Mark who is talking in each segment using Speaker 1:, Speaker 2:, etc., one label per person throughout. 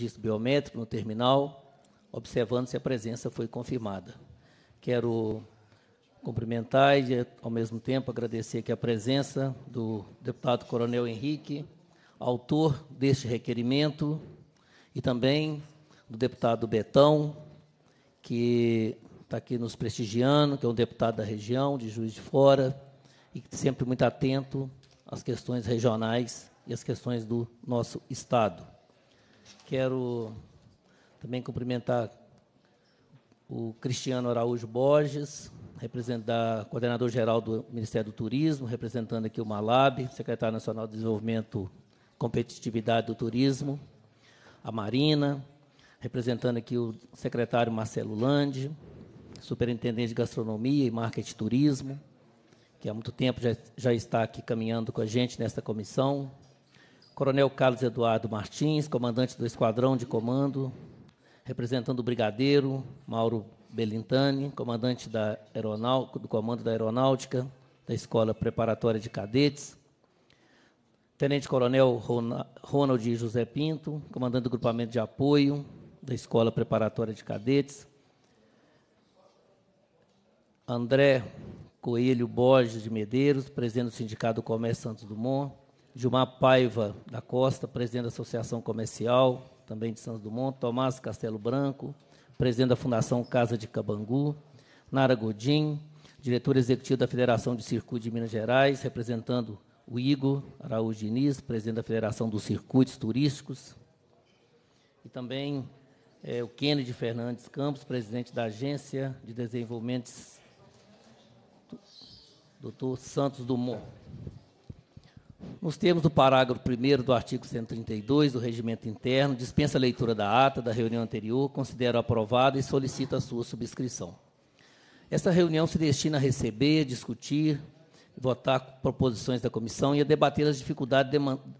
Speaker 1: registro biométrico no terminal, observando se a presença foi confirmada. Quero cumprimentar e, ao mesmo tempo, agradecer aqui a presença do deputado Coronel Henrique, autor deste requerimento, e também do deputado Betão, que está aqui nos prestigiando, que é um deputado da região, de Juiz de Fora, e sempre muito atento às questões regionais e às questões do nosso Estado. Quero também cumprimentar o Cristiano Araújo Borges, coordenador-geral do Ministério do Turismo, representando aqui o Malab, secretário nacional de Desenvolvimento e Competitividade do Turismo, a Marina, representando aqui o secretário Marcelo Landi, superintendente de gastronomia e marketing turismo, que há muito tempo já, já está aqui caminhando com a gente nesta comissão, Coronel Carlos Eduardo Martins, comandante do Esquadrão de Comando, representando o Brigadeiro Mauro Belintani, comandante da aeronáutica, do Comando da Aeronáutica da Escola Preparatória de Cadetes, Tenente Coronel Ronald José Pinto, comandante do Grupamento de Apoio da Escola Preparatória de Cadetes, André Coelho Borges de Medeiros, presidente do Sindicato do Comércio Santos Dumont, Gilmar Paiva da Costa, presidente da Associação Comercial, também de Santos Dumont, Tomás Castelo Branco, presidente da Fundação Casa de Cabangu, Nara Godin, diretor executivo da Federação de Circuito de Minas Gerais, representando o Igor Araújo Diniz, presidente da Federação dos Circuitos Turísticos, e também é, o Kennedy Fernandes Campos, presidente da Agência de Desenvolvimento, doutor Santos Dumont nos termos do parágrafo 1 do artigo 132 do Regimento Interno, dispensa a leitura da ata da reunião anterior, considero aprovada e solicito a sua subscrição. Esta reunião se destina a receber, discutir, votar proposições da comissão e a debater as dificuldades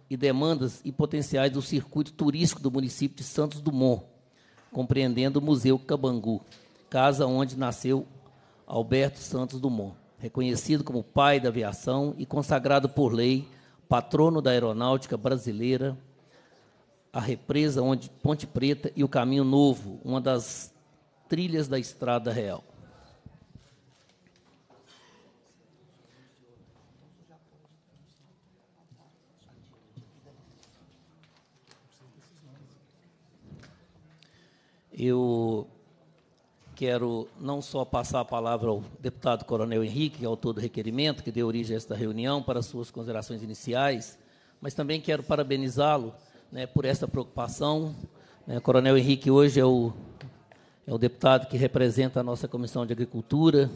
Speaker 1: e demandas e potenciais do circuito turístico do município de Santos Dumont, compreendendo o Museu Cabangu, casa onde nasceu Alberto Santos Dumont, reconhecido como pai da aviação e consagrado por lei patrono da aeronáutica brasileira, a represa onde Ponte Preta e o Caminho Novo, uma das trilhas da Estrada Real. Eu quero não só passar a palavra ao deputado Coronel Henrique, autor do requerimento, que deu origem a esta reunião, para suas considerações iniciais, mas também quero parabenizá-lo né, por esta preocupação. Né, Coronel Henrique hoje é o, é o deputado que representa a nossa Comissão de Agricultura,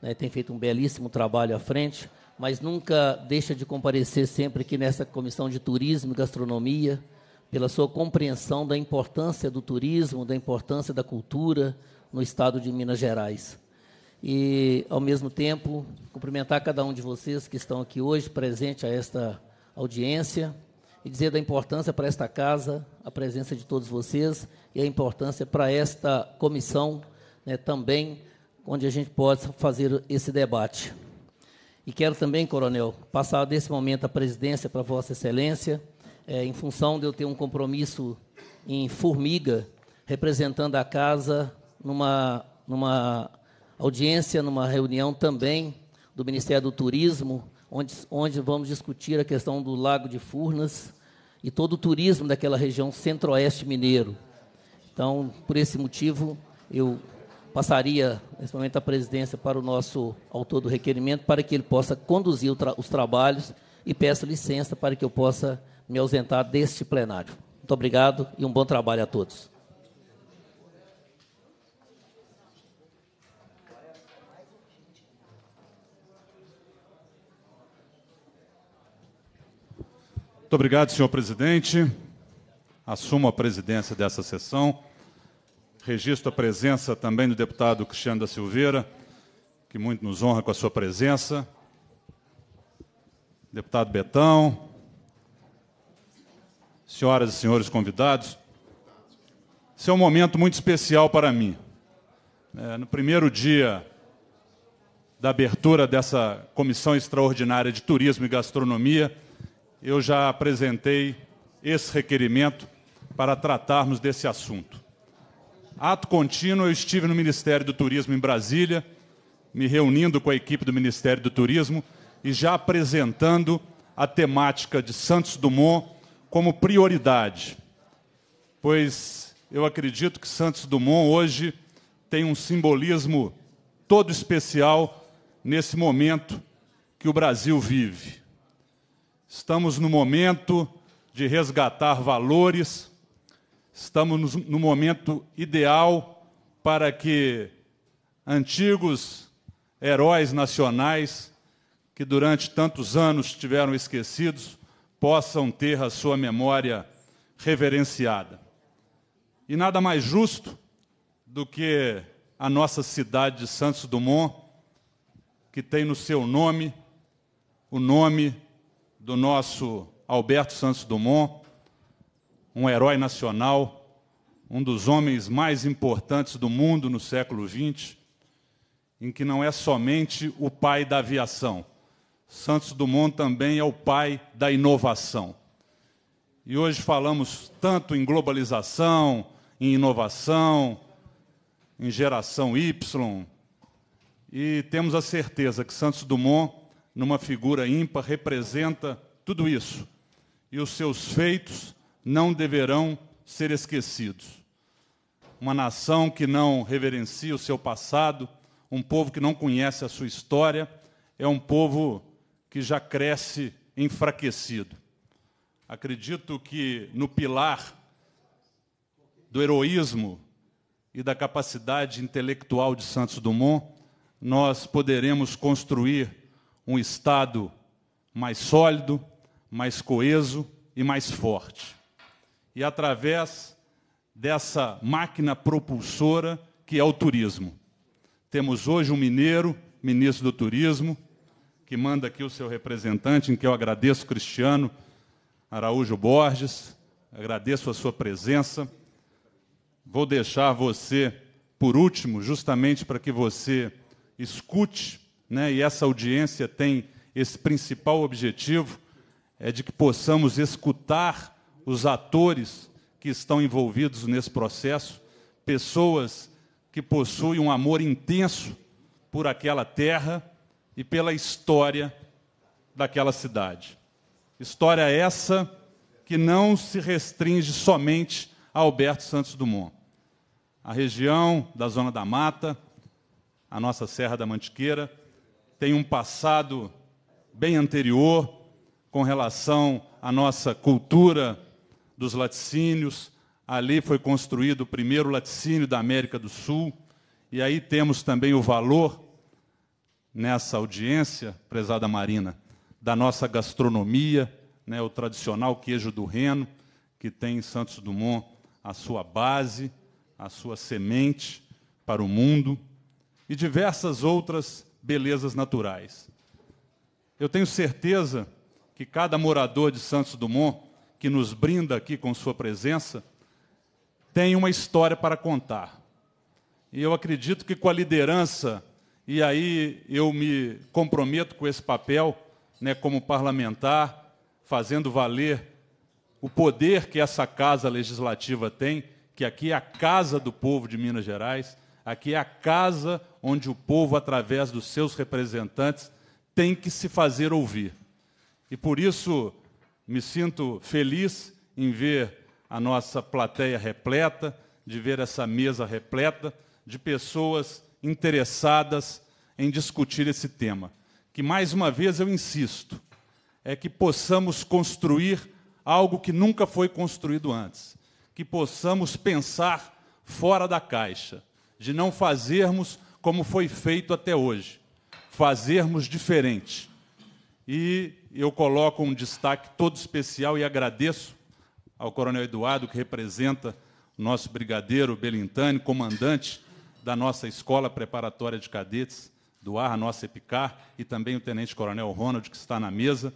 Speaker 1: né, tem feito um belíssimo trabalho à frente, mas nunca deixa de comparecer sempre aqui nessa Comissão de Turismo e Gastronomia, pela sua compreensão da importância do turismo, da importância da cultura, no estado de Minas Gerais. E, ao mesmo tempo, cumprimentar cada um de vocês que estão aqui hoje, presente a esta audiência, e dizer da importância para esta casa, a presença de todos vocês, e a importância para esta comissão né, também, onde a gente possa fazer esse debate. E quero também, coronel, passar desse momento a presidência para Vossa Excelência, é, em função de eu ter um compromisso em Formiga, representando a casa numa, numa audiência, numa reunião também do Ministério do Turismo, onde, onde vamos discutir a questão do Lago de Furnas e todo o turismo daquela região centro-oeste mineiro. Então, por esse motivo, eu passaria, nesse momento, a presidência para o nosso autor do requerimento, para que ele possa conduzir tra os trabalhos e peço licença para que eu possa me ausentar deste plenário. Muito obrigado e um bom trabalho a todos.
Speaker 2: Muito obrigado, senhor presidente. Assumo a presidência dessa sessão. Registro a presença também do deputado Cristiano da Silveira, que muito nos honra com a sua presença. Deputado Betão, senhoras e senhores convidados, esse é um momento muito especial para mim. É, no primeiro dia da abertura dessa comissão extraordinária de turismo e gastronomia, eu já apresentei esse requerimento para tratarmos desse assunto. Ato contínuo, eu estive no Ministério do Turismo em Brasília, me reunindo com a equipe do Ministério do Turismo e já apresentando a temática de Santos Dumont como prioridade, pois eu acredito que Santos Dumont hoje tem um simbolismo todo especial nesse momento que o Brasil vive. Estamos no momento de resgatar valores, estamos no momento ideal para que antigos heróis nacionais, que durante tantos anos estiveram esquecidos, possam ter a sua memória reverenciada. E nada mais justo do que a nossa cidade de Santos Dumont, que tem no seu nome o nome do nosso Alberto Santos Dumont, um herói nacional, um dos homens mais importantes do mundo no século XX, em que não é somente o pai da aviação. Santos Dumont também é o pai da inovação. E hoje falamos tanto em globalização, em inovação, em geração Y, e temos a certeza que Santos Dumont numa figura ímpar, representa tudo isso. E os seus feitos não deverão ser esquecidos. Uma nação que não reverencia o seu passado, um povo que não conhece a sua história, é um povo que já cresce enfraquecido. Acredito que no pilar do heroísmo e da capacidade intelectual de Santos Dumont, nós poderemos construir um Estado mais sólido, mais coeso e mais forte. E através dessa máquina propulsora que é o turismo. Temos hoje um mineiro, ministro do Turismo, que manda aqui o seu representante, em que eu agradeço Cristiano Araújo Borges, agradeço a sua presença. Vou deixar você por último, justamente para que você escute né, e essa audiência tem esse principal objetivo, é de que possamos escutar os atores que estão envolvidos nesse processo, pessoas que possuem um amor intenso por aquela terra e pela história daquela cidade. História essa que não se restringe somente a Alberto Santos Dumont. A região da Zona da Mata, a nossa Serra da Mantiqueira, tem um passado bem anterior com relação à nossa cultura dos laticínios. Ali foi construído o primeiro laticínio da América do Sul. E aí temos também o valor nessa audiência, prezada Marina, da nossa gastronomia, né, o tradicional queijo do Reno, que tem em Santos Dumont a sua base, a sua semente para o mundo, e diversas outras belezas naturais. Eu tenho certeza que cada morador de Santos Dumont, que nos brinda aqui com sua presença, tem uma história para contar. E eu acredito que com a liderança, e aí eu me comprometo com esse papel, né, como parlamentar, fazendo valer o poder que essa casa legislativa tem, que aqui é a casa do povo de Minas Gerais, Aqui é a casa onde o povo, através dos seus representantes, tem que se fazer ouvir. E por isso me sinto feliz em ver a nossa plateia repleta, de ver essa mesa repleta de pessoas interessadas em discutir esse tema. Que mais uma vez eu insisto, é que possamos construir algo que nunca foi construído antes, que possamos pensar fora da caixa de não fazermos como foi feito até hoje, fazermos diferente. E eu coloco um destaque todo especial e agradeço ao Coronel Eduardo, que representa o nosso brigadeiro Belintani, comandante da nossa Escola Preparatória de Cadetes do Ar, a nossa EPICAR, e também o Tenente Coronel Ronald, que está na mesa,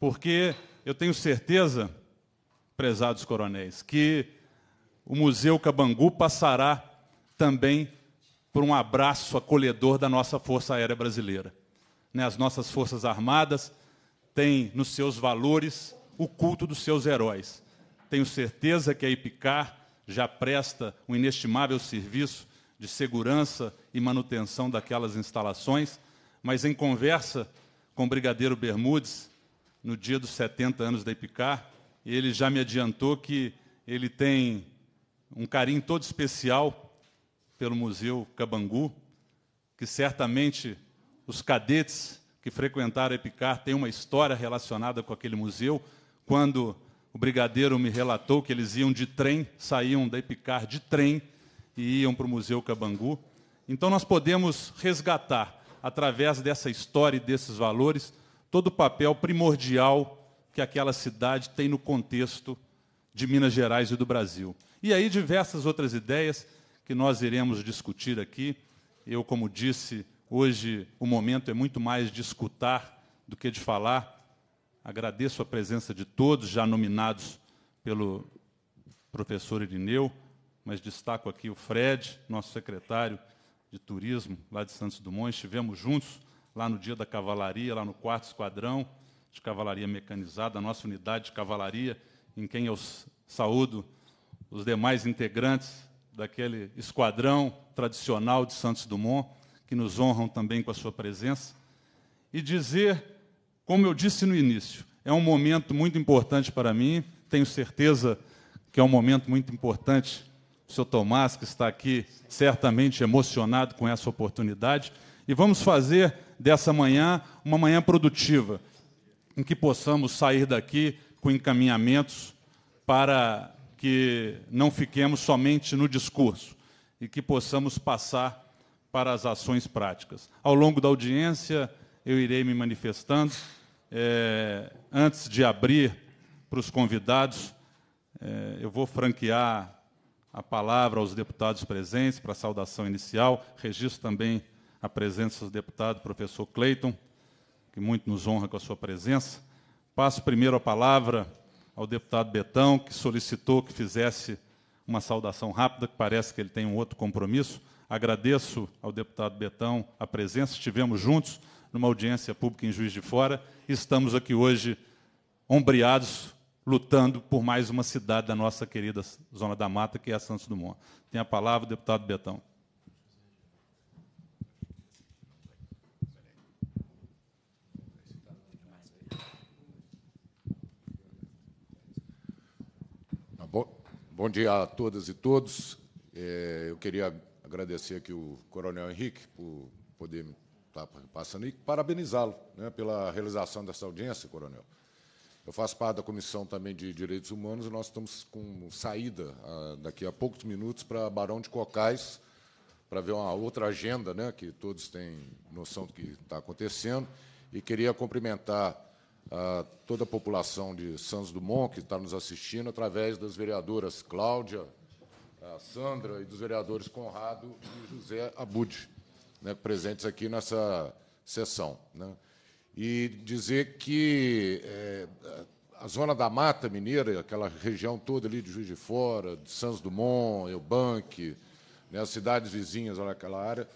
Speaker 2: porque eu tenho certeza, prezados coronéis, que o Museu Cabangu passará também por um abraço acolhedor da nossa Força Aérea Brasileira. Né, as nossas Forças Armadas têm nos seus valores o culto dos seus heróis. Tenho certeza que a IPCAR já presta um inestimável serviço de segurança e manutenção daquelas instalações, mas em conversa com o Brigadeiro Bermudes, no dia dos 70 anos da IPCAR, ele já me adiantou que ele tem um carinho todo especial pelo Museu Cabangu, que certamente os cadetes que frequentaram a Epicar têm uma história relacionada com aquele museu, quando o brigadeiro me relatou que eles iam de trem, saíam da Epicar de trem e iam para o Museu Cabangu. Então nós podemos resgatar, através dessa história e desses valores, todo o papel primordial que aquela cidade tem no contexto de Minas Gerais e do Brasil. E aí diversas outras ideias que nós iremos discutir aqui. Eu, como disse, hoje o momento é muito mais de escutar do que de falar. Agradeço a presença de todos já nominados pelo professor Irineu, mas destaco aqui o Fred, nosso secretário de turismo lá de Santos Dumont. Estivemos juntos lá no dia da cavalaria, lá no quarto esquadrão de cavalaria mecanizada, a nossa unidade de cavalaria, em quem eu saúdo os demais integrantes daquele esquadrão tradicional de Santos Dumont, que nos honram também com a sua presença, e dizer, como eu disse no início, é um momento muito importante para mim, tenho certeza que é um momento muito importante. O senhor Tomás, que está aqui, certamente emocionado com essa oportunidade, e vamos fazer dessa manhã uma manhã produtiva, em que possamos sair daqui com encaminhamentos para que não fiquemos somente no discurso e que possamos passar para as ações práticas. Ao longo da audiência, eu irei me manifestando. É, antes de abrir para os convidados, é, eu vou franquear a palavra aos deputados presentes para a saudação inicial. Registro também a presença do deputado professor Cleiton, que muito nos honra com a sua presença. Passo primeiro a palavra ao deputado Betão, que solicitou que fizesse uma saudação rápida, que parece que ele tem um outro compromisso. Agradeço ao deputado Betão a presença. Estivemos juntos numa audiência pública em Juiz de Fora e estamos aqui hoje ombreados, lutando por mais uma cidade da nossa querida Zona da Mata, que é a Santos Dumont. Tem a palavra o deputado Betão.
Speaker 3: Bom dia a todas e todos. É, eu queria agradecer aqui o Coronel Henrique por poder estar passando e parabenizá-lo né, pela realização dessa audiência, Coronel. Eu faço parte da Comissão também de Direitos Humanos e nós estamos com saída a, ah, daqui a poucos minutos para Barão de Cocais, para ver uma outra agenda, né, que todos têm noção do que está acontecendo. E queria cumprimentar a toda a população de Santos Dumont que está nos assistindo, através das vereadoras Cláudia, Sandra e dos vereadores Conrado e José Abud, né, presentes aqui nessa sessão. Né? E dizer que é, a zona da Mata Mineira, aquela região toda ali de Juiz de Fora, de Santos Dumont, Eubank, né, as cidades vizinhas, olha aquela área,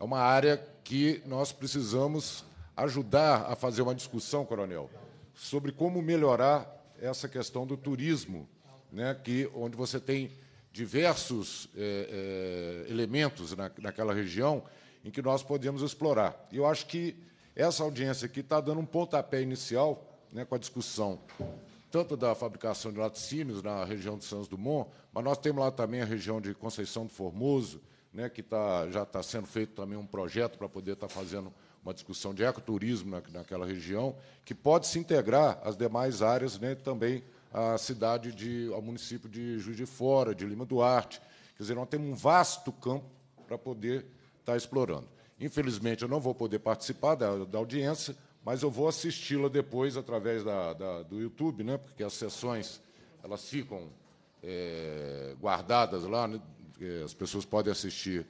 Speaker 3: é uma área que nós precisamos ajudar a fazer uma discussão, coronel, sobre como melhorar essa questão do turismo, né, que, onde você tem diversos é, é, elementos na, naquela região em que nós podemos explorar. E eu acho que essa audiência aqui está dando um pontapé inicial né, com a discussão tanto da fabricação de laticínios na região de Santos Dumont, mas nós temos lá também a região de Conceição do Formoso, né, que tá, já está sendo feito também um projeto para poder estar tá fazendo uma discussão de ecoturismo na, naquela região, que pode se integrar às demais áreas, né, também à cidade, de, ao município de Juiz de Fora, de Lima Duarte. Quer dizer, nós temos um vasto campo para poder estar tá explorando. Infelizmente, eu não vou poder participar da, da audiência, mas eu vou assisti-la depois através da, da, do YouTube, né, porque as sessões elas ficam é, guardadas lá, né, eh, as pessoas podem assistir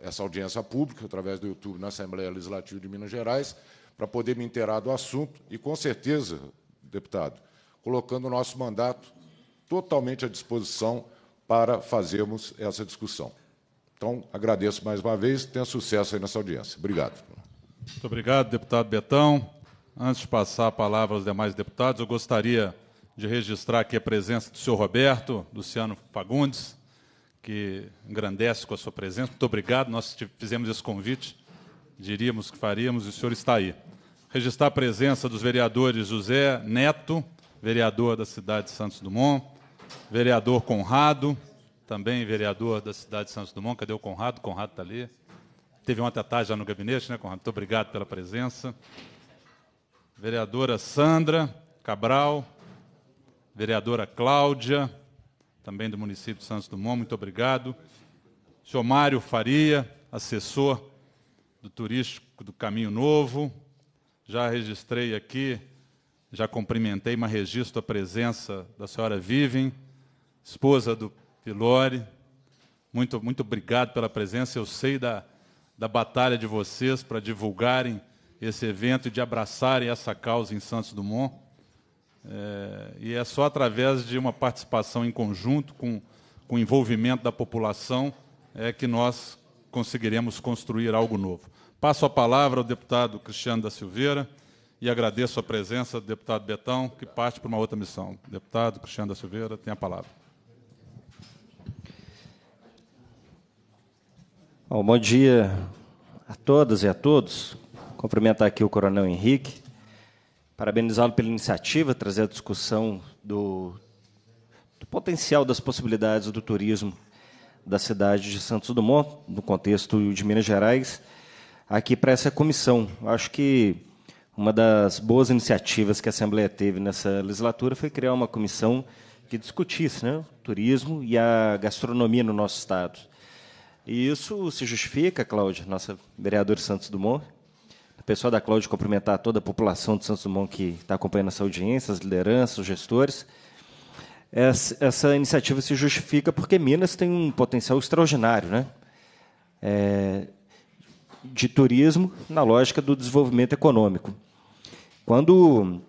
Speaker 3: essa audiência pública através do YouTube na Assembleia Legislativa de Minas Gerais para poder me inteirar do assunto e, com certeza, deputado, colocando o nosso mandato totalmente à disposição para fazermos essa discussão. Então, agradeço mais uma vez, tenha sucesso aí nessa audiência. Obrigado.
Speaker 2: Muito obrigado, deputado Betão. Antes de passar a palavra aos demais deputados, eu gostaria de registrar aqui a presença do senhor Roberto, Luciano Fagundes, que engrandece com a sua presença. Muito obrigado, nós fizemos esse convite, diríamos que faríamos, e o senhor está aí. Registrar a presença dos vereadores José Neto, vereador da cidade de Santos Dumont, vereador Conrado, também vereador da cidade de Santos Dumont. Cadê o Conrado? Conrado está ali. Teve ontem à tarde já no gabinete, né, Conrado? Muito obrigado pela presença. Vereadora Sandra Cabral, vereadora Cláudia, também do município de Santos Dumont, muito obrigado. Senhor Mário Faria, assessor do turístico do Caminho Novo. Já registrei aqui, já cumprimentei, mas registro a presença da senhora Vivian, esposa do Pilori. Muito, muito obrigado pela presença. Eu sei da, da batalha de vocês para divulgarem esse evento e de abraçarem essa causa em Santos Dumont. É, e é só através de uma participação em conjunto, com, com o envolvimento da população, é que nós conseguiremos construir algo novo. Passo a palavra ao deputado Cristiano da Silveira e agradeço a presença do deputado Betão, que parte para uma outra missão. Deputado Cristiano da Silveira, tem a palavra.
Speaker 4: Bom, bom dia a todas e a todos. Cumprimentar aqui o Coronel Henrique, parabenizá-lo pela iniciativa, trazer a discussão do, do, potencial das possibilidades do turismo da cidade de Santos Dumont, no contexto de Minas Gerais, aqui para essa comissão. Acho que uma das boas iniciativas que a Assembleia teve nessa legislatura foi criar uma comissão que discutisse né, o turismo e a gastronomia no nosso Estado. E isso se justifica, Cláudia, nossa vereadora Santos Dumont, o pessoal da Cláudia cumprimentar toda a população de Santos Dumont que está acompanhando essa audiência, as lideranças, os gestores. Essa, essa iniciativa se justifica porque Minas tem um potencial extraordinário, né? É, de turismo na lógica do desenvolvimento econômico. Quando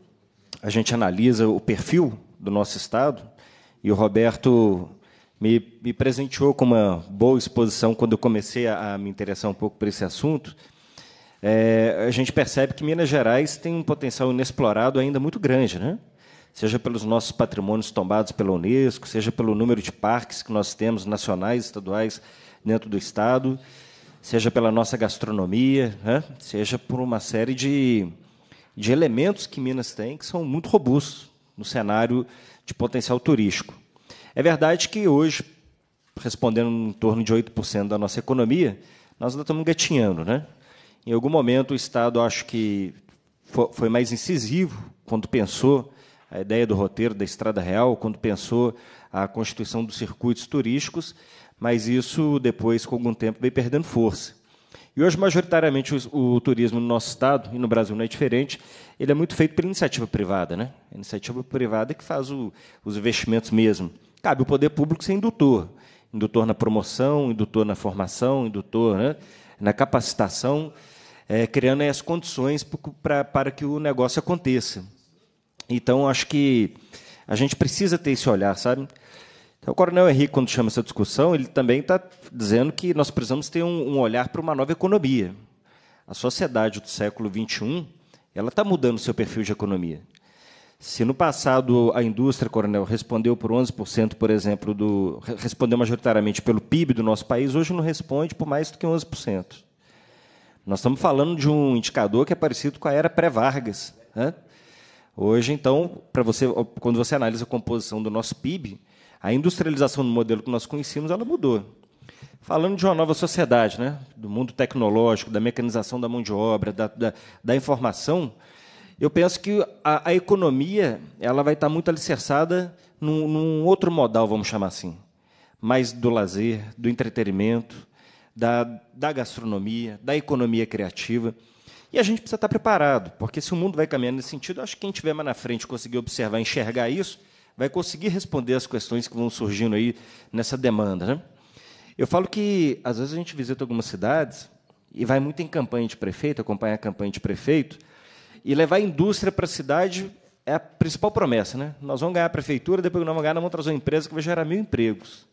Speaker 4: a gente analisa o perfil do nosso estado e o Roberto me, me presenteou com uma boa exposição quando eu comecei a, a me interessar um pouco por esse assunto é, a gente percebe que Minas Gerais tem um potencial inexplorado ainda muito grande, né? seja pelos nossos patrimônios tombados pela Unesco, seja pelo número de parques que nós temos, nacionais, estaduais, dentro do Estado, seja pela nossa gastronomia, né? seja por uma série de, de elementos que Minas tem que são muito robustos no cenário de potencial turístico. É verdade que hoje, respondendo em torno de 8% da nossa economia, nós ainda estamos gatinhando, né? Em algum momento, o Estado, acho que foi mais incisivo quando pensou a ideia do roteiro da Estrada Real, quando pensou a constituição dos circuitos turísticos, mas isso depois, com algum tempo, veio perdendo força. E hoje, majoritariamente, o, o, turismo no nosso estado, e no Brasil não é diferente, ele é muito feito pela iniciativa privada. Né? A iniciativa privada é que faz o, os investimentos mesmo. Cabe o poder público ser indutor. Indutor na promoção, indutor na formação, indutor né, na capacitação é, criando as condições para que o negócio aconteça. Então, acho que a gente precisa ter esse olhar, sabe? Então, o Coronel Henrique, quando chama essa discussão, ele também está dizendo que nós precisamos ter um, um olhar para uma nova economia. A sociedade do século XXI ela está mudando seu perfil de economia. Se no passado a indústria, coronel, respondeu por 11%, por exemplo, do respondeu majoritariamente pelo PIB do nosso país, hoje não responde por mais do que 11%. Nós estamos falando de um indicador que é parecido com a era pré-Vargas. Né? Hoje, então, para você, quando você analisa a composição do nosso PIB, a industrialização do modelo que nós conhecíamos ela mudou. Falando de uma nova sociedade, né? do mundo tecnológico, da mecanização da mão de obra, da, da, da informação, eu penso que a, a, economia ela vai estar muito alicerçada num, num outro modal, vamos chamar assim, mais do lazer, do entretenimento, da, da gastronomia, da economia criativa. E a gente precisa estar preparado, porque se o mundo vai caminhando nesse sentido, acho que quem estiver mais na frente conseguir observar, enxergar isso, vai conseguir responder as questões que vão surgindo aí nessa demanda. Né? Eu falo que, às vezes, a gente visita algumas cidades e vai muito em campanha de prefeito, acompanhar a campanha de prefeito, e levar a indústria para a cidade é a principal promessa. Né? Nós vamos ganhar a prefeitura, depois que nós vamos ganhar, nós vamos trazer uma empresa que vai gerar mil empregos.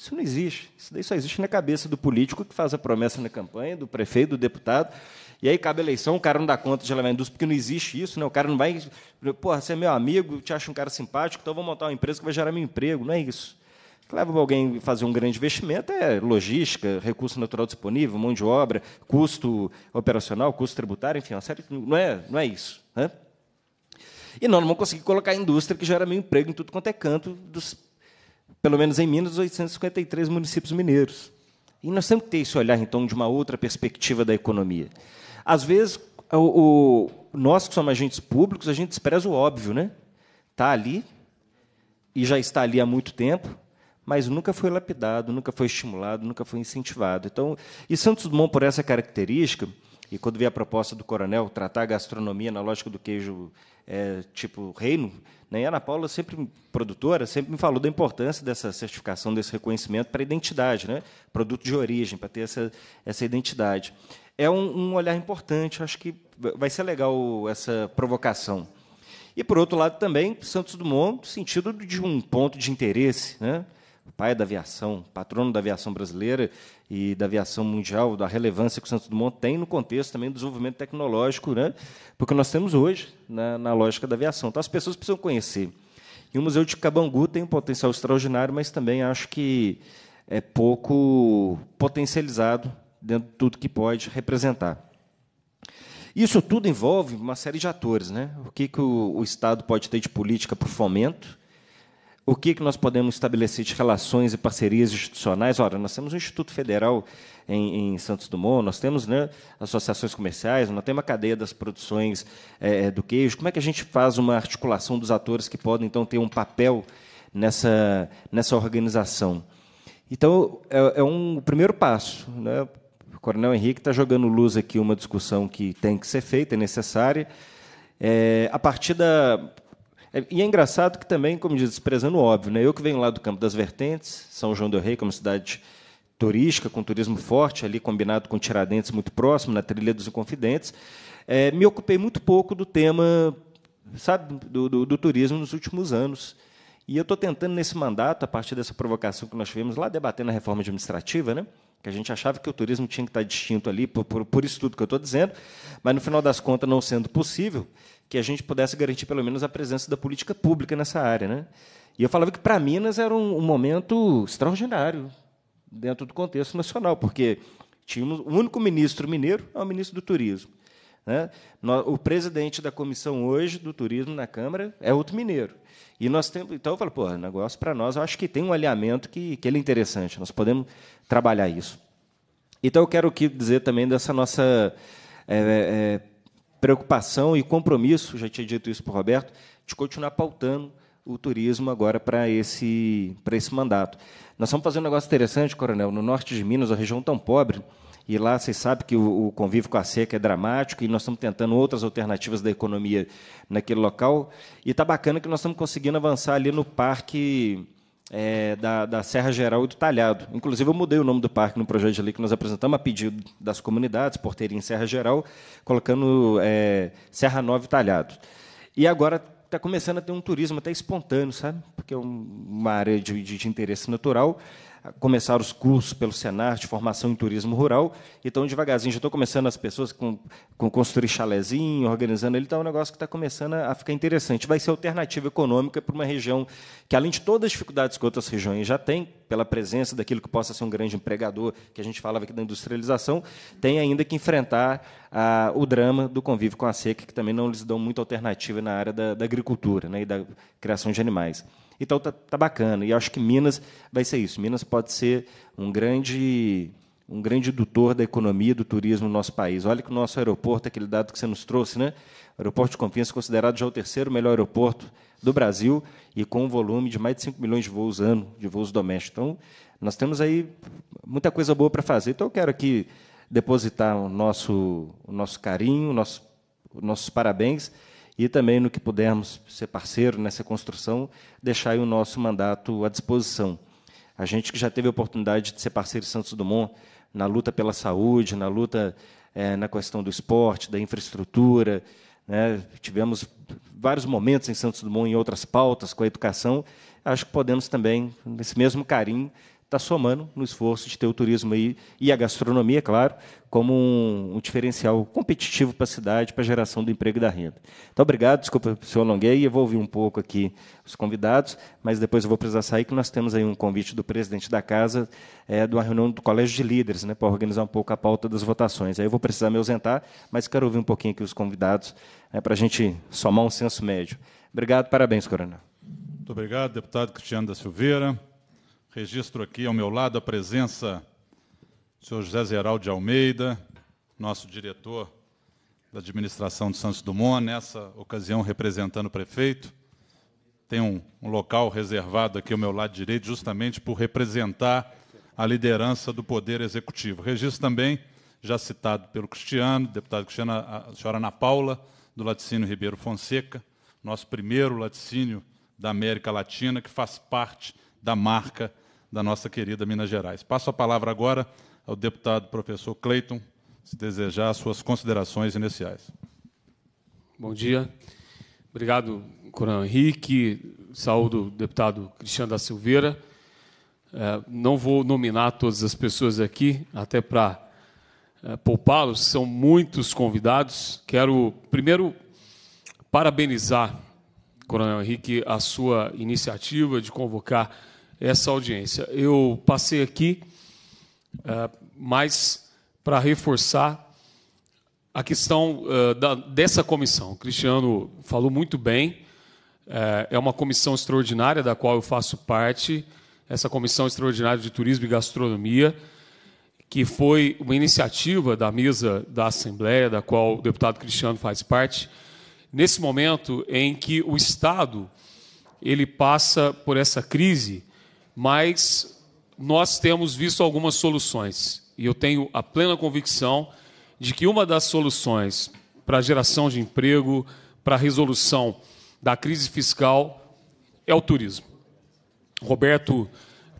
Speaker 4: Isso não existe. Isso daí só existe na cabeça do político que faz a promessa na campanha, do prefeito, do deputado. E aí cabe a eleição, o cara não dá conta de indústria porque não existe isso, né? O cara não vai. Porra, você é meu amigo, te acho um cara simpático, então vou montar uma empresa que vai gerar meu emprego. Não é isso. Leva para alguém fazer um grande investimento é logística, recurso natural disponível, mão de obra, custo operacional, custo tributário, enfim, uma série. Não é, não é isso. Né? E nós não vamos conseguir colocar a indústria que gera meu emprego em tudo quanto é canto dos pelo menos em Minas, 853 municípios mineiros. E nós temos que ter esse olhar, então, de uma outra perspectiva da economia. Às vezes, o, o, nós que somos agentes públicos, a gente despreza o óbvio, né? Está ali, e já está ali há muito tempo, mas nunca foi lapidado, nunca foi estimulado, nunca foi incentivado. Então, e Santos Dumont, por essa característica, e quando veio a proposta do coronel tratar a gastronomia na lógica do queijo é, tipo Reino, né? E a Ana Paula sempre produtora sempre me falou da importância dessa certificação, desse reconhecimento para a identidade, né? Produto de origem para ter essa essa identidade. É um, um olhar importante, acho que vai ser legal essa provocação. E por outro lado também Santos Dumont, no sentido de um ponto de interesse, né? pai da aviação, patrono da aviação brasileira e da aviação mundial, da relevância que o Santos Dumont tem no contexto também do desenvolvimento tecnológico, né? porque nós temos hoje na, na lógica da aviação. Então, as pessoas precisam conhecer. E o Museu de Cabangu tem um potencial extraordinário, mas também acho que é pouco potencializado dentro de tudo que pode representar. Isso tudo envolve uma série de atores. Né? O que, que o, o Estado pode ter de política para o fomento o que, que nós podemos estabelecer de relações e parcerias institucionais? Ora, nós temos um Instituto Federal em, em Santos Dumont, nós temos né, associações comerciais, nós temos a cadeia das produções é, é do queijo. Como é que a gente faz uma articulação dos atores que podem, então, ter um papel nessa, nessa organização? Então, é, é um primeiro passo. Né? O Coronel Henrique está jogando luz aqui uma discussão que tem que ser feita, é necessária. É, a partir da é, e é engraçado que também, como diz, desprezando o óbvio, né? eu que venho lá do campo das vertentes, São João del Rei, como é cidade turística, com turismo forte, ali combinado com Tiradentes, muito próximo, na Trilha dos Inconfidentes, é, me ocupei muito pouco do tema sabe, do, do, do turismo nos últimos anos. E eu estou tentando, nesse mandato, a partir dessa provocação que nós tivemos lá debatendo a reforma administrativa, né? que a gente achava que o turismo tinha que estar distinto ali, por, por, por isso tudo que eu estou dizendo, mas no final das contas, não sendo possível, que a gente pudesse garantir pelo menos a presença da política pública nessa área. Né? E eu falava que para Minas era um, um, momento extraordinário dentro do contexto nacional, porque tínhamos o único ministro mineiro é o ministro do Turismo. Né? O presidente da comissão hoje do turismo na Câmara é outro mineiro. E nós temos, então eu falo, pô, negócio para nós, eu acho que tem um alinhamento que, que ele é interessante, nós podemos trabalhar isso. Então eu quero dizer também dessa nossa é, é, preocupação e compromisso, já tinha dito isso para o Roberto, de continuar pautando o turismo agora para esse, para esse mandato. Nós estamos fazendo um negócio interessante, Coronel, no norte de Minas, a região tão pobre, e lá vocês sabem que o, o convívio com a seca é dramático, e nós estamos tentando outras alternativas da economia naquele local, e está bacana que nós estamos conseguindo avançar ali no parque é, da, da, Serra Geral e do Talhado. Inclusive, eu mudei o nome do parque no projeto de lei que nós apresentamos a pedido das comunidades, Porteirinha e Serra Geral, colocando é, Serra Nova e Talhado. E agora está começando a ter um turismo até espontâneo, sabe? Porque é uma área de, de, de interesse natural começar os cursos pelo Senar de formação em turismo rural. Então, devagarzinho, já estou começando as pessoas com, com construir chalezinho, organizando ele. Então, é um negócio que está começando a ficar interessante. Vai ser alternativa econômica para uma região que, além de todas as dificuldades que outras regiões já têm, pela presença daquilo que possa ser um grande empregador, que a gente falava aqui da industrialização, tem ainda que enfrentar ah, o drama do convívio com a seca, que também não lhes dão muita alternativa na área da, da agricultura né, e da criação de animais. Então tá, tá bacana. E acho que Minas vai ser isso. Minas pode ser um grande um grande dutor da economia e do turismo no nosso país. Olha que o nosso aeroporto, aquele dado que você nos trouxe, né? O aeroporto de Confiança é considerado já o terceiro melhor aeroporto do Brasil e com um volume de mais de 5 milhões de voos ano, de voos domésticos. Então, nós temos aí muita coisa boa para fazer. Então, eu quero aqui depositar o nosso, o nosso carinho, o nosso, os nossos parabéns e também no que pudermos ser parceiro nessa construção, deixar o nosso mandato à disposição. A gente que já teve a oportunidade de ser parceiro de Santos Dumont na luta pela saúde, na luta é, na questão do esporte, da infraestrutura, né? tivemos vários momentos em Santos Dumont em outras pautas com a educação, acho que podemos também, nesse mesmo carinho, está somando no esforço de ter o turismo aí, e a gastronomia, é claro, como um, um diferencial competitivo para a cidade, para a geração do emprego e da renda. Então, obrigado, desculpa se eu alonguei, eu vou ouvir um pouco aqui os convidados, mas depois eu vou precisar sair, que nós temos aí um convite do presidente da casa, é, de uma reunião do Colégio de Líderes, né, para organizar um pouco a pauta das votações. Aí eu vou precisar me ausentar, mas quero ouvir um pouquinho aqui os convidados, né, para a gente somar um senso médio. Obrigado, parabéns, Coronel.
Speaker 2: Muito obrigado, deputado Cristiano da Silveira. Registro aqui ao meu lado a presença do senhor José Zeraldo de Almeida, nosso diretor da administração de Santos Dumont, nessa ocasião representando o prefeito. Tem um, um local reservado aqui ao meu lado direito, justamente por representar a liderança do Poder Executivo. Registro também, já citado pelo Cristiano, deputado Cristiano, a senhora Ana Paula, do Laticínio Ribeiro Fonseca, nosso primeiro laticínio da América Latina, que faz parte da marca da nossa querida Minas Gerais. Passo a palavra agora ao deputado professor Cleiton,
Speaker 5: se desejar suas considerações iniciais. Bom dia. Obrigado, Coronel Henrique. Saúdo o deputado Cristiano da Silveira. É, não vou nominar todas as pessoas aqui, até para é, poupá-los, são muitos convidados. Quero primeiro parabenizar, Coronel Henrique, a sua iniciativa de convocar essa audiência. Eu passei aqui uh, mais para reforçar a questão uh, da, dessa comissão. O Cristiano falou muito bem. Uh, é uma comissão extraordinária da qual eu faço parte, essa Comissão Extraordinária de Turismo e Gastronomia, que foi uma iniciativa da mesa da Assembleia, da qual o deputado Cristiano faz parte, nesse momento em que o Estado ele passa por essa crise mas nós temos visto algumas soluções. E eu tenho a plena convicção de que uma das soluções para a geração de emprego, para a resolução da crise fiscal, é o turismo. Roberto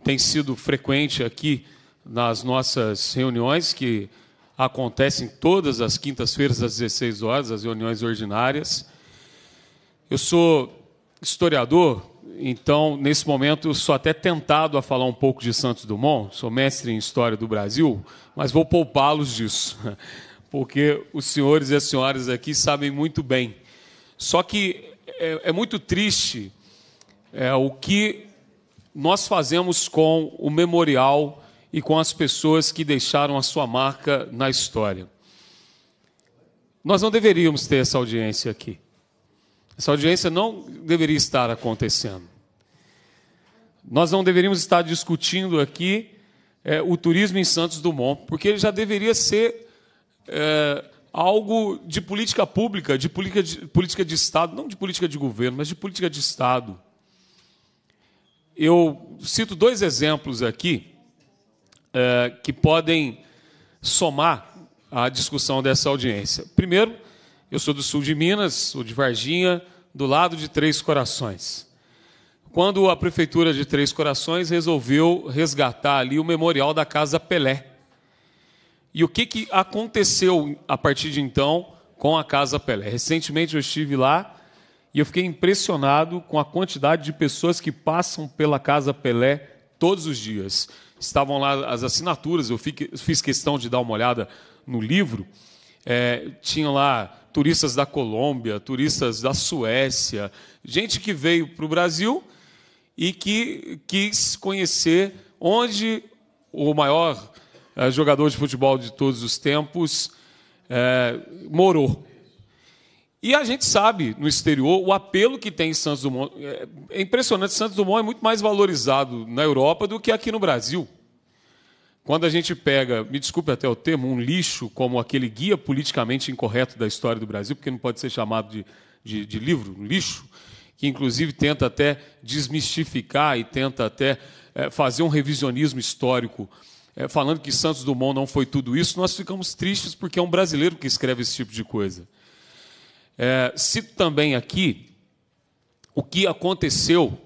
Speaker 5: tem sido frequente aqui nas nossas reuniões, que acontecem todas as quintas-feiras às 16 horas, as reuniões ordinárias. Eu sou historiador então, nesse momento, eu sou até tentado a falar um pouco de Santos Dumont, sou mestre em História do Brasil, mas vou poupá-los disso, porque os senhores e as senhoras aqui sabem muito bem. Só que é, é muito triste é, o que nós fazemos com o memorial e com as pessoas que deixaram a sua marca na história. Nós não deveríamos ter essa audiência aqui. Essa audiência não deveria estar acontecendo. Nós não deveríamos estar discutindo aqui é, o turismo em Santos Dumont, porque ele já deveria ser é, algo de política pública, de política de, política de Estado, não de política de governo, mas de política de Estado. Eu cito dois exemplos aqui é, que podem somar a discussão dessa audiência. Primeiro, eu sou do sul de Minas, sou de Varginha, do lado de Três Corações. Quando a prefeitura de Três Corações resolveu resgatar ali o memorial da Casa Pelé. E o que, que aconteceu a partir de então com a Casa Pelé? Recentemente eu estive lá e eu fiquei impressionado com a quantidade de pessoas que passam pela Casa Pelé todos os dias. Estavam lá as assinaturas, eu fiz questão de dar uma olhada no livro. É, tinha lá turistas da Colômbia, turistas da Suécia, gente que veio para o Brasil e que quis conhecer onde o maior é, jogador de futebol de todos os tempos é, morou. E a gente sabe, no exterior, o apelo que tem em Santos Dumont. Eh, é impressionante, Santos Dumont é muito mais valorizado na Europa do que aqui no Brasil. Quando a gente pega, me desculpe até o termo, um lixo como aquele guia politicamente incorreto da história do Brasil, porque não pode ser chamado de, de, de livro, um lixo, que inclusive tenta até desmistificar e tenta até é, fazer um revisionismo histórico, é, falando que Santos Dumont não foi tudo isso, nós ficamos tristes porque é um brasileiro que escreve esse tipo de coisa. É, cito também aqui o que aconteceu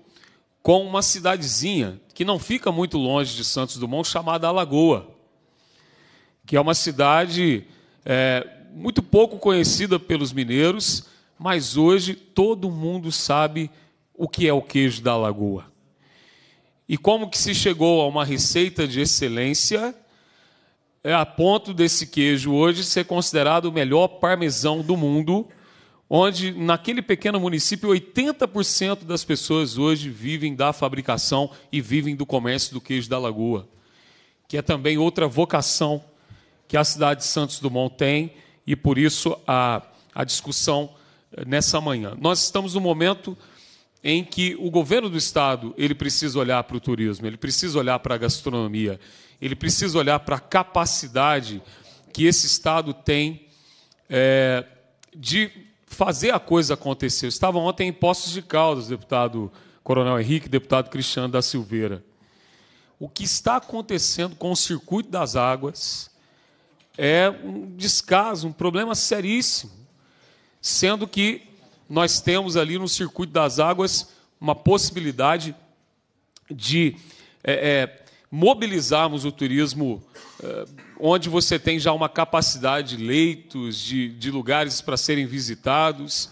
Speaker 5: com uma cidadezinha que não fica muito longe de Santos Dumont, chamada Alagoa, que é uma cidade é, muito pouco conhecida pelos mineiros, mas hoje todo mundo sabe o que é o queijo da Alagoa. E como que se chegou a uma receita de excelência é, a ponto desse queijo hoje ser considerado o melhor parmesão do mundo onde naquele pequeno município 80% das pessoas hoje vivem da fabricação e vivem do comércio do queijo da Lagoa, que é também outra vocação que a cidade de Santos Dumont tem e por isso a, a discussão eh, nessa manhã. Nós estamos no momento em que o governo do estado ele precisa olhar para o turismo, ele precisa olhar para a gastronomia, ele precisa olhar para a capacidade que esse estado tem é, de fazer a coisa acontecer. Eu estava ontem em Poços de Caldas, deputado Coronel Henrique, deputado Cristiano da Silveira. O que está acontecendo com o circuito das águas é um descaso, um problema seríssimo, sendo que nós temos ali no circuito das águas uma possibilidade de é, é, mobilizarmos o turismo eh, onde você tem já uma capacidade de leitos, de, de lugares para serem visitados.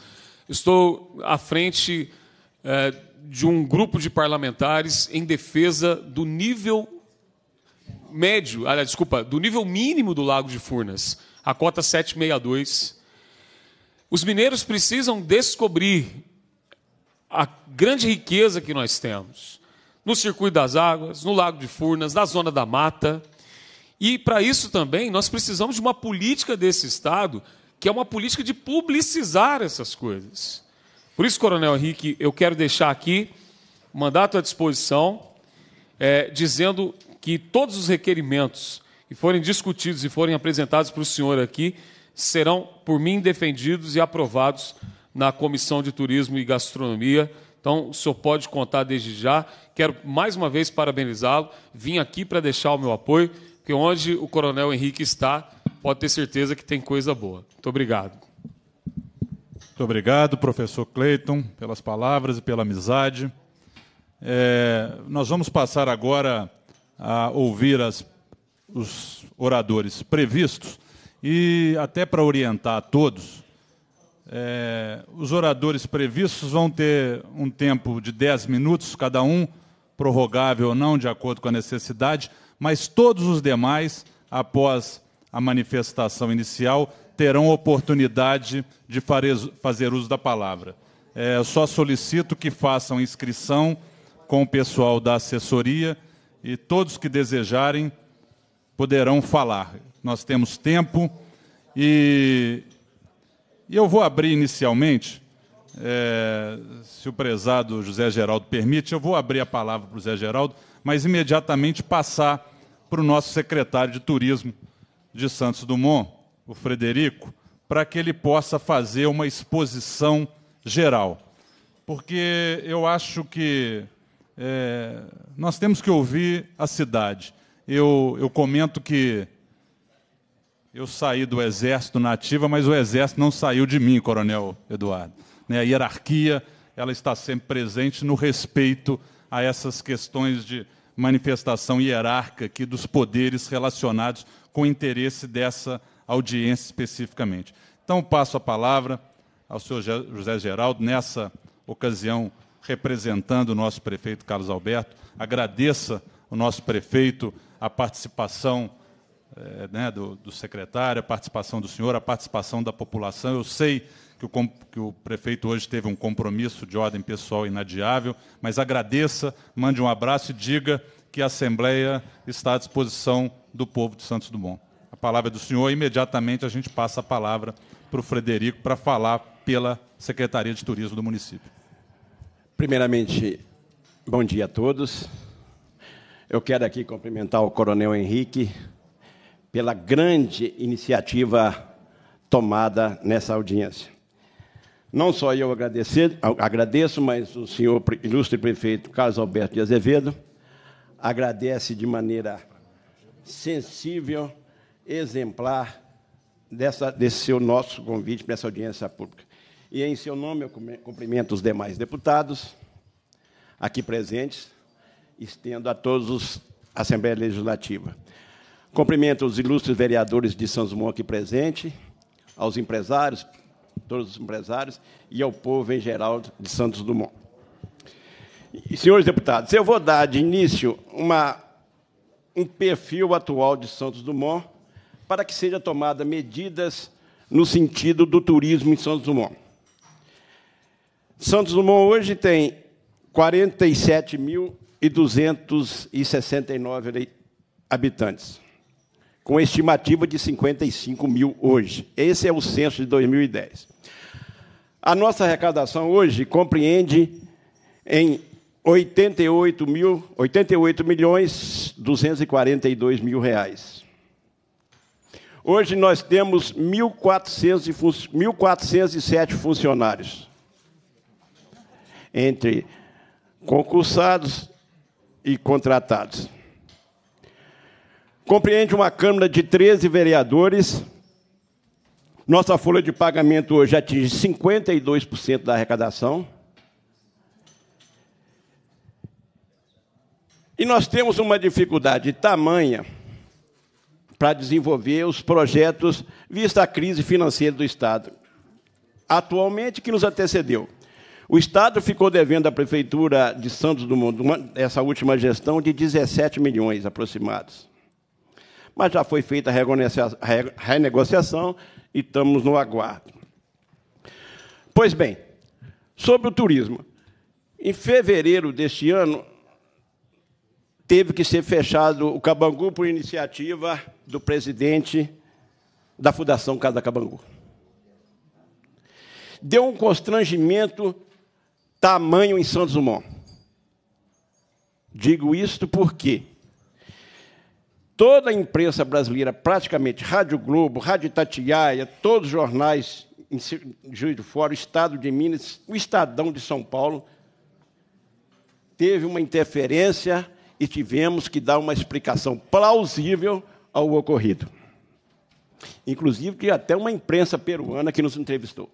Speaker 5: Estou à frente eh, de um grupo de parlamentares em defesa do nível médio, aliás, desculpa, do nível mínimo do Lago de Furnas, a cota 762. Os mineiros precisam descobrir a grande riqueza que nós temos no Circuito das Águas, no Lago de Furnas, na Zona da Mata. E para isso também nós precisamos de uma política desse Estado, que é uma política de publicizar essas coisas. Por isso, Coronel Henrique, eu quero deixar aqui mandato à disposição, é, dizendo que todos os requerimentos que forem discutidos e forem apresentados para o senhor aqui serão, por mim, defendidos e aprovados na Comissão de Turismo e Gastronomia então, o senhor pode contar desde já. Quero mais uma vez parabenizá-lo. Vim aqui para deixar o meu apoio, porque onde o Coronel Henrique está, pode ter certeza que tem coisa boa. Muito obrigado.
Speaker 2: Muito obrigado, professor Cleiton, pelas palavras e pela amizade. É, nós vamos passar agora a ouvir as, os oradores previstos e até para orientar a todos é, os oradores previstos vão ter um tempo de 10 minutos cada um, prorrogável ou não, de acordo com a necessidade, mas todos os demais, após a manifestação inicial, terão oportunidade de fazer uso da palavra. É, só solicito que façam inscrição com o pessoal da assessoria e todos que desejarem poderão falar. Nós temos tempo e e eu vou abrir inicialmente, é, se o prezado José Geraldo permite, eu vou abrir a palavra para o José Geraldo, mas imediatamente passar para o nosso secretário de Turismo de Santos Dumont, o Frederico, para que ele possa fazer uma exposição geral. Porque eu acho que é, nós temos que ouvir a cidade. Eu, eu comento que eu saí do exército nativa, mas o exército não saiu de mim, Coronel Eduardo. Né, a hierarquia ela está sempre presente no respeito a essas questões de manifestação hierárquica aqui dos poderes relacionados com o interesse dessa audiência especificamente. Então, passo a palavra ao senhor José Geraldo, nessa ocasião representando o nosso prefeito Carlos Alberto. Agradeça ao nosso prefeito a participação é, né, do, do, secretário, a participação do senhor, a participação da população. Eu sei que o, que o prefeito hoje teve um compromisso de ordem pessoal inadiável, mas agradeça, mande um abraço e diga que a Assembleia está à disposição do povo de Santos Dumont. A palavra é do senhor, imediatamente a gente passa a palavra para o Frederico para falar pela Secretaria de Turismo do
Speaker 6: município. Primeiramente, bom dia a todos. Eu quero aqui cumprimentar o Coronel Henrique, pela grande iniciativa tomada nessa audiência. Não só eu agradecer, agradeço, mas o senhor ilustre prefeito Carlos Alberto de Azevedo agradece de maneira sensível, exemplar, dessa, desse seu nosso convite para essa audiência pública. E, em seu nome, eu cumprimento os demais deputados aqui presentes, estendo a todos os Assembleia Legislativa. Cumprimento os ilustres vereadores de São Dumont aqui presente, aos empresários, todos os empresários, e ao povo em geral de Santos Dumont. Senhores deputados, eu vou dar de início uma, um perfil atual de Santos Dumont para que seja tomada medidas no sentido do turismo em Santos Dumont. Santos Dumont hoje tem 47.269 habitantes com estimativa de 55 mil hoje. Esse é o censo de 2010. A nossa arrecadação hoje compreende em 88 mil, 88 milhões 242 mil reais. Hoje nós temos 1.407 funcionários, entre concursados e contratados. Compreende uma Câmara de 13 vereadores. Nossa folha de pagamento hoje atinge 52% da arrecadação. E nós temos uma dificuldade tamanha para desenvolver os projetos, vista a crise financeira do Estado, atualmente que nos antecedeu. O Estado ficou devendo à Prefeitura de Santos do Mundo, essa última gestão, de 17 milhões aproximados mas já foi feita a renegociação e estamos no aguardo. Pois bem, sobre o turismo. Em fevereiro deste ano, teve que ser fechado o Cabangu por iniciativa do presidente da Fundação Casa Cabangu. Deu um constrangimento tamanho em Santos Dumont. Digo isto porque toda a imprensa brasileira, praticamente, Rádio Globo, Rádio Tatiaia, todos os jornais em Juiz de Fora, o Estado de Minas, o Estadão de São Paulo, teve uma interferência e tivemos que dar uma explicação plausível ao ocorrido. Inclusive, que até uma imprensa peruana que nos entrevistou.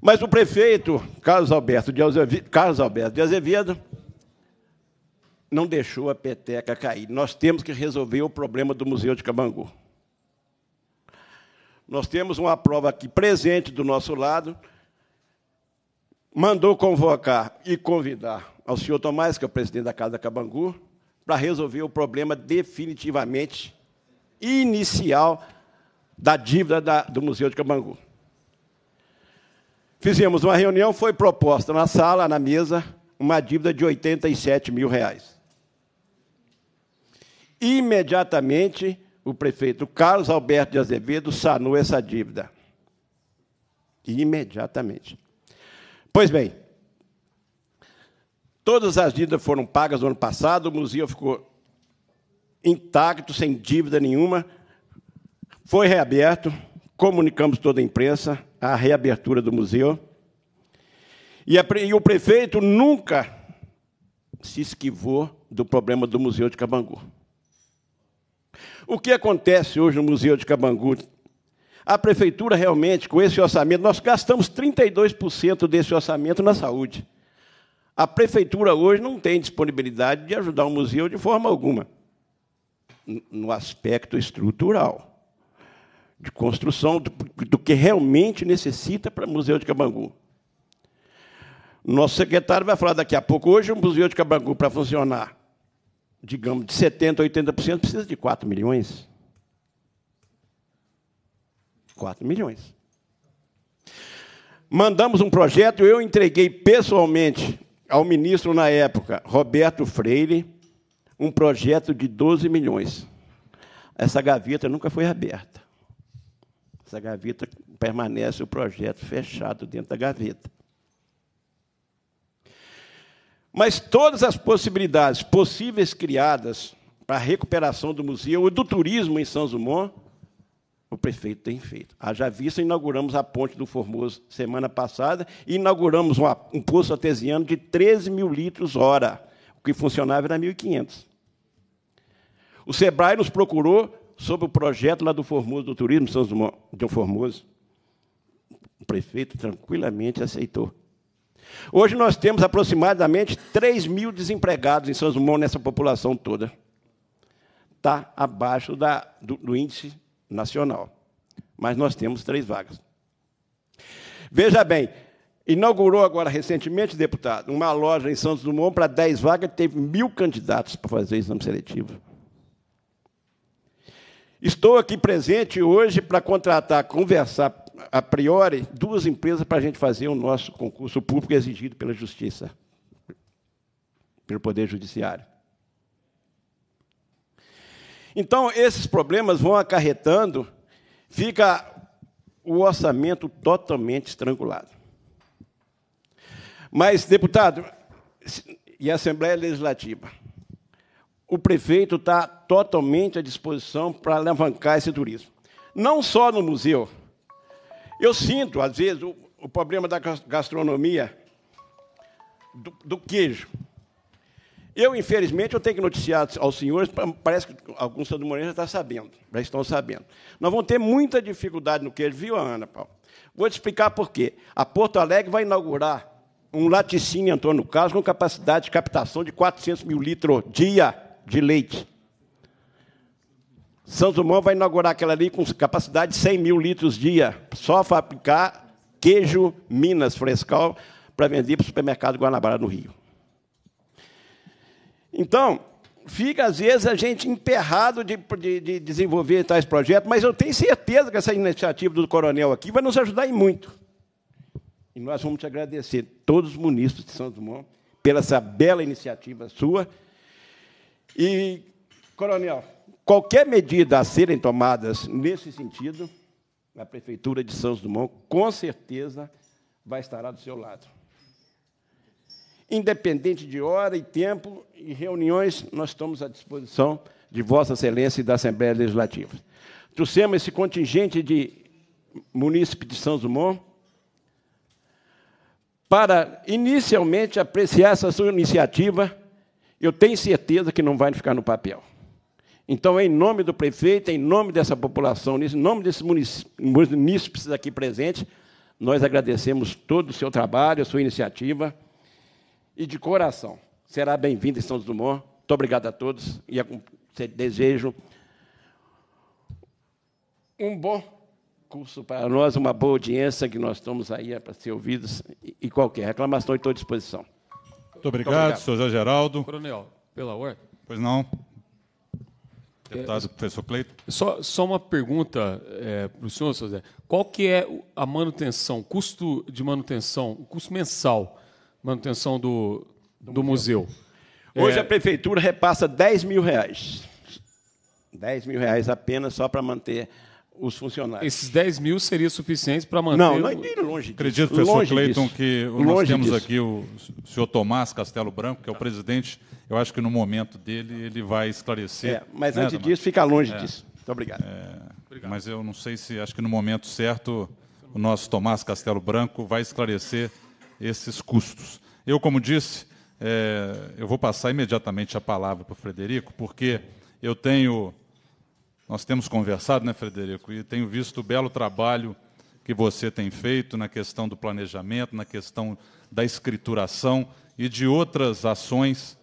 Speaker 6: Mas o prefeito Carlos Alberto de Azevedo, Carlos Alberto de Azevedo não deixou a peteca cair. Nós temos que resolver o problema do Museu de Cabangu. Nós temos uma prova aqui presente do nosso lado. Mandou convocar e convidar ao senhor Tomás, que é o presidente da Casa Cabangu, para resolver o problema definitivamente inicial da dívida da, do Museu de Cabangu. Fizemos uma reunião, foi proposta na sala, na mesa, uma dívida de 87 mil reais. Imediatamente, o prefeito Carlos Alberto de Azevedo sanou essa dívida. Imediatamente. Pois bem, todas as dívidas foram pagas no ano passado, o museu ficou intacto, sem dívida nenhuma, foi reaberto, comunicamos toda a imprensa a reabertura do museu. E, e o prefeito nunca se esquivou do problema do Museu de Cabangu. O que acontece hoje no Museu de Cabangu? A prefeitura realmente, com esse orçamento, nós gastamos 32% desse orçamento na saúde. A prefeitura hoje não tem disponibilidade de ajudar o museu de forma alguma, no aspecto estrutural de construção do, do, que realmente necessita para o Museu de Cabangu. Nosso secretário vai falar daqui a pouco. Hoje, o Museu de Cabangu, para funcionar, digamos, de 70%, 80%, precisa de 4 milhões. 4 milhões. Mandamos um projeto, eu entreguei pessoalmente ao ministro na época, Roberto Freire, um projeto de 12 milhões. Essa gaveta nunca foi aberta. Essa gaveta permanece o projeto fechado dentro da gaveta. Mas todas as possibilidades possíveis criadas para a recuperação do museu e do turismo em São Zumon, o prefeito tem feito. Ah, já vista, inauguramos a Ponte do Formoso semana passada e inauguramos uma, um poço artesiano de 13 mil litros hora. O que funcionava era 1.500. O Sebrae nos procurou sobre o projeto lá do Formoso, do turismo São Zumon, de um Formoso. O prefeito tranquilamente aceitou. Hoje nós temos aproximadamente 3 mil desempregados em São Dumont nessa população toda. Está abaixo da, do, do índice nacional. Mas nós temos três vagas. Veja bem, inaugurou agora recentemente, deputado, uma loja em Santos Dumont para 10 vagas, teve mil candidatos para fazer exame seletivo. Estou aqui presente hoje para contratar, conversar a priori, duas empresas para a gente fazer o nosso concurso público exigido pela Justiça, pelo Poder Judiciário. Então, esses problemas vão acarretando, fica o orçamento totalmente estrangulado. Mas, deputado, e a Assembleia Legislativa, o prefeito está totalmente à disposição para alavancar esse turismo. Não só no museu, eu sinto, às vezes, o, o problema da gastronomia do, do, queijo. Eu, infelizmente, eu tenho que noticiar aos senhores, parece que alguns São Moreira já, tá sabendo, já estão sabendo. Nós vamos ter muita dificuldade no queijo, viu, Ana Paula? Vou te explicar por quê. A Porto Alegre vai inaugurar um laticínio Antônio Carlos com capacidade de captação de 400 mil litros dia de leite. São Dumont vai inaugurar aquela ali com capacidade de 100 mil litros dia, só fabricar queijo Minas Frescal para vender para o supermercado Guanabara, no Rio. Então, fica, às vezes, a gente emperrado de, de, de desenvolver tais projetos, mas eu tenho certeza que essa iniciativa do coronel aqui vai nos ajudar em muito. E nós vamos te agradecer, todos os ministros de São Dumont, pela essa bela iniciativa sua. E, coronel, Qualquer medida a serem tomadas nesse sentido, a Prefeitura de Santos Dumont, com certeza, vai estar do seu lado. Independente de hora e tempo e reuniões, nós estamos à disposição de Vossa Excelência e da Assembleia Legislativa. Trouxemos esse contingente de munícipes de São Dumont para, inicialmente, apreciar essa sua iniciativa. Eu tenho certeza que não vai ficar no papel. Então, em nome do prefeito, em nome dessa população, em nome desses munícipes aqui presentes, nós agradecemos todo o seu trabalho, a sua iniciativa. E de coração, será bem-vindo em São Dumont. Muito obrigado a todos e desejo um bom curso para nós, uma boa audiência, que nós estamos aí para ser ouvidos e qualquer reclamação estou à disposição. Muito obrigado, obrigado. senhor
Speaker 5: José Geraldo. Coronel, pela ordem. Pois não. Deputado é, professor Cleito. Só, só uma pergunta é, para o senhor, Qual que é a manutenção, custo de manutenção, o custo mensal, manutenção do, do, do museu? museu? Hoje é... a prefeitura repassa 10 mil reais. 10 mil
Speaker 6: reais apenas só
Speaker 5: para manter os funcionários. Esses 10 mil seria suficiente para manter. Não, não é longe disso. Acredito, professor longe Cleiton, que
Speaker 2: nós temos disso. aqui o senhor Tomás Castelo Branco, que é o presidente. Eu acho que no momento dele ele vai esclarecer. É, mas né, antes
Speaker 6: disso, fica longe é. disso. Muito obrigado. É, obrigado.
Speaker 2: Mas eu não sei se acho que no momento certo o nosso Tomás Castelo Branco vai esclarecer esses custos. Eu, como disse, é, eu vou passar imediatamente a palavra para o Frederico, porque eu tenho nós temos conversado, né, Frederico? E tenho visto o belo trabalho que você tem feito na questão do planejamento, na questão da escrituração e de outras ações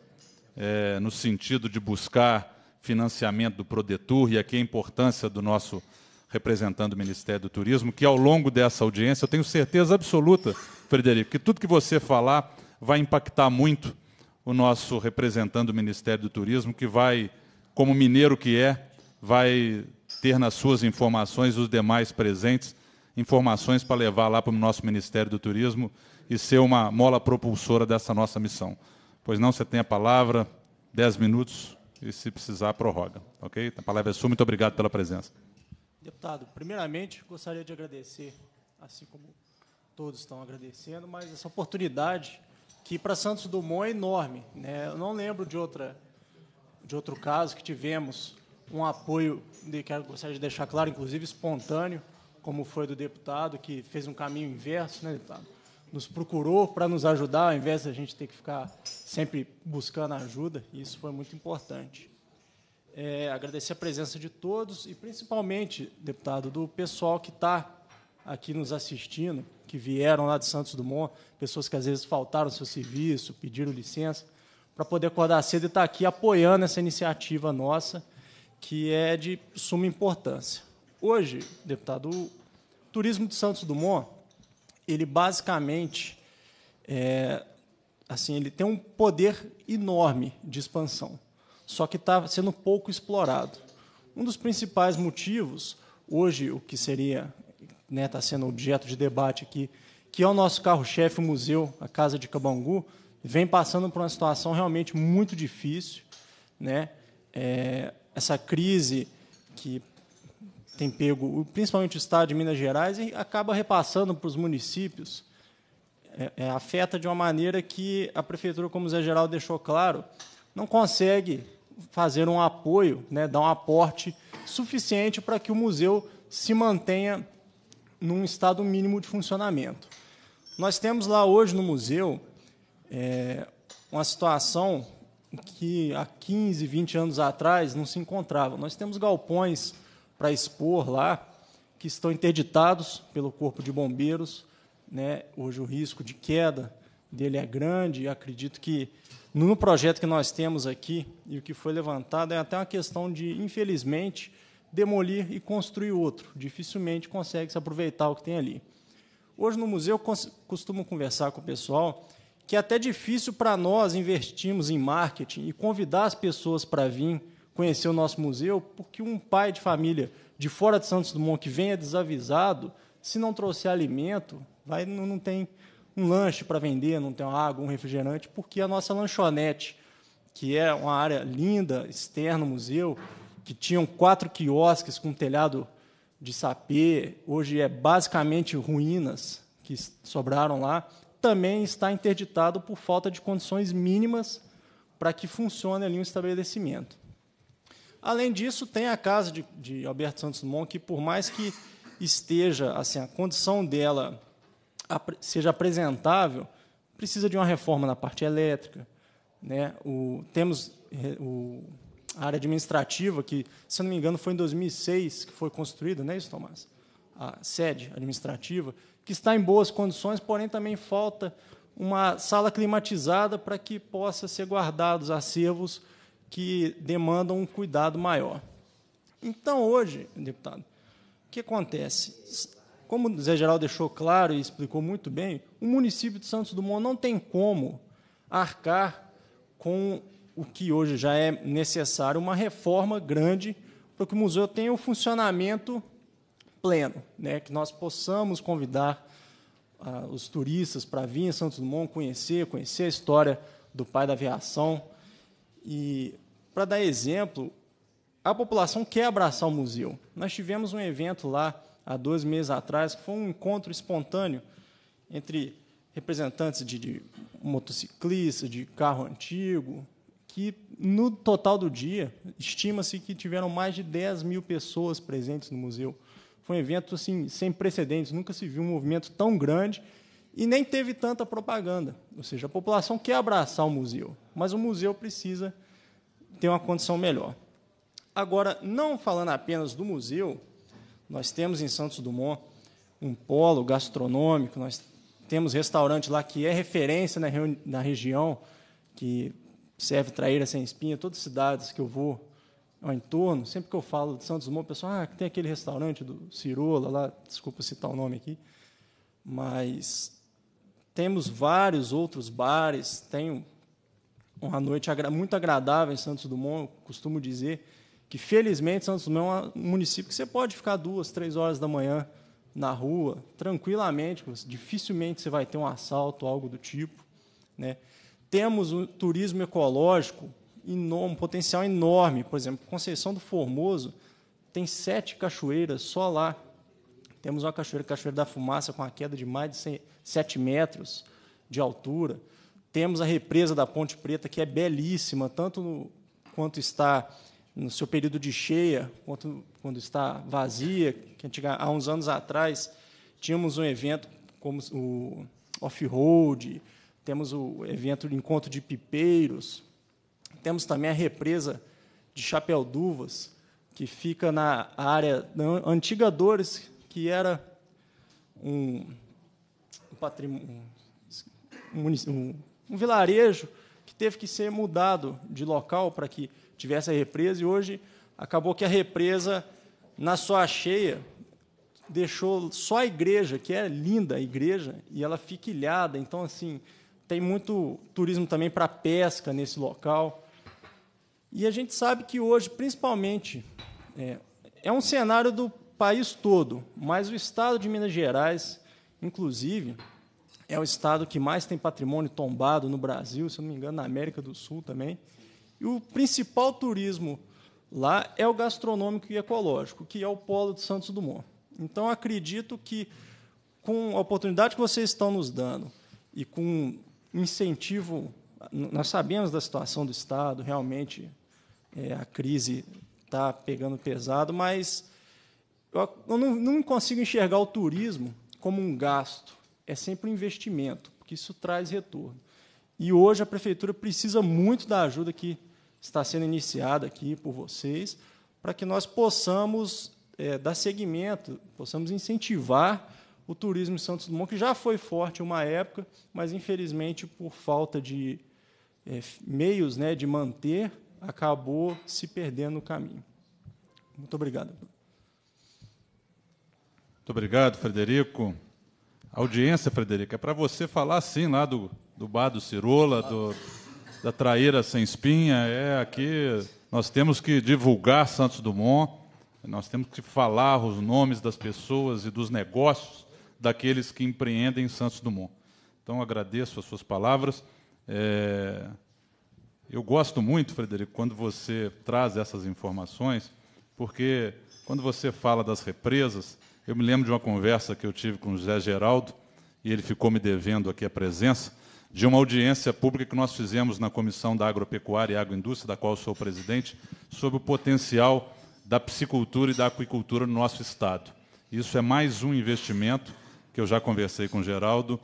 Speaker 2: é, no sentido de buscar financiamento do Prodetur e aqui a importância do nosso representando o Ministério do Turismo, que ao longo dessa audiência, eu tenho certeza absoluta, Frederico, que tudo que você falar vai impactar muito o nosso representando o Ministério do Turismo, que vai, como mineiro que é, vai ter nas suas informações os demais presentes, informações para levar lá para o nosso Ministério do Turismo e ser uma mola propulsora dessa nossa missão. Pois não, você tem a palavra, dez minutos, e se precisar, prorroga. Ok? A palavra é sua, muito obrigado pela presença.
Speaker 7: Deputado, primeiramente, gostaria de agradecer, assim como todos estão agradecendo, mas essa oportunidade que para Santos Dumont é enorme. Né? Eu não lembro de, outra, de outro caso que tivemos um apoio de, que eu gostaria de deixar claro, inclusive espontâneo, como foi do deputado, que fez um caminho inverso, né, deputado? Nos procurou para nos ajudar, ao invés de a gente ter que ficar sempre buscando ajuda, e isso foi muito importante. É, agradecer a presença de todos e, principalmente, deputado, do pessoal que está aqui nos assistindo, que vieram lá de Santos Dumont, pessoas que às vezes faltaram seu serviço, pediram licença, para poder acordar cedo e estar tá aqui apoiando essa iniciativa nossa que é de suma importância. Hoje, deputado, o turismo de Santos Dumont, ele basicamente é, assim, ele tem um poder enorme de expansão, só que está sendo pouco explorado. Um dos principais motivos, hoje, o que seria, né, está sendo objeto de debate aqui, que é o nosso carro-chefe, o museu, a Casa de Cabangu, vem passando por uma situação realmente muito difícil. Né? É, essa crise que tem pego principalmente o Estado de Minas Gerais e acaba repassando para os municípios. É, é, afeta de uma maneira que a Prefeitura, como o Zé Geraldo deixou claro, não consegue fazer um apoio, né, dar um aporte suficiente para que o museu se mantenha num estado mínimo de funcionamento. Nós temos lá hoje no museu é, uma situação que há 15, 20 anos atrás não se encontravam. Nós temos galpões para expor lá, que estão interditados pelo Corpo de Bombeiros. Né? Hoje o risco de queda dele é grande, e acredito que no projeto que nós temos aqui, e o que foi levantado, é até uma questão de, infelizmente, demolir e construir outro. Dificilmente consegue se aproveitar o que tem ali. Hoje no museu, costumo conversar com o pessoal que é até difícil para nós investirmos em marketing e convidar as pessoas para vir conhecer o nosso museu, porque um pai de família de fora de Santos Dumont que venha desavisado, se não trouxer alimento, vai não, não tem um lanche para vender, não tem uma água, um refrigerante, porque a nossa lanchonete, que é uma área linda, externa ao museu, que tinham quatro quiosques com telhado de sapê, hoje é basicamente ruínas que sobraram lá também está interditado por falta de condições mínimas para que funcione ali um estabelecimento. Além disso, tem a casa de, de Alberto Santos Dumont, que por mais que esteja, assim, a condição dela seja apresentável, precisa de uma reforma na parte elétrica. Né? O, temos eh, o, a área administrativa, que, se não me engano, foi em 2006 que foi construída, não é isso, Tomás? A sede administrativa, que está em boas condições, porém também falta uma sala climatizada para que possa ser guardados acervos que demandam um cuidado maior. Então, hoje, deputado, o que acontece? Como o Zé Geral deixou claro e explicou muito bem, o município de Santos Dumont não tem como arcar com o que hoje já é necessário, uma reforma grande para que o museu tenha o um funcionamento pleno, né? que nós possamos convidar ah, os turistas para vir em Santos Dumont conhecer, conhecer a história do pai da aviação. E, para dar exemplo, a população quer abraçar o museu. Nós tivemos um evento lá há dois meses atrás, que foi um encontro espontâneo entre representantes de, de motociclistas, de carro antigo, que no total do dia estima-se que tiveram mais de 10 mil pessoas presentes no museu. Foi um evento assim, sem precedentes, nunca se viu um movimento tão grande e nem teve tanta propaganda. Ou seja, a população quer abraçar o museu, mas o museu precisa ter uma condição melhor. Agora, não falando apenas do museu, nós temos em Santos Dumont um polo gastronômico, nós temos restaurante lá que é referência na, na região, que serve traíra sem espinha, todas as cidades que eu vou ao entorno, sempre que eu falo de Santos Dumont, o pessoal, ah, tem aquele restaurante do Cirola lá, desculpa citar o nome aqui, mas temos vários outros bares, tem uma noite muito agradável em Santos Dumont, eu costumo dizer que, felizmente, Santos Dumont é um município que você pode ficar duas, três horas da manhã na rua, tranquilamente, dificilmente você vai ter um assalto, algo do tipo. Né? Temos o turismo ecológico, enorme, um potencial enorme. Por exemplo, Conceição do Formoso tem sete cachoeiras só lá. Temos uma cachoeira, Cachoeira da Fumaça, com a queda de mais de 7 metros de altura. Temos a represa da Ponte Preta, que é belíssima, tanto no, quanto está no seu período de cheia, quanto quando está vazia. Que antiga, há uns anos atrás, tínhamos um evento como o off-road, temos o evento do encontro de pipeiros, temos também a represa de Chapéu Duvas, que fica na área da antiga Dores, que era um, patrimônio, um, um, um vilarejo que teve que ser mudado de local para que tivesse a represa, e hoje acabou que a represa, na sua cheia, deixou só a igreja, que é linda a igreja, e ela fica ilhada. Então, assim, tem muito turismo também para pesca nesse local. E a gente sabe que hoje, principalmente, é, é um cenário do país todo, mas o estado de Minas Gerais, inclusive, é o estado que mais tem patrimônio tombado no Brasil, se não me engano, na América do Sul também. E o principal turismo lá é o gastronômico e ecológico, que é o polo de Santos Dumont. Então, acredito que, com a oportunidade que vocês estão nos dando e com incentivo nós sabemos da situação do Estado, realmente é, a crise está pegando pesado, mas eu, eu não, não, consigo enxergar o turismo como um gasto, é sempre um investimento, porque isso traz retorno. E hoje a prefeitura precisa muito da ajuda que está sendo iniciada aqui por vocês, para que nós possamos é, dar seguimento, possamos incentivar o turismo em Santos Dumont, que já foi forte uma época, mas infelizmente por falta de é, meios né, de manter, acabou se perdendo no caminho. Muito obrigado.
Speaker 2: Muito obrigado, Frederico. A audiência, Frederico, é para você falar sim lá do, do bar do Cirola, do, da traíra sem espinha. É aqui nós temos que divulgar Santos Dumont, nós temos que falar os nomes das pessoas e dos negócios daqueles que empreendem Santos Dumont. Então agradeço as suas palavras. É, eu gosto muito, Frederico, quando você traz essas informações, porque quando você fala das represas, eu me lembro de uma conversa que eu tive com o José Geraldo, e ele ficou me devendo aqui a presença, de uma audiência pública que nós fizemos na Comissão da Agropecuária e Agroindústria, da qual sou presidente, sobre o potencial da piscicultura e da aquicultura no nosso Estado. Isso é mais um investimento que eu já conversei com o Geraldo,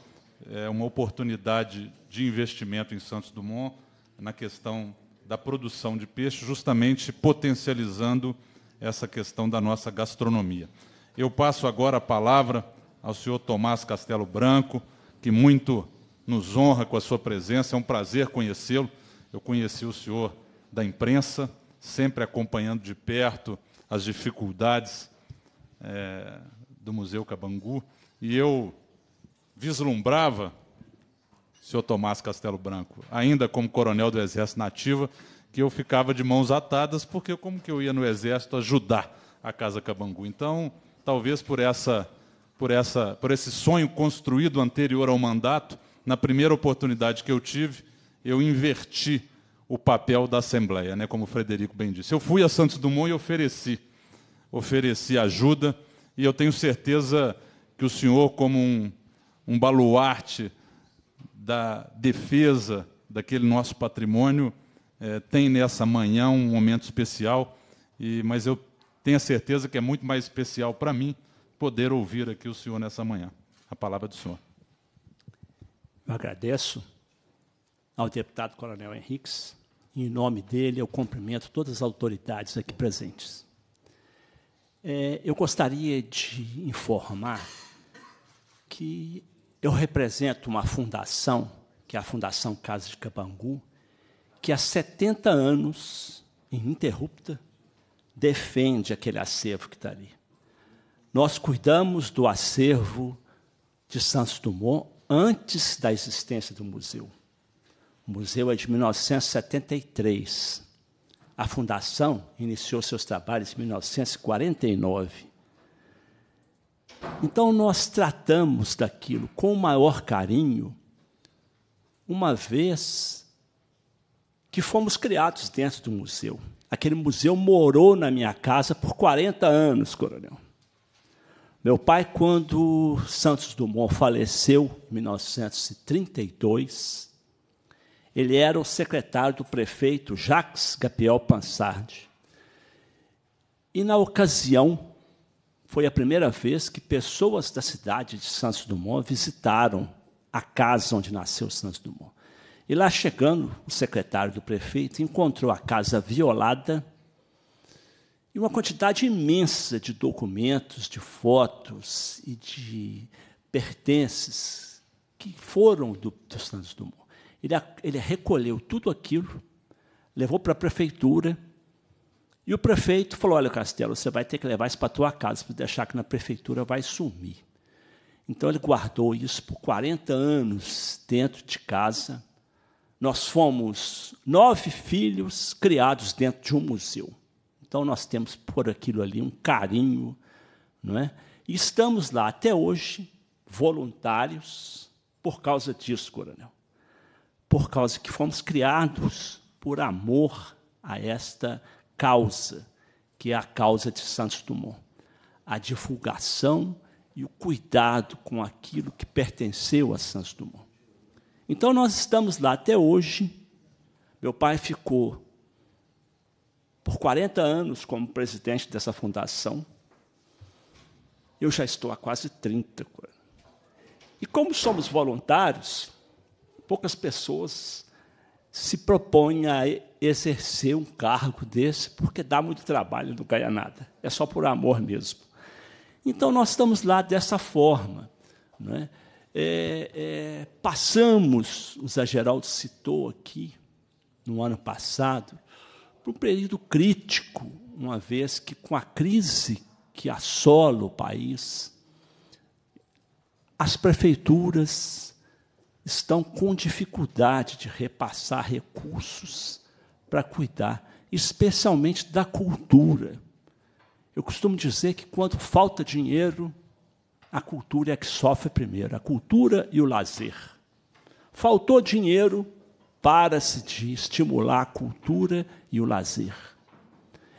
Speaker 2: é, uma oportunidade de investimento em Santos Dumont na questão da produção de peixe, justamente potencializando essa questão da nossa gastronomia. Eu passo agora a palavra ao senhor Tomás Castelo Branco, que muito nos honra com a sua presença, é um prazer conhecê-lo. Eu conheci o senhor da imprensa, sempre acompanhando de perto as dificuldades é, do Museu Cabangu, e eu vislumbrava o senhor Tomás Castelo Branco, ainda como coronel do Exército Nativa, que eu ficava de mãos atadas, porque como que eu ia no Exército ajudar a Casa Cabangu? Então, talvez por essa por essa por esse sonho construído anterior ao mandato, na primeira oportunidade que eu tive, eu inverti o papel da Assembleia, né, como o Frederico bem disse. Eu fui a Santos Dumont e ofereci, ofereci ajuda, e eu tenho certeza que o senhor, como um um baluarte da defesa daquele nosso patrimônio, é, tem nessa manhã um momento especial, e, mas eu tenho a certeza que é muito mais especial para mim poder ouvir aqui o senhor nessa manhã, a palavra do senhor.
Speaker 8: Eu agradeço ao deputado Coronel Henriques, em nome dele eu cumprimento todas as autoridades aqui presentes. É, eu gostaria de informar que eu represento uma fundação, que é a Fundação Casa de Capangu, que há 70 anos, ininterrupta, defende aquele acervo que está ali. Nós cuidamos do acervo de Santos Dumont antes da existência do museu. O museu é de 1973. A fundação iniciou seus trabalhos em 1949. Então nós tratamos daquilo com o maior carinho, uma vez que fomos criados dentro do museu. Aquele museu morou na minha casa por 40 anos, coronel. Meu pai, quando Santos Dumont faleceu, em 1932, ele era o secretário do prefeito Jacques Gabriel Pansardi. E, na ocasião, foi a primeira vez que pessoas da cidade de Santos Dumont visitaram a casa onde nasceu Santos Dumont. E lá chegando, o secretário do prefeito encontrou a casa violada e uma quantidade imensa de documentos, de fotos e de pertences que foram do, do Santos Dumont. Ele, ele recolheu tudo aquilo, levou para a prefeitura e o prefeito falou: Olha, Castelo, você vai ter que levar isso para a tua casa, para deixar que na prefeitura vai sumir. Então ele guardou isso por 40 anos dentro de casa. Nós fomos nove filhos criados dentro de um museu. Então nós temos por aquilo ali um carinho, não é? E estamos lá até hoje, voluntários, por causa disso, coronel. Por causa que fomos criados por amor a esta causa, que é a causa de Santos Dumont, a divulgação e o cuidado com aquilo que pertenceu a Santos Dumont. Então nós estamos lá até hoje. Meu pai ficou por 40 anos como presidente dessa fundação. Eu já estou há quase 30. E como somos voluntários, poucas pessoas se propõem a exercer um cargo desse, porque dá muito trabalho, não ganha nada. É só por amor mesmo. Então, nós estamos lá dessa forma. Né? É, é, passamos, o Zé Geraldo citou aqui, no ano passado, para um período crítico, uma vez que, com a crise que assola o país, as prefeituras estão com dificuldade de repassar recursos para cuidar, especialmente da cultura. Eu costumo dizer que quando falta dinheiro, a cultura é que sofre primeiro, a cultura e o lazer. Faltou dinheiro, para-se de estimular a cultura e o lazer.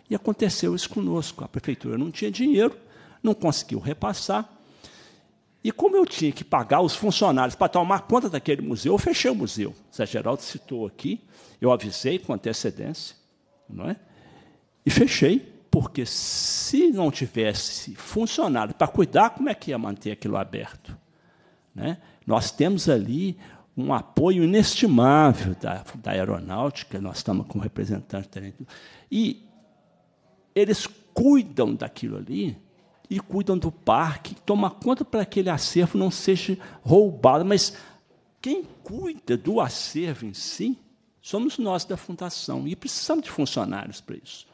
Speaker 8: E aconteceu isso conosco. A prefeitura não tinha dinheiro, não conseguiu repassar, e como eu tinha que pagar os funcionários para tomar conta daquele museu, eu fechei o museu. Zé Geraldo citou aqui, eu avisei com antecedência, não é? E fechei, porque se não tivesse funcionário para cuidar, como é que ia manter aquilo aberto? Né? Nós temos ali um apoio inestimável da, da aeronáutica, nós estamos com um representante também. E eles cuidam daquilo ali e cuidam do parque, toma conta para que aquele acervo não seja roubado. Mas quem cuida do acervo em si somos nós da fundação e precisamos de funcionários para isso.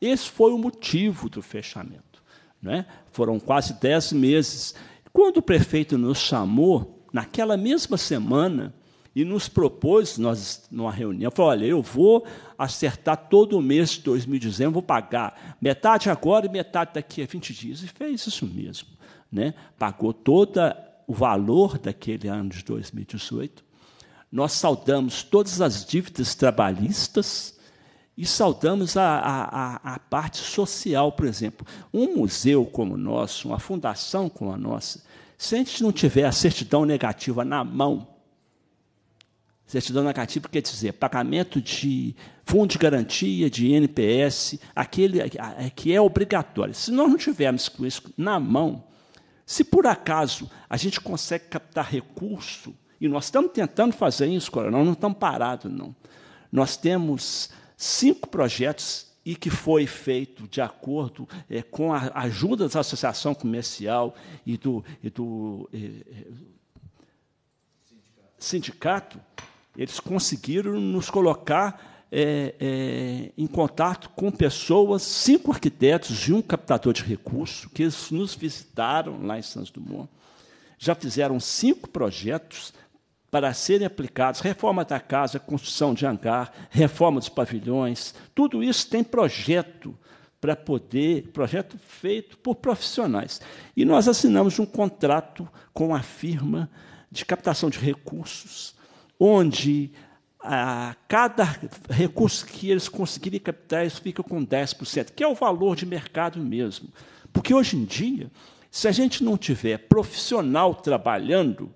Speaker 8: Esse foi o motivo do fechamento. Né? Foram quase dez meses. Quando o prefeito nos chamou, naquela mesma semana, e nos propôs, nós numa reunião, falou: olha, eu vou acertar todo o mês de 2019, vou pagar metade agora e metade daqui a 20 dias. E fez isso mesmo. Né? Pagou todo o valor daquele ano de 2018. Nós saudamos todas as dívidas trabalhistas e saudamos a, a, a parte social, por exemplo. Um museu como o nosso, uma fundação como a nossa, se a gente não tiver a certidão negativa na mão, Certidão negativa quer dizer pagamento de fundo de garantia, de NPS, aquele que é obrigatório. Se nós não tivermos com isso na mão, se por acaso a gente consegue captar recurso, e nós estamos tentando fazer isso, coronel, não estamos parados, não. Nós temos cinco projetos e que foi feito de acordo é, com a ajuda da Associação Comercial e do, e do eh, eh, sindicato eles conseguiram nos colocar é, é, em contato com pessoas, cinco arquitetos e um captador de recursos, que eles nos visitaram lá em Santos Dumont. Já fizeram cinco projetos para serem aplicados: reforma da casa, construção de hangar, reforma dos pavilhões. Tudo isso tem projeto para poder, projeto feito por profissionais. E nós assinamos um contrato com a firma de captação de recursos onde a ah, cada recurso que eles conseguirem captar, eles ficam com 10%, que é o valor de mercado mesmo. Porque hoje em dia, se a gente não tiver profissional trabalhando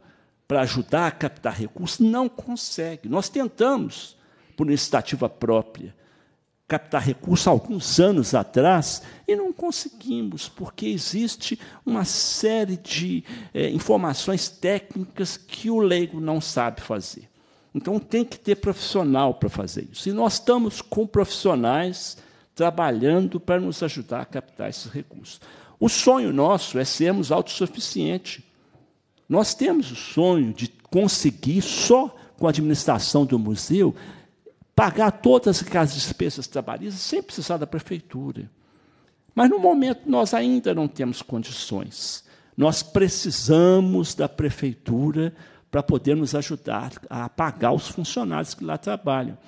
Speaker 8: para ajudar a captar recursos, não consegue. Nós tentamos, por iniciativa própria, captar recursos alguns anos atrás e não conseguimos, porque existe uma série de é, informações técnicas que o leigo não sabe fazer. Então tem que ter profissional para fazer isso. E nós estamos com profissionais trabalhando para nos ajudar a captar esses recursos. O sonho nosso é sermos autossuficientes. Nós temos o sonho de conseguir, só com a administração do museu, pagar todas as despesas trabalhistas sem precisar da prefeitura. Mas, no momento, nós ainda não temos condições. Nós precisamos da prefeitura para poder nos ajudar a pagar os funcionários que lá trabalham.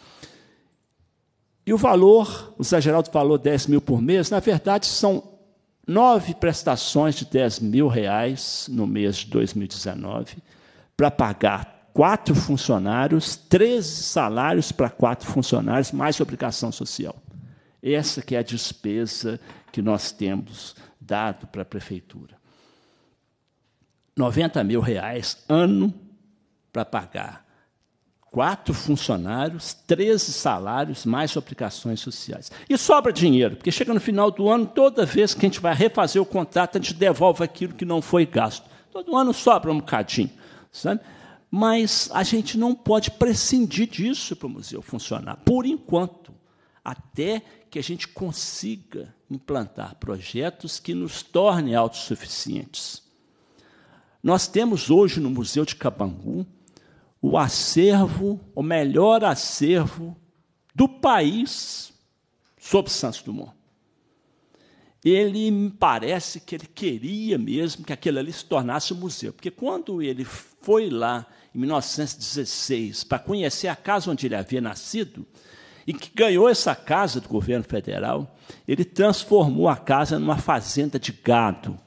Speaker 8: E o valor, o Zé Geraldo falou 10 mil por mês, na verdade são nove prestações de 10 mil reais no mês de 2019 para pagar quatro funcionários, 13 salários para quatro funcionários, mais obrigação social. Essa que é a despesa que nós temos dado para a prefeitura. 90 mil reais ano para pagar quatro funcionários, 13 salários, mais aplicações sociais. E sobra dinheiro, porque chega no final do ano, toda vez que a gente vai refazer o contrato, a gente devolve aquilo que não foi gasto. Todo ano sobra um bocadinho, sabe? Mas a gente não pode prescindir disso para o museu funcionar, por enquanto, até que a gente consiga implantar projetos que nos tornem autossuficientes. Nós temos hoje no Museu de Cabangu o acervo, o melhor acervo do país sobre Santos Dumont. Ele me parece que ele queria mesmo que aquele ali se tornasse um museu, porque quando ele foi lá em 1916 para conhecer a casa onde ele havia nascido, e que ganhou essa casa do governo federal, ele transformou a casa numa fazenda de gado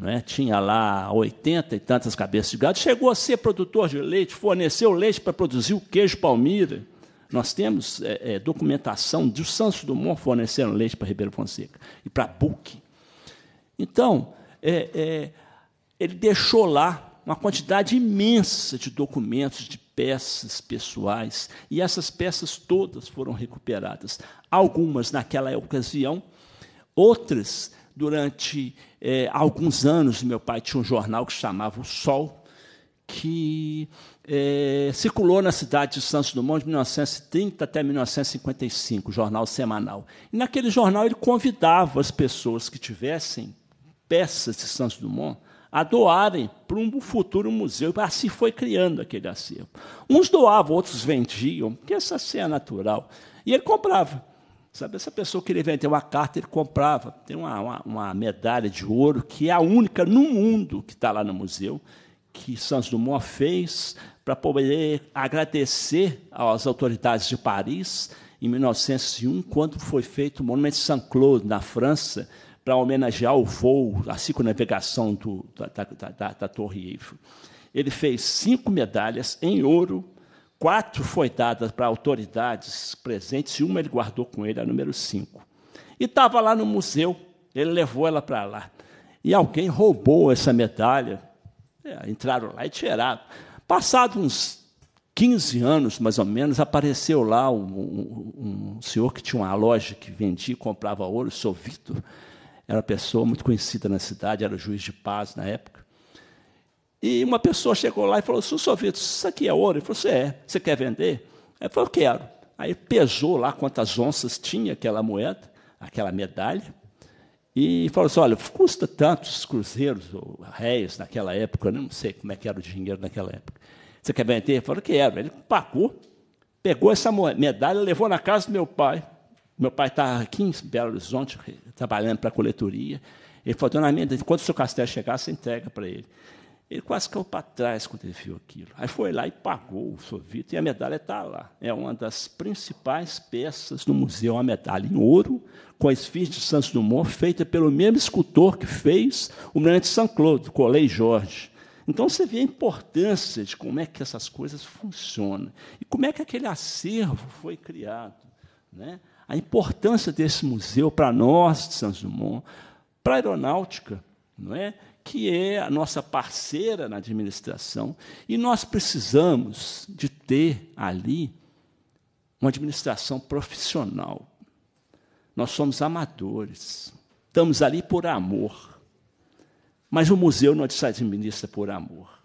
Speaker 8: né? tinha lá 80 e tantas cabeças de gado, chegou a ser produtor de leite, forneceu leite para produzir o queijo palmira. Nós temos é, é, documentação de Santos Dumont fornecendo leite para Ribeiro Fonseca e para Buque Então, é, é, ele deixou lá uma quantidade imensa de documentos, de peças pessoais, e essas peças todas foram recuperadas. Algumas naquela ocasião, outras durante é, há alguns anos, meu pai tinha um jornal que chamava O Sol, que é, circulou na cidade de Santos Dumont de 1930 até 1955, jornal semanal. E naquele jornal ele convidava as pessoas que tivessem peças de Santos Dumont a doarem para um futuro museu. Assim foi criando aquele acervo. Uns doavam, outros vendiam, porque essa cena é natural. E ele comprava. Sabe, essa pessoa queria vender uma carta, ele comprava. Tem uma, uma, uma medalha de ouro que é a única no mundo que está lá no museu, que Santos Dumont fez para poder agradecer às autoridades de Paris, em 1901, quando foi feito o Monumento de Saint-Claude, na França, para homenagear o voo, a circunnavegação do, da, da, da, da Torre Eiffel. Ele fez cinco medalhas em ouro Quatro foi dada para autoridades presentes e uma ele guardou com ele, a número cinco. E estava lá no museu, ele levou ela para lá. E alguém roubou essa medalha. É, entraram lá e tiraram. Passados uns 15 anos, mais ou menos, apareceu lá um, um, um senhor que tinha uma loja que vendia e comprava ouro, o Sr. Vitor. Era uma pessoa muito conhecida na cidade, era juiz de paz na época. E uma pessoa chegou lá e falou: Seu Sovito, isso aqui é ouro? Ele falou: Você é. Você quer vender? Ele falou: Quero. Aí pesou lá quantas onças tinha aquela moeda, aquela medalha, e falou assim: Olha, custa tantos cruzeiros ou réis naquela época, eu não sei como é que era o dinheiro naquela época. Você quer vender? Ele falou: Quero. Ele pagou, pegou essa medalha, levou na casa do meu pai. Meu pai estava tá aqui em Belo Horizonte, trabalhando para a coletoria. Ele falou: Dona Minda, quando o seu castelo chegar, você entrega para ele. Ele quase caiu para trás quando ele viu aquilo. Aí foi lá e pagou o sorvete, e a medalha está lá. É uma das principais peças do museu, a medalha em ouro, com a esfinge de Santos Dumont, feita pelo mesmo escultor que fez o Mirante saint Clodo, Colei Jorge. Então você vê a importância de como é que essas coisas funcionam e como é que aquele acervo foi criado. Né? A importância desse museu para nós de Santos Dumont, para a aeronáutica, não é? que é a nossa parceira na administração, e nós precisamos de ter ali uma administração profissional. Nós somos amadores, estamos ali por amor, mas o museu não se administra por amor.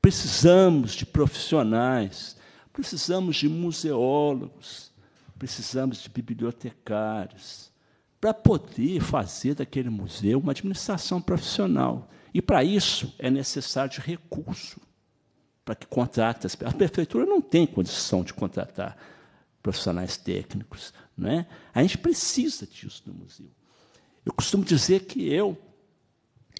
Speaker 8: Precisamos de profissionais, precisamos de museólogos, precisamos de bibliotecários, para poder fazer daquele museu uma administração profissional. E para isso é necessário de recurso para que contrate as A prefeitura não tem condição de contratar profissionais técnicos. Não é? A gente precisa disso no museu. Eu costumo dizer que eu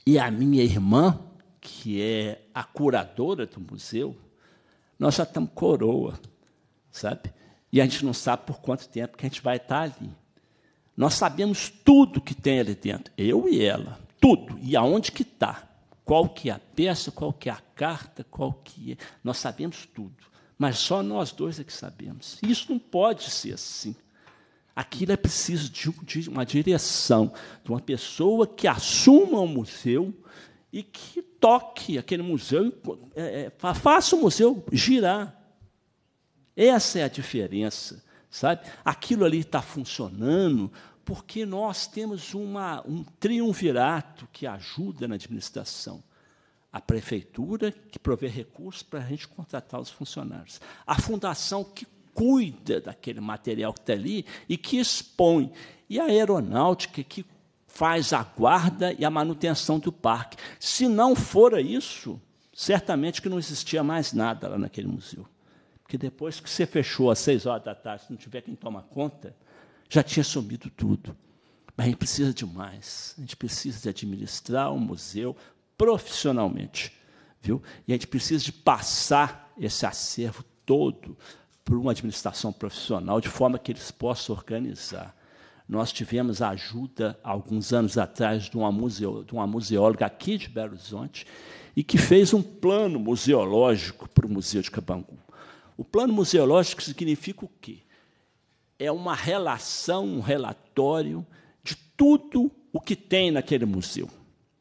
Speaker 8: e a minha irmã, que é a curadora do museu, nós já estamos coroa, sabe? E a gente não sabe por quanto tempo que a gente vai estar ali. Nós sabemos tudo que tem ali dentro, eu e ela, tudo, e aonde que está, qual que é a peça, qual que é a carta, qual que é, nós sabemos tudo, mas só nós dois é que sabemos. Isso não pode ser assim. Aquilo é preciso de, uma direção, de uma pessoa que assuma o museu e que toque aquele museu, é, é, faça o museu girar. Essa é a diferença sabe? Aquilo ali está funcionando porque nós temos uma, um triunvirato que ajuda na administração. A prefeitura, que provê recursos para a gente contratar os funcionários. A fundação, que cuida daquele material que está ali e que expõe. E a aeronáutica, que faz a guarda e a manutenção do parque. Se não fora isso, certamente que não existia mais nada lá naquele museu. Porque depois que você fechou às seis horas da tarde, se não tiver quem toma conta, já tinha sumido tudo. Mas a gente precisa de mais. A gente precisa de administrar o um museu profissionalmente. Viu? E a gente precisa de passar esse acervo todo para uma administração profissional, de forma que eles possam organizar. Nós tivemos a ajuda, alguns anos atrás, de uma, museo, de uma museóloga aqui de Belo Horizonte, e que fez um plano museológico para o Museu de Cabangu. O plano museológico significa o quê? É uma relação, um relatório de tudo o que tem naquele museu,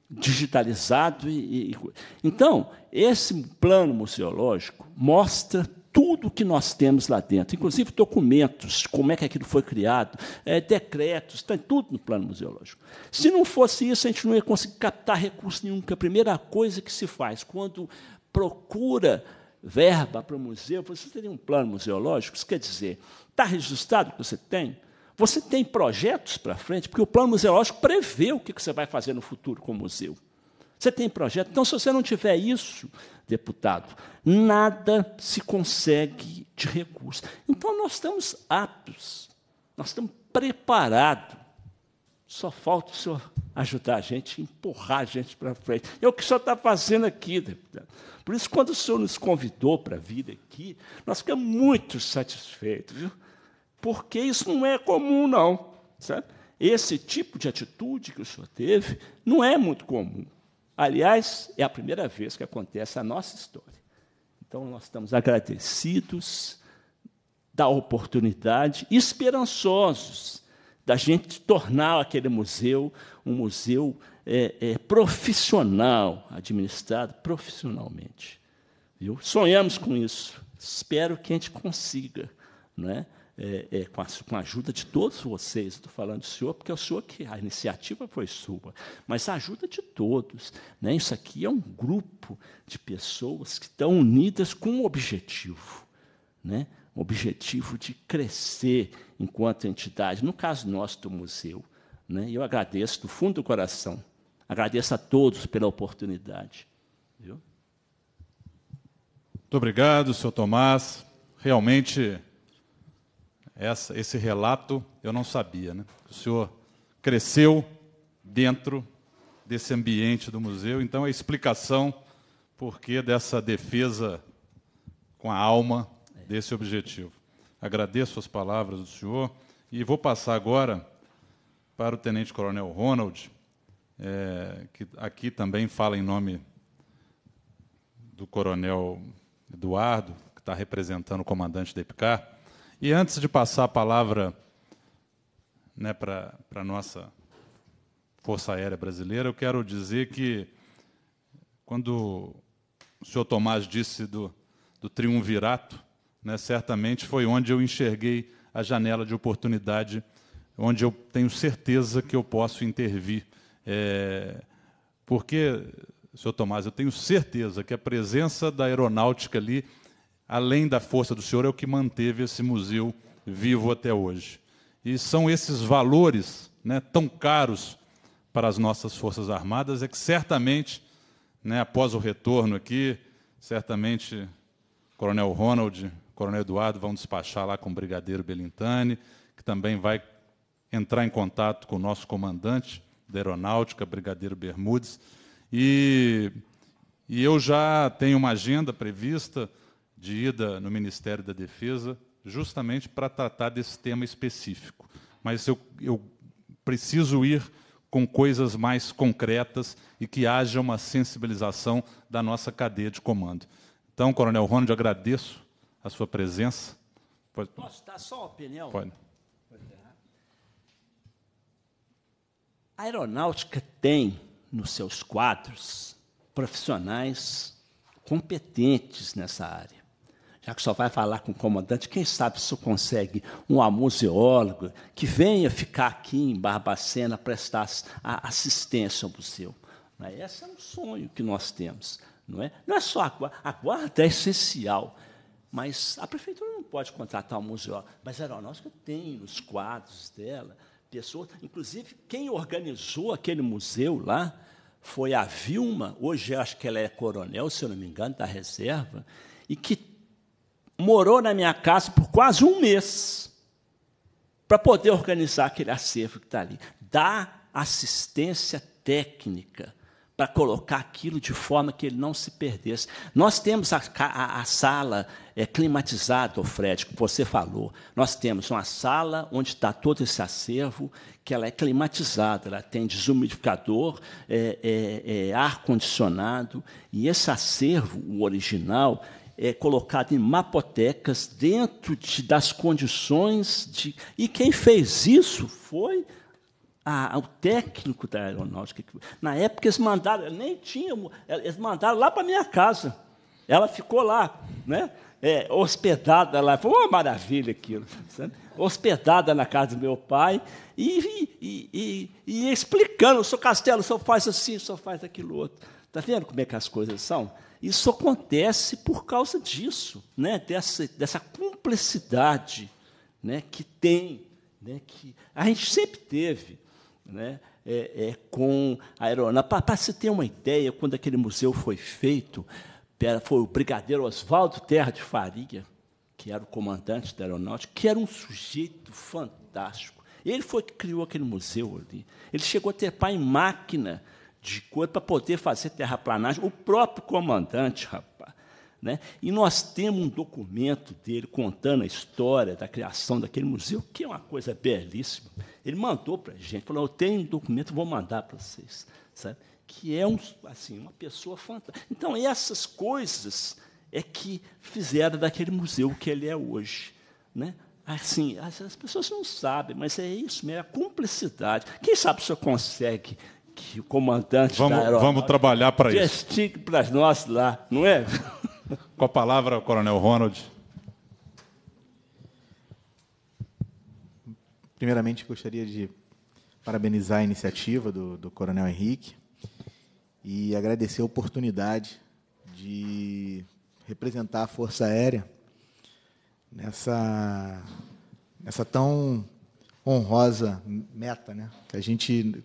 Speaker 8: digitalizado. E, e então, esse plano museológico mostra tudo o que nós temos lá dentro, inclusive documentos, como é que aquilo foi criado, é, decretos, tem tudo no plano museológico. Se não fosse isso, a gente não ia conseguir captar recurso nenhum, porque a primeira coisa que se faz quando procura verba para o museu. Você teria um plano museológico? Isso quer dizer, está registrado o que você tem? Você tem projetos para frente? Porque o plano museológico prevê o que você vai fazer no futuro com o museu. Você tem projeto? Então, se você não tiver isso, deputado, nada se consegue de recurso. Então, nós estamos aptos, nós estamos preparados. Só falta o senhor ajudar a gente, empurrar a gente para frente. É o que o senhor está fazendo aqui, deputado. Por isso, quando o senhor nos convidou para vir aqui, nós ficamos muito satisfeitos, viu? Porque isso não é comum, não. Sabe? Esse tipo de atitude que o senhor teve não é muito comum. Aliás, é a primeira vez que acontece a nossa história. Então, nós estamos agradecidos da oportunidade, esperançosos da gente tornar aquele museu um museu é, é, profissional, administrado profissionalmente. Viu? Sonhamos com isso. Espero que a gente consiga, né? É, com, a, com a ajuda de todos vocês, estou falando do senhor, porque é o senhor que a iniciativa foi sua, mas a ajuda de todos. Né? Isso aqui é um grupo de pessoas que estão unidas com um objetivo. Né? um objetivo de crescer enquanto entidade, no caso nosso do museu. Né? E eu agradeço do fundo do coração, agradeço a todos pela oportunidade. Viu? Muito obrigado,
Speaker 2: senhor Tomás. Realmente, essa, esse relato eu não sabia. Né? O senhor cresceu dentro desse ambiente do museu, então a explicação por que dessa defesa com a alma desse objetivo. Agradeço as palavras do senhor e vou passar agora para o Tenente Coronel Ronald, é, que aqui também fala em nome do Coronel Eduardo, que está representando o comandante da EPCAR. E antes de passar a palavra né, para a nossa Força Aérea Brasileira, eu quero dizer que, quando o senhor Tomás disse do, do triunvirato, né, certamente foi onde eu enxerguei a janela de oportunidade, onde eu tenho certeza que eu posso intervir. É, porque, senhor Tomás, eu tenho certeza que a presença da aeronáutica ali, além da força do senhor, é o que manteve esse museu vivo até hoje. E são esses valores né, tão caros para as nossas Forças Armadas, é que certamente, né, após o retorno aqui, certamente, Coronel Ronald, Coronel Eduardo vão despachar lá com o Brigadeiro Belintani, que também vai entrar em contato com o nosso comandante da Aeronáutica, Brigadeiro Bermudes. E, e eu já tenho uma agenda prevista de ida no Ministério da Defesa, justamente para tratar desse tema específico. Mas eu, eu preciso ir com coisas mais concretas e que haja uma sensibilização da nossa cadeia de comando. Então, Coronel Ronald, agradeço
Speaker 8: a sua presença. Pode... Posso dar só uma opinião? Pode. A aeronáutica tem nos seus quadros profissionais competentes nessa área. Já que só vai falar com o comandante, quem sabe se consegue um museólogo que venha ficar aqui em Barbacena prestar assistência ao museu. Esse é um sonho que nós temos. Não é, não é só a guarda, a guarda é essencial. Mas a prefeitura não pode contratar um museu, mas a aeronáutica tem nos quadros dela pessoas. Inclusive, quem organizou aquele museu lá foi a Vilma, hoje acho que ela é coronel, se eu não me engano, da reserva, e que morou na minha casa por quase um mês para poder organizar aquele acervo que está ali. Dá assistência técnica para colocar aquilo de forma que ele não se perdesse. Nós temos a, a, a sala é, climatizada, Fred, como você falou. Nós temos uma sala onde está todo esse acervo, que ela é climatizada, ela tem desumidificador, é, é, é, ar-condicionado, e esse acervo, o original, é colocado em mapotecas dentro de, das condições de. E quem fez isso foi a, ah, ao ah, técnico da aeronáutica. Na época, eles mandaram, nem tinha, eles mandaram lá para minha casa. Ela ficou lá, né? É, hospedada lá. Foi uma maravilha aquilo. Sabe? Hospedada na casa do meu pai e, e, e, e explicando: o seu castelo só faz assim, só faz aquilo outro. Está vendo como é que as coisas são? Isso acontece por causa disso, né? dessa, dessa cumplicidade né? que tem, né? que a gente sempre teve né? é, é com a aeronave. Para se ter uma ideia, quando aquele museu foi feito, foi o brigadeiro Oswaldo Terra de Faria, que era o comandante da aeronáutica, que era um sujeito fantástico. Ele foi que criou aquele museu ali. Ele chegou a ter pai em máquina de coisa para poder fazer terraplanagem. O próprio comandante, rapaz, né? E nós temos um documento dele contando a história da criação daquele museu, que é uma coisa belíssima. Ele mandou para a gente, falou: Eu tenho um documento, vou mandar para vocês. Sabe? Que é um, assim, uma pessoa fantástica. Então, essas coisas é que fizeram daquele museu o que ele é hoje. Né? Assim, as, as pessoas não sabem, mas é isso mesmo, é a cumplicidade. Quem sabe o senhor consegue que o comandante vamos, da Vamos trabalhar para isso. Gestique para nós lá, não é?
Speaker 2: Com a palavra, o Coronel Ronald. Primeiramente, gostaria
Speaker 9: de parabenizar a iniciativa do, do Coronel Henrique e agradecer a oportunidade de representar a Força Aérea nessa, nessa tão honrosa meta, né? Que a gente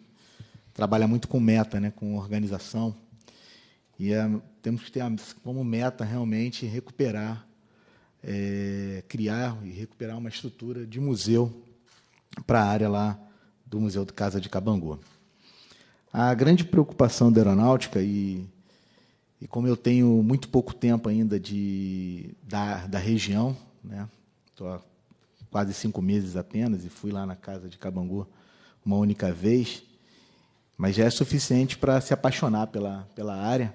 Speaker 9: trabalha muito com meta, né? Com organização e é temos que ter como meta realmente recuperar, é, criar e recuperar uma estrutura de museu para a área lá do Museu do Casa de Cabangô. A grande preocupação da aeronáutica, e, e como eu tenho muito pouco tempo ainda de, da, da região, estou né, há quase cinco meses apenas e fui lá na Casa de Cabangô uma única vez, mas já é suficiente para se apaixonar pela, pela área.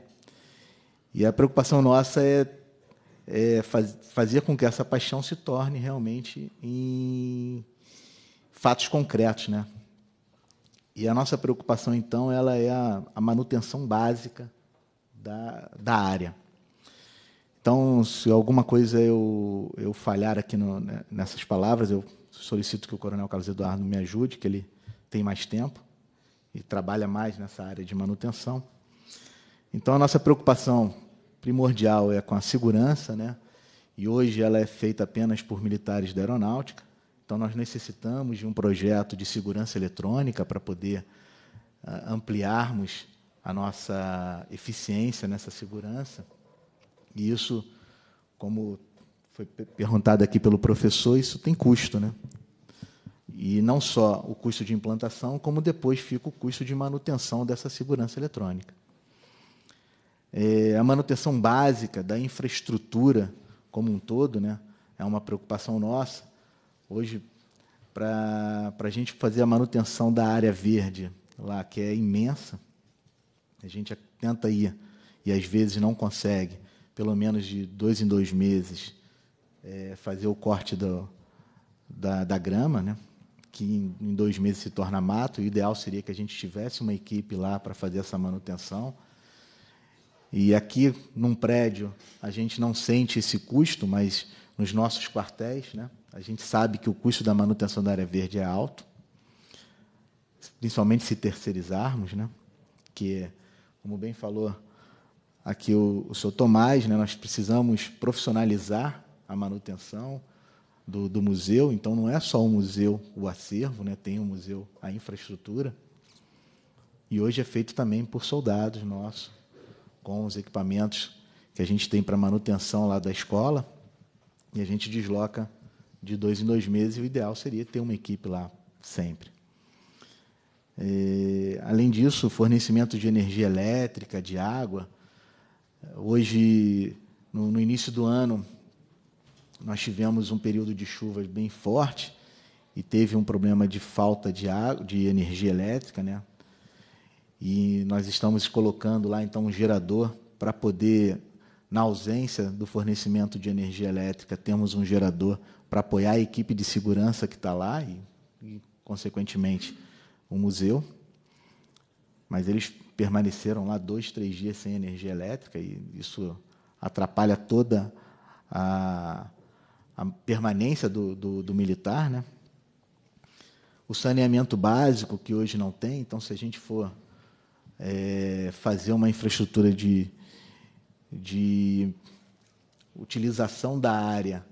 Speaker 9: E a preocupação nossa é, é faz, fazer com que essa paixão se torne realmente em fatos concretos, né? E a nossa preocupação, então, ela é a, a manutenção básica da, da área. Então, se alguma coisa eu, eu falhar aqui no, né, nessas palavras, eu solicito que o Coronel Carlos Eduardo me ajude, que ele tem mais tempo e trabalha mais nessa área de manutenção. Então, a nossa preocupação primordial é com a segurança, né? e hoje ela é feita apenas por militares da aeronáutica. Então, nós necessitamos de um projeto de segurança eletrônica para poder uh, ampliarmos a nossa eficiência nessa segurança. E isso, como foi perguntado aqui pelo professor, isso tem custo, né? E não só o custo de implantação, como depois fica o custo de manutenção dessa segurança eletrônica. É, a manutenção básica da infraestrutura como um todo né, é uma preocupação nossa. Hoje, para a gente fazer a manutenção da área verde lá, que é imensa, a gente tenta ir e às vezes não consegue, pelo menos de dois em dois meses, é, fazer o corte do, da, da grama, né? que em, em dois meses se torna mato. O ideal seria que a gente tivesse uma equipe lá para fazer essa manutenção. E aqui num prédio a gente não sente esse custo, mas nos nossos quartéis, né, a gente sabe que o custo da manutenção da área verde é alto, principalmente se terceirizarmos, né, que, como bem falou aqui o, o senhor Tomás, né, nós precisamos profissionalizar a manutenção do, do museu, então não é só o museu, o acervo, né, tem o museu, a infraestrutura, e hoje é feito também por soldados nossos, com os equipamentos que a gente tem para manutenção lá da escola e a gente desloca de dois em dois meses. E o ideal seria ter uma equipe lá sempre. E, é, além disso, fornecimento de energia elétrica, de água. Hoje, no, no início do ano, nós tivemos um período de chuvas bem forte e teve um problema de falta de água, de energia elétrica, né? E nós estamos colocando lá então um gerador para poder, na ausência do fornecimento de energia elétrica, temos um gerador para apoiar a equipe de segurança que está lá e, e, consequentemente, o museu. Mas eles permaneceram lá dois, três dias sem energia elétrica e isso atrapalha toda a, a permanência do, do, do militar, né? o saneamento básico que hoje não tem. Então, se a gente for é, fazer uma infraestrutura de, de utilização da área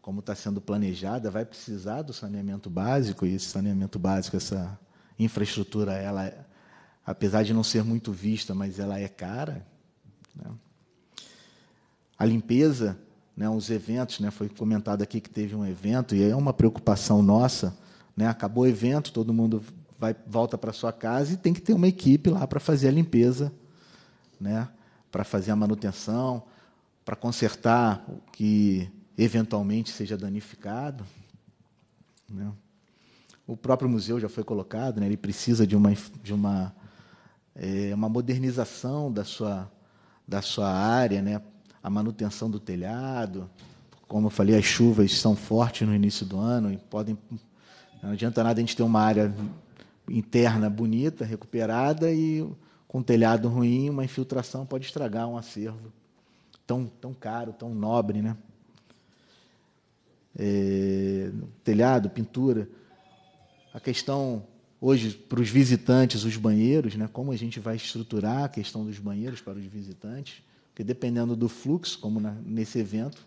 Speaker 9: como está sendo planejada, vai precisar do saneamento básico, e esse saneamento básico, essa infraestrutura, ela, apesar de não ser muito vista, mas ela é cara. Né? A limpeza, né, os eventos, né, foi comentado aqui que teve um evento, e é uma preocupação nossa, né, acabou o evento, todo mundo vai volta para sua casa e tem que ter uma equipe lá para fazer a limpeza, né? Para fazer a manutenção, para consertar o que eventualmente seja danificado, né? O próprio museu já foi colocado, né? Ele precisa de uma de uma é, uma modernização da sua da sua área, né? A manutenção do telhado, como eu falei, as chuvas são fortes no início do ano e podem não adianta nada a gente ter uma área interna bonita, recuperada, e com um telhado ruim, uma infiltração pode estragar um acervo tão, tão caro, tão nobre. Né? É, telhado, pintura. A questão hoje para os visitantes, os banheiros, né? como a gente vai estruturar a questão dos banheiros para os visitantes, porque dependendo do fluxo, como na, nesse evento,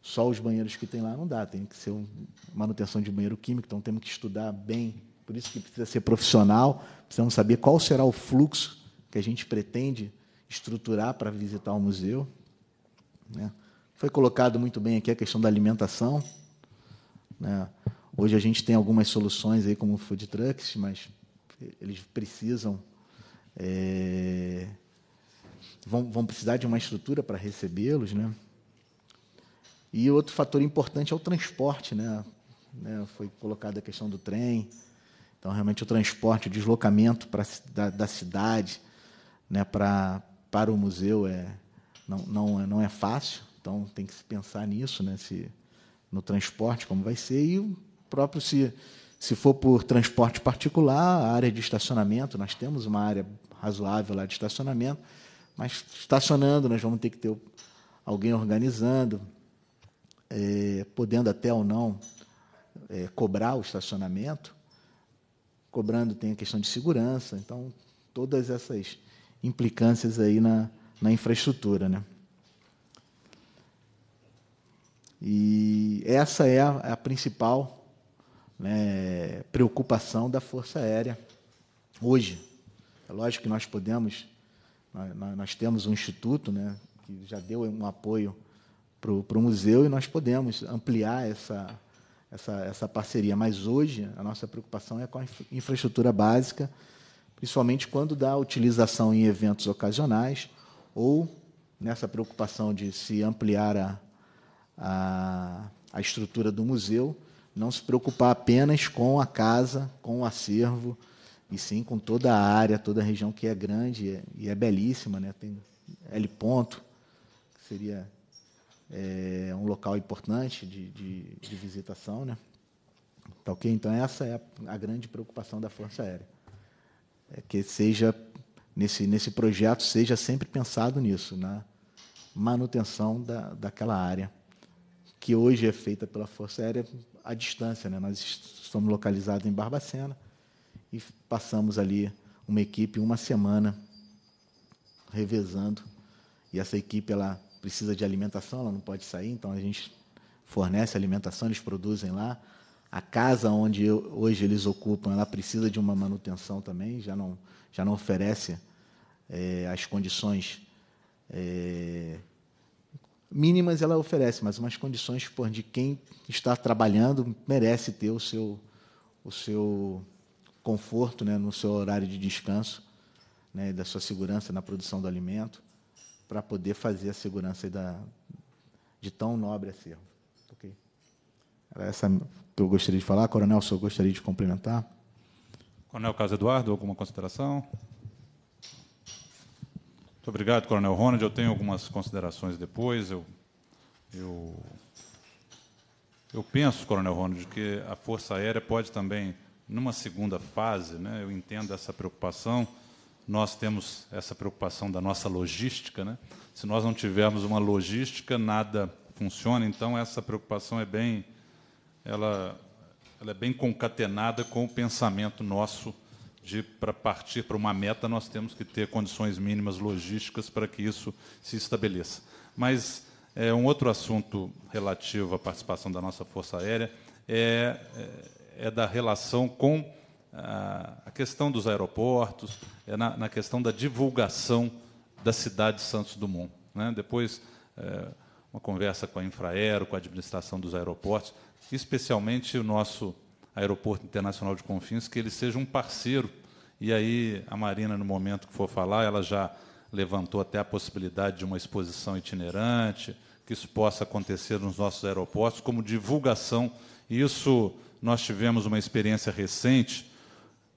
Speaker 9: só os banheiros que tem lá não dá, tem que ser um, manutenção de banheiro químico, então temos que estudar bem por isso que precisa ser profissional, precisamos saber qual será o fluxo que a gente pretende estruturar para visitar o museu. Né? Foi colocado muito bem aqui a questão da alimentação. Né? Hoje a gente tem algumas soluções aí como food trucks, mas eles precisam é, vão, vão, precisar de uma estrutura para recebê-los, né? E outro fator importante é o transporte, né? né? Foi colocada a questão do trem, então, realmente, o transporte, o deslocamento pra, da, da cidade né, pra, para o museu é, não, não, é, não é fácil. Então, tem que se pensar nisso, né, se, no transporte, como vai ser. E o próprio, se, se for por transporte particular, a área de estacionamento, nós temos uma área razoável lá de estacionamento, mas estacionando, nós vamos ter que ter alguém organizando, é, podendo até ou não é, cobrar o estacionamento, cobrando, tem a questão de segurança, então todas essas implicâncias aí na, na infraestrutura, né? E essa é a, é a principal né, preocupação da Força Aérea hoje. É lógico que nós podemos, nós, nós temos um instituto, né, que já deu um apoio para o museu e nós podemos ampliar essa essa, essa parceria. Mas hoje, a nossa preocupação é com a infraestrutura básica, principalmente quando dá utilização em eventos ocasionais ou nessa preocupação de se ampliar a, a, a estrutura do museu, não se preocupar apenas com a casa, com o acervo, e sim com toda a área, toda a região que é grande e é, e é belíssima, né? Tem L ponto, que seria é um local importante de, de, de visitação, né? Tá ok? Então essa é a, a, grande preocupação da Força Aérea, é que seja nesse nesse projeto seja sempre pensado nisso, na manutenção da, daquela área que hoje é feita pela Força Aérea à distância, né? Nós estamos localizados em Barbacena e passamos ali uma equipe uma semana revezando e essa equipe ela precisa de alimentação, ela não pode sair, então a gente fornece alimentação, eles produzem lá. A casa onde eu, hoje eles ocupam, ela precisa de uma manutenção também, já não, já não oferece é, as condições é, mínimas, ela oferece, mas umas condições por de quem está trabalhando merece ter o seu, o seu conforto né, no seu horário de descanso, né, da sua segurança na produção do alimento para poder fazer a segurança da, de tão nobre acervo. Okay? Era essa que eu gostaria de falar. Coronel, senhor gostaria de complementar.
Speaker 2: Coronel Carlos Eduardo, alguma consideração? Muito obrigado, Coronel Ronald. Eu tenho algumas considerações depois. Eu, eu, eu penso, Coronel Ronald, que a Força Aérea pode também, numa segunda fase, né, eu entendo essa preocupação, nós temos essa preocupação da nossa logística, né? Se nós não tivermos uma logística, nada funciona. Então essa preocupação é bem, ela, ela é bem concatenada com o pensamento nosso de para partir para uma meta nós temos que ter condições mínimas logísticas para que isso se estabeleça. Mas é, um outro assunto relativo à participação da nossa força aérea é, é, é da relação com ah, a questão dos aeroportos, é na, na, questão da divulgação da cidade de Santos Dumont. Né? Depois, é, uma conversa com a Infraero, com a administração dos aeroportos, especialmente o nosso Aeroporto Internacional de Confins, que ele seja um parceiro. E aí, a Marina, no momento que for falar, ela já levantou até a possibilidade de uma exposição itinerante, que isso possa acontecer nos nossos aeroportos, como divulgação. Isso, nós tivemos uma experiência recente,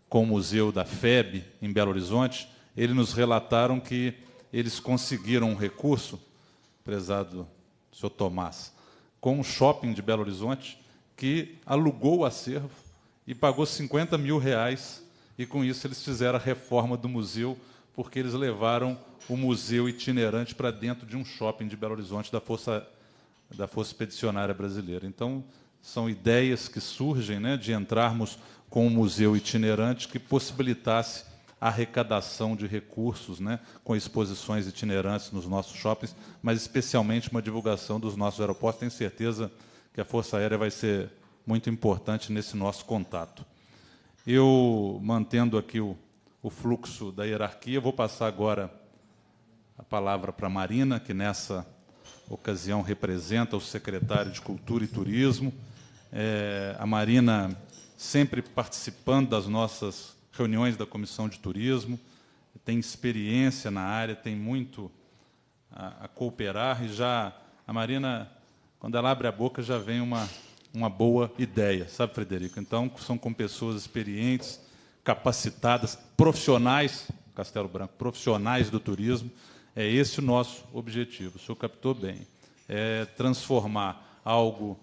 Speaker 2: com o Museu da FEB, em Belo Horizonte, eles nos relataram que eles conseguiram um recurso, prezado senhor Tomás, com um shopping de Belo Horizonte que alugou o acervo e pagou 50 mil reais, e com isso eles fizeram a reforma do museu, porque eles levaram o museu itinerante para dentro de um shopping de Belo Horizonte da Força, da Força Expedicionária Brasileira. Então, são ideias que surgem né, de entrarmos com um museu itinerante que possibilitasse arrecadação de recursos, né, com exposições itinerantes nos nossos shoppings, mas especialmente uma divulgação dos nossos aeroportos. Tenho certeza que a Força Aérea vai ser muito importante nesse nosso contato. Eu, mantendo aqui o, o fluxo da hierarquia, vou passar agora a palavra para a Marina, que nessa ocasião representa o secretário de Cultura e Turismo. É, a Marina sempre participando das nossas reuniões da Comissão de Turismo, tem experiência na área, tem muito a, a cooperar e já a Marina, quando ela abre a boca, já vem uma, uma boa ideia, sabe, Frederico? Então, são com pessoas experientes, capacitadas, profissionais, Castelo Branco, profissionais do turismo. É esse o nosso objetivo. O senhor captou bem. É transformar algo,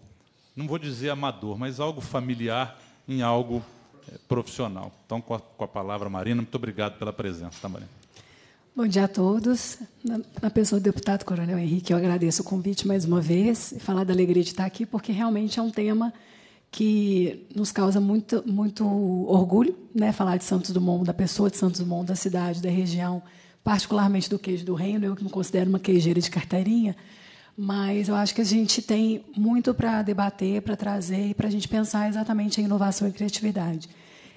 Speaker 2: não vou dizer amador, mas algo familiar em algo eh, profissional. Então, com a, com a palavra, Marina, muito obrigado pela presença, tá, Marina?
Speaker 10: Bom dia a todos. Na, na pessoa do deputado Coronel Henrique, eu agradeço o convite mais uma vez e falar da alegria de estar aqui, porque realmente é um tema que nos causa muito, muito orgulho, né? Falar de Santos Dumont, da pessoa de Santos Dumont, da cidade, da região, particularmente do queijo do reino. Eu que me considero uma queijeira de carteirinha, mas eu acho que a gente tem muito para debater, para trazer e para a gente pensar exatamente a inovação e criatividade.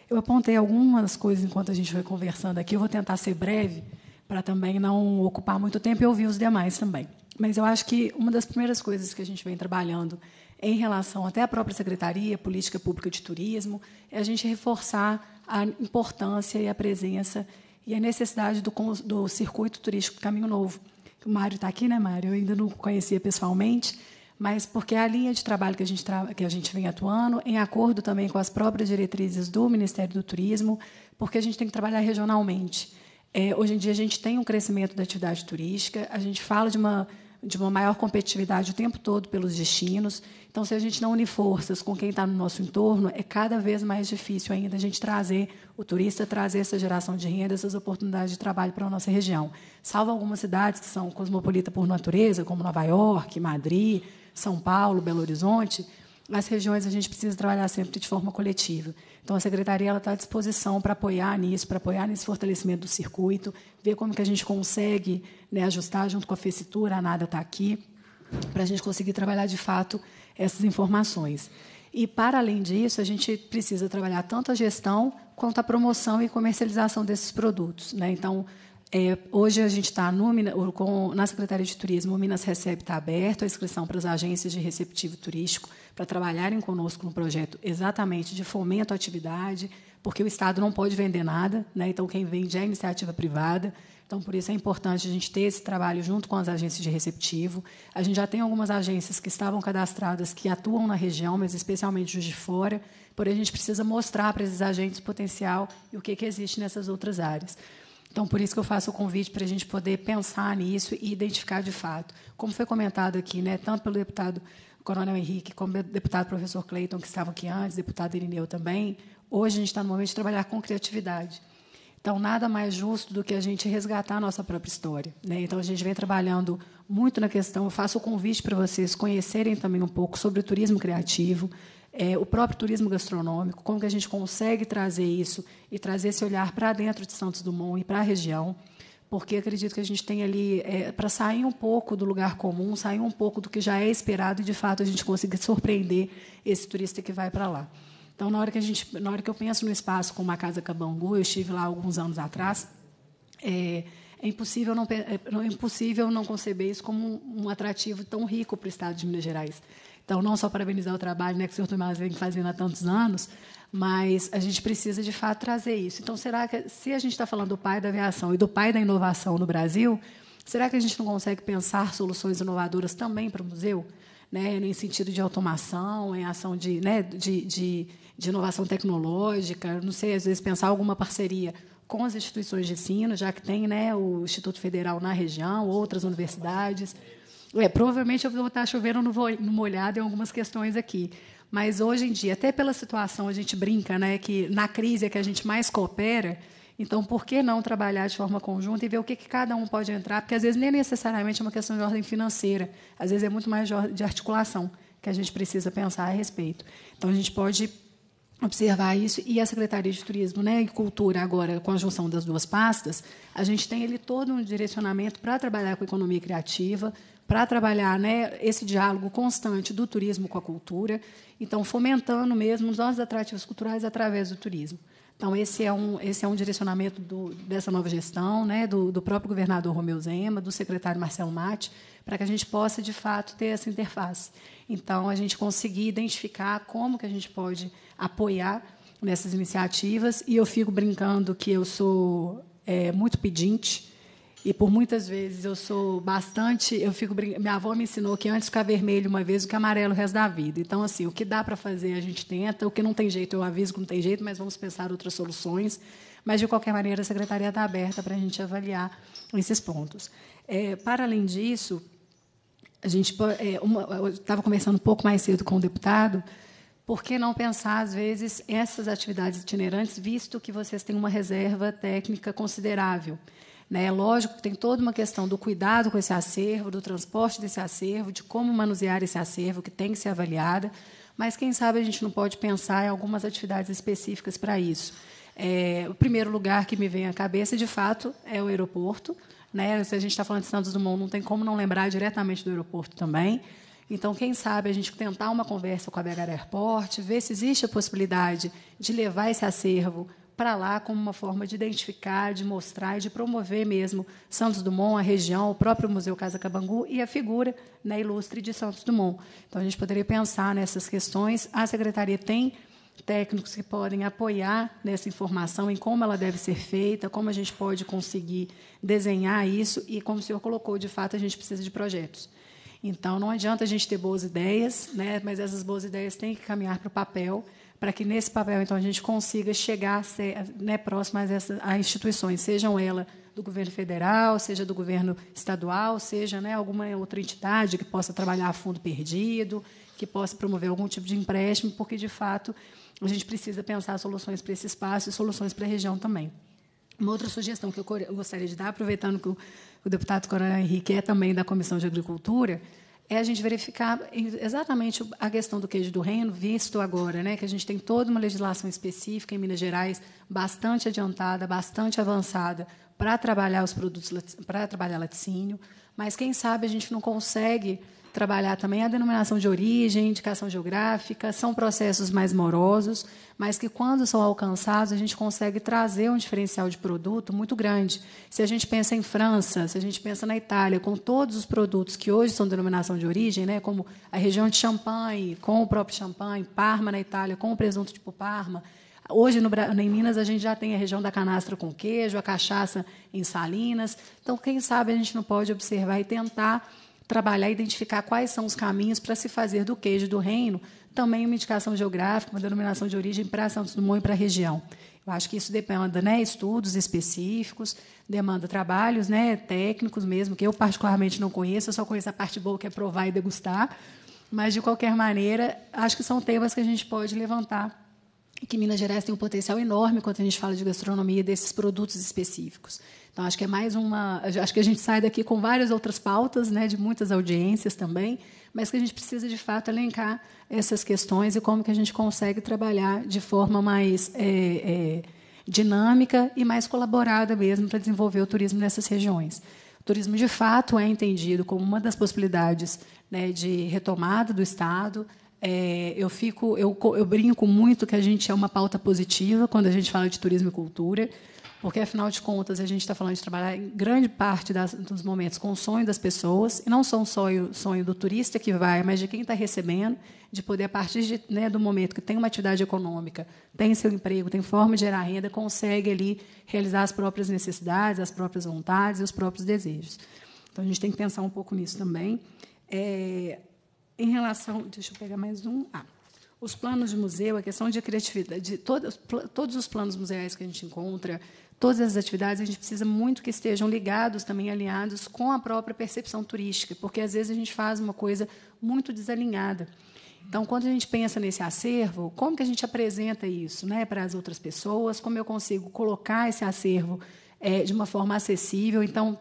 Speaker 10: Eu apontei algumas coisas enquanto a gente foi conversando aqui. Eu vou tentar ser breve para também não ocupar muito tempo e ouvir os demais também. Mas eu acho que uma das primeiras coisas que a gente vem trabalhando em relação até à própria Secretaria Política Pública de Turismo é a gente reforçar a importância e a presença e a necessidade do, do circuito turístico Caminho Novo o Mário está aqui, né, Mário? Eu ainda não conhecia pessoalmente, mas porque a linha de trabalho que a gente, que a gente vem atuando, em acordo também com as próprias diretrizes do Ministério do Turismo, porque a gente tem que trabalhar regionalmente. É, hoje em dia, a gente tem um crescimento da atividade turística, a gente fala de uma de uma maior competitividade o tempo todo pelos destinos. Então, se a gente não unir forças com quem está no nosso entorno, é cada vez mais difícil ainda a gente trazer o turista, trazer essa geração de renda, essas oportunidades de trabalho para a nossa região. Salvo algumas cidades que são cosmopolitas por natureza, como Nova York, Madrid, São Paulo, Belo Horizonte, nas regiões, a gente precisa trabalhar sempre de forma coletiva. Então, a secretaria está à disposição para apoiar nisso, para apoiar nesse fortalecimento do circuito, ver como que a gente consegue né, ajustar junto com a Fecitura, a NADA está aqui, para a gente conseguir trabalhar, de fato, essas informações. E, para além disso, a gente precisa trabalhar tanto a gestão quanto a promoção e comercialização desses produtos. Né? Então, é, hoje a gente está na Secretaria de Turismo, o Minas Recebe está aberto a inscrição para as agências de receptivo turístico para trabalharem conosco no projeto exatamente de fomento à atividade, porque o Estado não pode vender nada, né? então quem vende é a iniciativa privada. Então, por isso é importante a gente ter esse trabalho junto com as agências de receptivo. A gente já tem algumas agências que estavam cadastradas que atuam na região, mas especialmente os de Fora, porém a gente precisa mostrar para esses agentes o potencial e o que, que existe nessas outras áreas. Então, por isso que eu faço o convite para a gente poder pensar nisso e identificar de fato. Como foi comentado aqui, né, tanto pelo deputado Coronel Henrique, como pelo deputado professor Cleiton, que estavam aqui antes, deputado Irineu também, hoje a gente está no momento de trabalhar com criatividade. Então, nada mais justo do que a gente resgatar a nossa própria história. Né? Então, a gente vem trabalhando muito na questão. Eu faço o convite para vocês conhecerem também um pouco sobre o turismo criativo, é, o próprio turismo gastronômico, como que a gente consegue trazer isso e trazer esse olhar para dentro de Santos Dumont e para a região, porque acredito que a gente tem ali, é, para sair um pouco do lugar comum, sair um pouco do que já é esperado e, de fato, a gente conseguir surpreender esse turista que vai para lá. Então, na hora que a gente, na hora que eu penso no espaço como a Casa Cabangu, eu estive lá alguns anos atrás, é, é impossível não é, é impossível não conceber isso como um, um atrativo tão rico para o Estado de Minas Gerais. Então, não só parabenizar o trabalho né, que o senhor Tomás vem fazendo há tantos anos, mas a gente precisa, de fato, trazer isso. Então, será que, se a gente está falando do pai da aviação e do pai da inovação no Brasil, será que a gente não consegue pensar soluções inovadoras também para o museu? Né, em sentido de automação, em ação de, né, de, de, de inovação tecnológica, não sei, às vezes pensar alguma parceria com as instituições de ensino, já que tem né, o Instituto Federal na região, outras universidades. É, provavelmente eu vou estar chovendo no, molhado em algumas questões aqui. Mas hoje em dia, até pela situação, a gente brinca, né, que na crise é que a gente mais coopera. Então, por que não trabalhar de forma conjunta e ver o que, que cada um pode entrar? Porque às vezes nem necessariamente é uma questão de ordem financeira, às vezes é muito mais de articulação que a gente precisa pensar a respeito. Então, a gente pode observar isso e a Secretaria de Turismo né, e Cultura agora com a junção das duas pastas, a gente tem ele todo um direcionamento para trabalhar com economia criativa, para trabalhar né, esse diálogo constante do turismo com a cultura, então fomentando mesmo os nossos atrativos culturais através do turismo. Então, esse é um, esse é um direcionamento do, dessa nova gestão, né, do, do, próprio governador Romeu Zema, do secretário Marcelo Mate, para que a gente possa, de fato, ter essa interface. Então, a gente conseguir identificar como que a gente pode apoiar nessas iniciativas. E eu fico brincando que eu sou é, muito pedinte, e por muitas vezes eu sou bastante, eu fico brin... minha avó me ensinou que antes ficar vermelho uma vez do que amarelo o resto da vida. Então assim, o que dá para fazer a gente tenta, o que não tem jeito eu aviso que não tem jeito, mas vamos pensar outras soluções. Mas de qualquer maneira a secretaria está aberta para a gente avaliar esses pontos. É, para além disso, a gente é, uma, eu estava conversando um pouco mais cedo com o deputado. Por que não pensar, às vezes, essas atividades itinerantes, visto que vocês têm uma reserva técnica considerável? Né? É lógico que tem toda uma questão do cuidado com esse acervo, do transporte desse acervo, de como manusear esse acervo, que tem que ser avaliada, mas quem sabe a gente não pode pensar em algumas atividades específicas para isso. É, o primeiro lugar que me vem à cabeça, de fato, é o aeroporto. Né? Se a gente está falando de Santos Dumont, não tem como não lembrar diretamente do aeroporto também. Então, quem sabe a gente tentar uma conversa com a BH Airport, ver se existe a possibilidade de levar esse acervo para lá como uma forma de identificar, de mostrar e de promover mesmo Santos Dumont, a região, o próprio Museu Casa Cabangu e a figura né, ilustre de Santos Dumont. Então, a gente poderia pensar nessas questões. A secretaria tem técnicos que podem apoiar nessa informação, em como ela deve ser feita, como a gente pode conseguir desenhar isso e, como o senhor colocou, de fato, a gente precisa de projetos. Então, não adianta a gente ter boas ideias, né, mas essas boas ideias têm que caminhar para o papel para que nesse papel então a gente consiga chegar ser, né, próximo a, essas, a instituições, sejam elas do governo federal, seja do governo estadual, seja né, alguma outra entidade que possa trabalhar a fundo perdido, que possa promover algum tipo de empréstimo, porque, de fato, a gente precisa pensar soluções para esse espaço e soluções para a região também. Uma outra sugestão que eu gostaria de dar, aproveitando que o deputado Coronel Henrique é também da Comissão de Agricultura, é a gente verificar exatamente a questão do queijo do reino, visto agora, né, que a gente tem toda uma legislação específica em Minas Gerais, bastante adiantada, bastante avançada, para trabalhar os produtos, para trabalhar laticínio, mas quem sabe a gente não consegue trabalhar também a denominação de origem, indicação geográfica, são processos mais morosos, mas que quando são alcançados, a gente consegue trazer um diferencial de produto muito grande. Se a gente pensa em França, se a gente pensa na Itália, com todos os produtos que hoje são denominação de origem, né, como a região de Champagne, com o próprio Champagne, Parma na Itália, com o presunto tipo Parma, Hoje, no, em Minas, a gente já tem a região da canastra com queijo, a cachaça em Salinas. Então, quem sabe a gente não pode observar e tentar trabalhar e identificar quais são os caminhos para se fazer do queijo do reino também uma indicação geográfica, uma denominação de origem para Santos Dumont e para a região. Eu acho que isso demanda né, estudos específicos, demanda trabalhos né, técnicos mesmo, que eu particularmente não conheço, eu só conheço a parte boa que é provar e degustar. Mas, de qualquer maneira, acho que são temas que a gente pode levantar que Minas Gerais tem um potencial enorme quando a gente fala de gastronomia desses produtos específicos. Então, acho que é mais uma. Acho que a gente sai daqui com várias outras pautas, né, de muitas audiências também, mas que a gente precisa, de fato, elencar essas questões e como que a gente consegue trabalhar de forma mais é, é, dinâmica e mais colaborada mesmo para desenvolver o turismo nessas regiões. O turismo, de fato, é entendido como uma das possibilidades né, de retomada do Estado, é, eu fico, eu, eu, brinco muito que a gente é uma pauta positiva quando a gente fala de turismo e cultura. Porque, afinal de contas, a gente está falando de trabalhar em grande parte das, dos momentos com o sonho das pessoas, e não só o sonho, sonho do turista que vai, mas de quem está recebendo, de poder, a partir de, né, do momento que tem uma atividade econômica, tem seu emprego, tem forma de gerar renda, consegue ali realizar as próprias necessidades, as próprias vontades e os próprios desejos. Então, a gente tem que pensar um pouco nisso também. É, em relação. Deixa eu pegar mais um. Ah, os planos de museu, a questão de criatividade, de todos, todos os planos museais que a gente encontra, todas as atividades, a gente precisa muito que estejam ligados, também alinhados com a própria percepção turística, porque às vezes a gente faz uma coisa muito desalinhada. Então, quando a gente pensa nesse acervo, como que a gente apresenta isso né, para as outras pessoas? Como eu consigo colocar esse acervo é, de uma forma acessível? Então,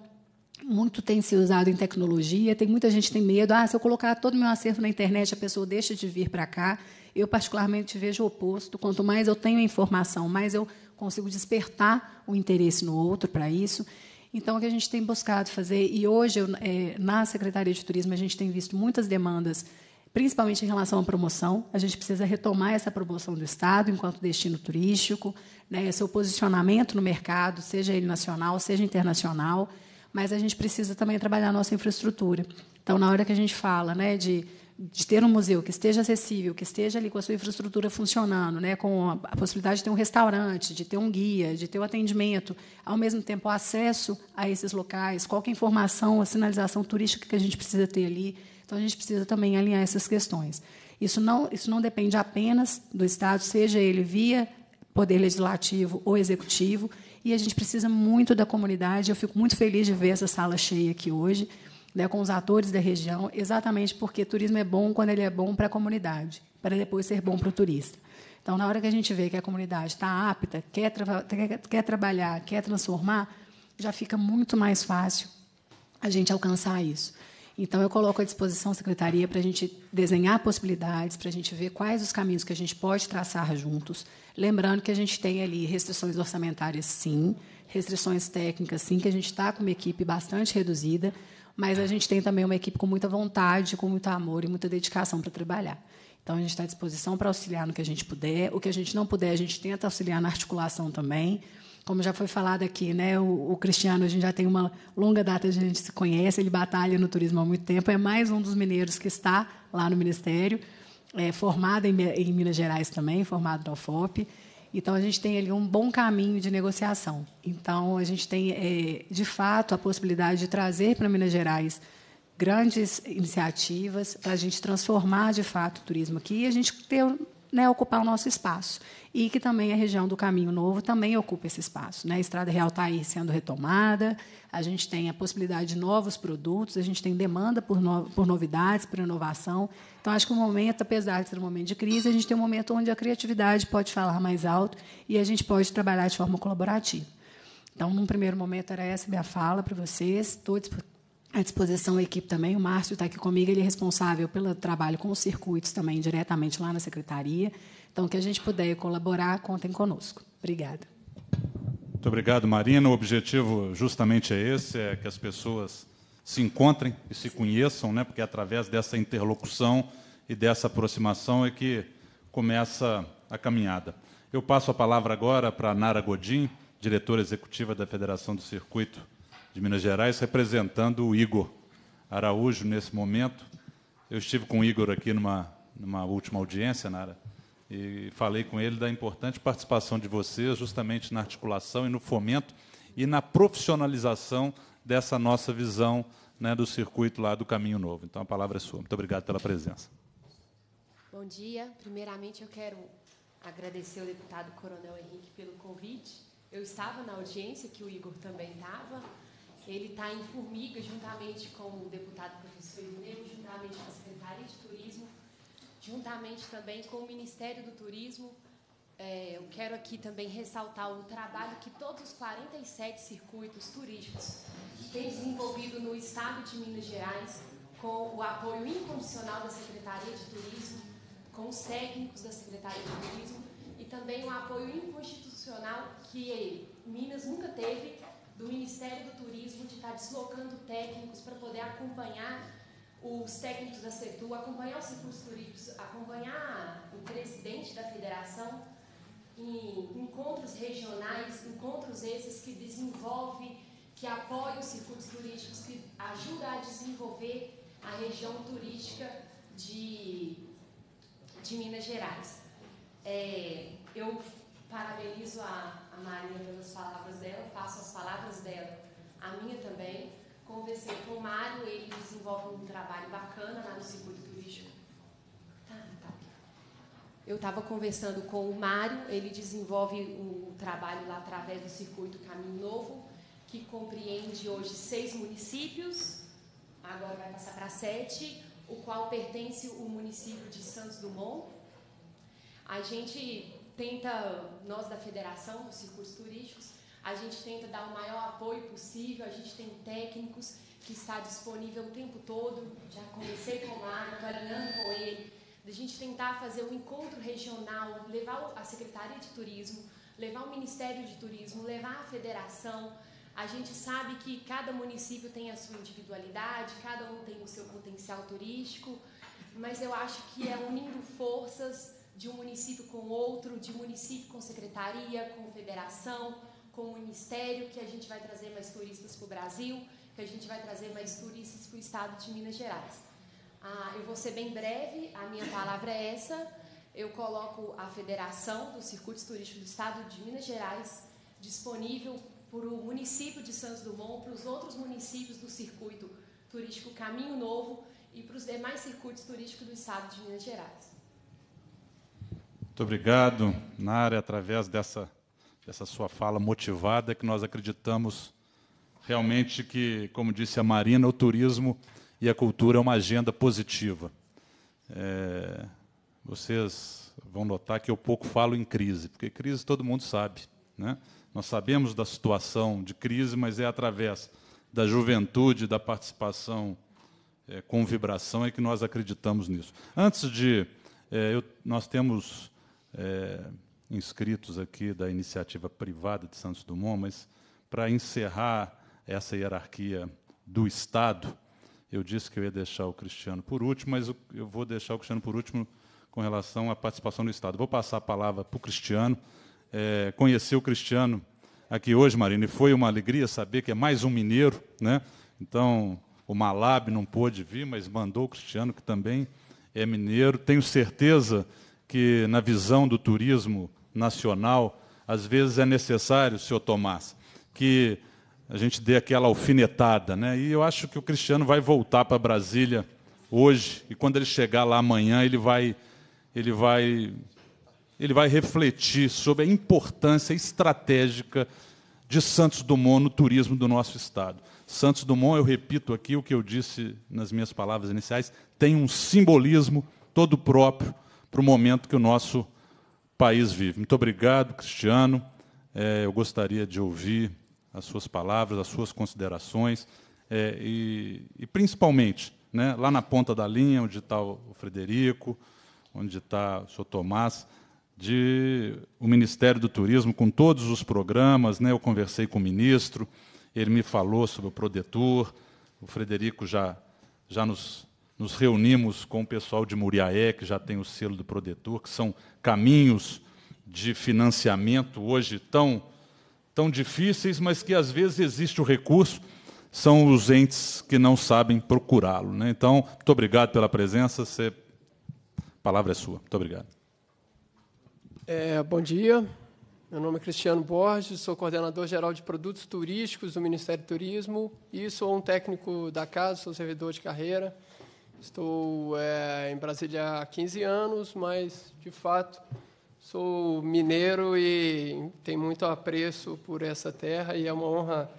Speaker 10: muito tem se usado em tecnologia, tem muita gente tem medo. Ah, se eu colocar todo o meu acervo na internet, a pessoa deixa de vir para cá. Eu, particularmente, vejo o oposto. Quanto mais eu tenho informação, mais eu consigo despertar o interesse no outro para isso. Então, o que a gente tem buscado fazer, e hoje, eu, é, na Secretaria de Turismo, a gente tem visto muitas demandas, principalmente em relação à promoção. A gente precisa retomar essa promoção do Estado enquanto destino turístico, né, seu posicionamento no mercado, seja ele nacional, seja internacional, mas a gente precisa também trabalhar a nossa infraestrutura. Então, na hora que a gente fala né, de de ter um museu que esteja acessível, que esteja ali com a sua infraestrutura funcionando, né, com a, a possibilidade de ter um restaurante, de ter um guia, de ter o um atendimento, ao mesmo tempo acesso a esses locais, qualquer informação, a sinalização turística que a gente precisa ter ali. Então a gente precisa também alinhar essas questões. Isso não, isso não depende apenas do Estado, seja ele via poder legislativo ou executivo, e a gente precisa muito da comunidade. Eu fico muito feliz de ver essa sala cheia aqui hoje né, com os atores da região, exatamente porque turismo é bom quando ele é bom para a comunidade, para depois ser bom para o turista. Então, na hora que a gente vê que a comunidade está apta, quer, tra quer trabalhar, quer transformar, já fica muito mais fácil a gente alcançar isso. Então, eu coloco à disposição a secretaria para a gente desenhar possibilidades, para a gente ver quais os caminhos que a gente pode traçar juntos. Lembrando que a gente tem ali restrições orçamentárias, sim, restrições técnicas, sim, que a gente está com uma equipe bastante reduzida, mas a gente tem também uma equipe com muita vontade, com muito amor e muita dedicação para trabalhar. Então, a gente está à disposição para auxiliar no que a gente puder. O que a gente não puder, a gente tenta auxiliar na articulação também. Como já foi falado aqui, né, o, o Cristiano, a gente já tem uma longa data, a gente se conhece, ele batalha no turismo há muito tempo, é mais um dos mineiros que está lá no Ministério, é, formado em, em Minas Gerais também, formado na UFOP. Então, a gente tem ali um bom caminho de negociação. Então, a gente tem, é, de fato, a possibilidade de trazer para Minas Gerais grandes iniciativas para a gente transformar, de fato, o turismo aqui e a gente ter né, ocupar o nosso espaço. E que também a região do Caminho Novo também ocupa esse espaço. Né? A Estrada Real está aí sendo retomada, a gente tem a possibilidade de novos produtos, a gente tem demanda por, no, por novidades, por inovação. Então, acho que o momento, apesar de ser um momento de crise, a gente tem um momento onde a criatividade pode falar mais alto e a gente pode trabalhar de forma colaborativa. Então, num primeiro momento, era essa minha fala para vocês. Estou à disposição a equipe também. O Márcio está aqui comigo, ele é responsável pelo trabalho com os circuitos também, diretamente lá na secretaria. Então, que a gente puder colaborar, contem conosco. Obrigada.
Speaker 2: Muito obrigado, Marina. O objetivo justamente é esse, é que as pessoas se encontrem e se conheçam, né? porque é através dessa interlocução e dessa aproximação é que começa a caminhada. Eu passo a palavra agora para Nara Godin, diretora executiva da Federação do Circuito de Minas Gerais, representando o Igor Araújo nesse momento. Eu estive com o Igor aqui numa, numa última audiência, Nara, e falei com ele da importante participação de vocês justamente na articulação e no fomento e na profissionalização dessa nossa visão né, do circuito lá do Caminho Novo. Então, a palavra é sua. Muito obrigado pela presença.
Speaker 11: Bom dia. Primeiramente, eu quero agradecer ao deputado Coronel Henrique pelo convite. Eu estava na audiência, que o Igor também estava, ele está em Formiga, juntamente com o deputado professor Irineu, juntamente com a Secretaria de Turismo, juntamente também com o Ministério do Turismo. É, eu quero aqui também ressaltar o trabalho que todos os 47 circuitos turísticos têm desenvolvido no estado de Minas Gerais, com o apoio incondicional da Secretaria de Turismo, com os técnicos da Secretaria de Turismo e também um apoio inconstitucional que Minas nunca teve do Ministério do Turismo de estar tá deslocando técnicos para poder acompanhar os técnicos da CETU, acompanhar os circuitos turísticos, acompanhar o presidente da federação em encontros regionais, encontros esses que desenvolve, que apoia os circuitos turísticos, que ajuda a desenvolver a região turística de, de Minas Gerais. É, eu parabenizo a a Maria pelas palavras dela, faço as palavras dela, a minha também. Conversei com o Mário, ele desenvolve um trabalho bacana lá no circuito turístico. Tá, tá. Eu estava conversando com o Mário, ele desenvolve um trabalho lá através do circuito Caminho Novo, que compreende hoje seis municípios, agora vai passar para sete, o qual pertence o município de Santos Dumont. A gente tenta, nós da federação, os circuitos turísticos, a gente tenta dar o maior apoio possível, a gente tem técnicos que está disponível o tempo todo, já conversei com o Mário, estou alinhando com ele, da gente tentar fazer um encontro regional, levar a Secretaria de Turismo, levar o Ministério de Turismo, levar a federação. A gente sabe que cada município tem a sua individualidade, cada um tem o seu potencial turístico, mas eu acho que é unindo forças de um município com outro, de município com secretaria, com federação, com ministério, que a gente vai trazer mais turistas para o Brasil, que a gente vai trazer mais turistas para o estado de Minas Gerais. Ah, eu vou ser bem breve, a minha palavra é essa. Eu coloco a Federação dos Circuitos Turísticos do Estado de Minas Gerais disponível para o município de Santos Dumont, para os outros municípios do circuito turístico Caminho Novo e para os demais circuitos turísticos do Estado de Minas Gerais.
Speaker 2: Muito obrigado, Nara, através dessa, dessa sua fala motivada, que nós acreditamos realmente que, como disse a Marina, o turismo e a cultura é uma agenda positiva. É, vocês vão notar que eu pouco falo em crise, porque crise todo mundo sabe. Né? Nós sabemos da situação de crise, mas é através da juventude, da participação é, com vibração é que nós acreditamos nisso. Antes de. É, eu, nós temos é, inscritos aqui da iniciativa privada de Santos Dumont, mas para encerrar essa hierarquia do Estado, eu disse que eu ia deixar o Cristiano por último, mas eu vou deixar o Cristiano por último com relação à participação do Estado. Vou passar a palavra para o Cristiano. É, conheci o Cristiano aqui hoje, Marina, e foi uma alegria saber que é mais um mineiro. Né? Então, o Malab não pôde vir, mas mandou o Cristiano, que também é mineiro. Tenho certeza que, na visão do turismo nacional, às vezes é necessário, senhor Tomás, que a gente dê aquela alfinetada. Né? E eu acho que o Cristiano vai voltar para Brasília hoje, e quando ele chegar lá amanhã, ele vai, ele vai, ele vai refletir sobre a importância estratégica de Santos Dumont no turismo do nosso estado. Santos Dumont, eu repito aqui o que eu disse nas minhas palavras iniciais, tem um simbolismo todo próprio para o momento que o nosso país vive. Muito obrigado, Cristiano. É, eu gostaria de ouvir as suas palavras, as suas considerações é, e, e, principalmente, né, lá na ponta da linha, onde está o Frederico, onde está o senhor Tomás, de o Ministério do Turismo com todos os programas, né? Eu conversei com o ministro, ele me falou sobre o Prodetur, o Frederico já já nos nos reunimos com o pessoal de Muriaé, que já tem o selo do Prodetor, que são caminhos de financiamento hoje tão, tão difíceis, mas que às vezes existe o recurso, são os entes que não sabem procurá-lo. Né? Então, muito obrigado pela presença, você... a palavra é sua. Muito obrigado.
Speaker 12: É, bom dia, meu nome é Cristiano Borges, sou coordenador geral de produtos turísticos do Ministério do Turismo e sou um técnico da casa, sou servidor de carreira. Estou é, em Brasília há 15 anos, mas, de fato, sou mineiro e tenho muito apreço por essa terra e é uma honra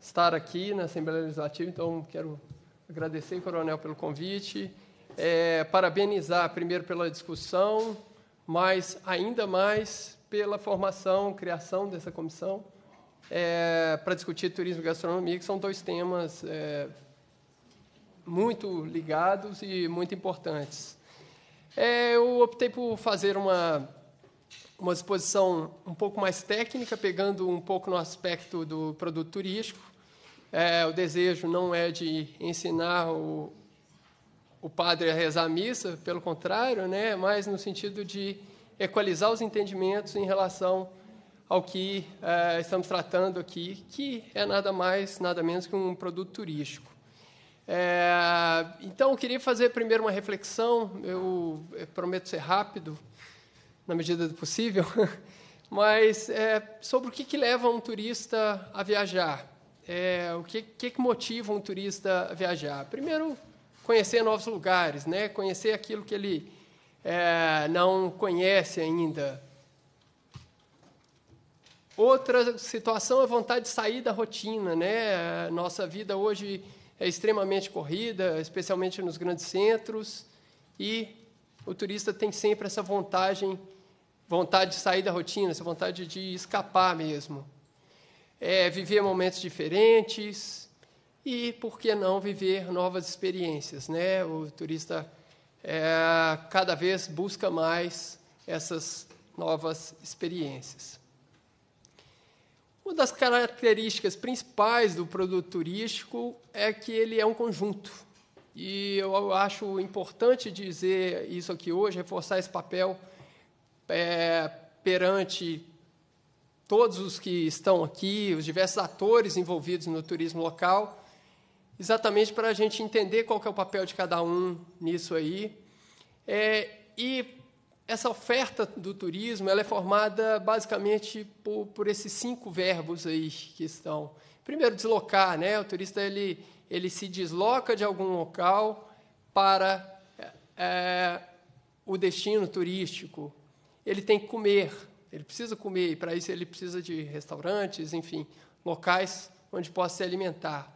Speaker 12: estar aqui na Assembleia Legislativa, então quero agradecer, coronel, pelo convite, é, parabenizar, primeiro, pela discussão, mas ainda mais pela formação, criação dessa comissão é, para discutir turismo e gastronomia, que são dois temas é, muito ligados e muito importantes. É, eu optei por fazer uma, uma exposição um pouco mais técnica, pegando um pouco no aspecto do produto turístico. É, o desejo não é de ensinar o, o padre a rezar a missa, pelo contrário, né, mas no sentido de equalizar os entendimentos em relação ao que é, estamos tratando aqui, que é nada mais, nada menos que um produto turístico. É, então, eu queria fazer primeiro uma reflexão. Eu, eu, prometo ser rápido, na medida do possível, mas é, sobre o que, que, leva um turista a viajar. É, o que, que, que motiva um turista a viajar? Primeiro, conhecer novos lugares, né? conhecer aquilo que ele é, não conhece ainda. Outra situação é a vontade de sair da rotina. Né? Nossa vida hoje é extremamente corrida, especialmente nos grandes centros, e o turista tem sempre essa vontade, vontade de sair da rotina, essa vontade de escapar mesmo. É, viver momentos diferentes e, por que não, viver novas experiências. Né? O turista é, cada vez busca mais essas novas experiências. Uma das características principais do produto turístico é que ele é um conjunto. E eu acho importante dizer isso aqui hoje, reforçar esse papel é, perante todos os que estão aqui, os diversos atores envolvidos no turismo local, exatamente para a gente entender qual é o papel de cada um nisso aí. É, e essa oferta do turismo ela é formada basicamente por, por esses cinco verbos aí que estão. Primeiro, deslocar, né? O turista ele, ele se desloca de algum local para é, é, o destino turístico. Ele tem que comer, ele precisa comer, e para isso ele precisa de restaurantes, enfim, locais onde possa se alimentar.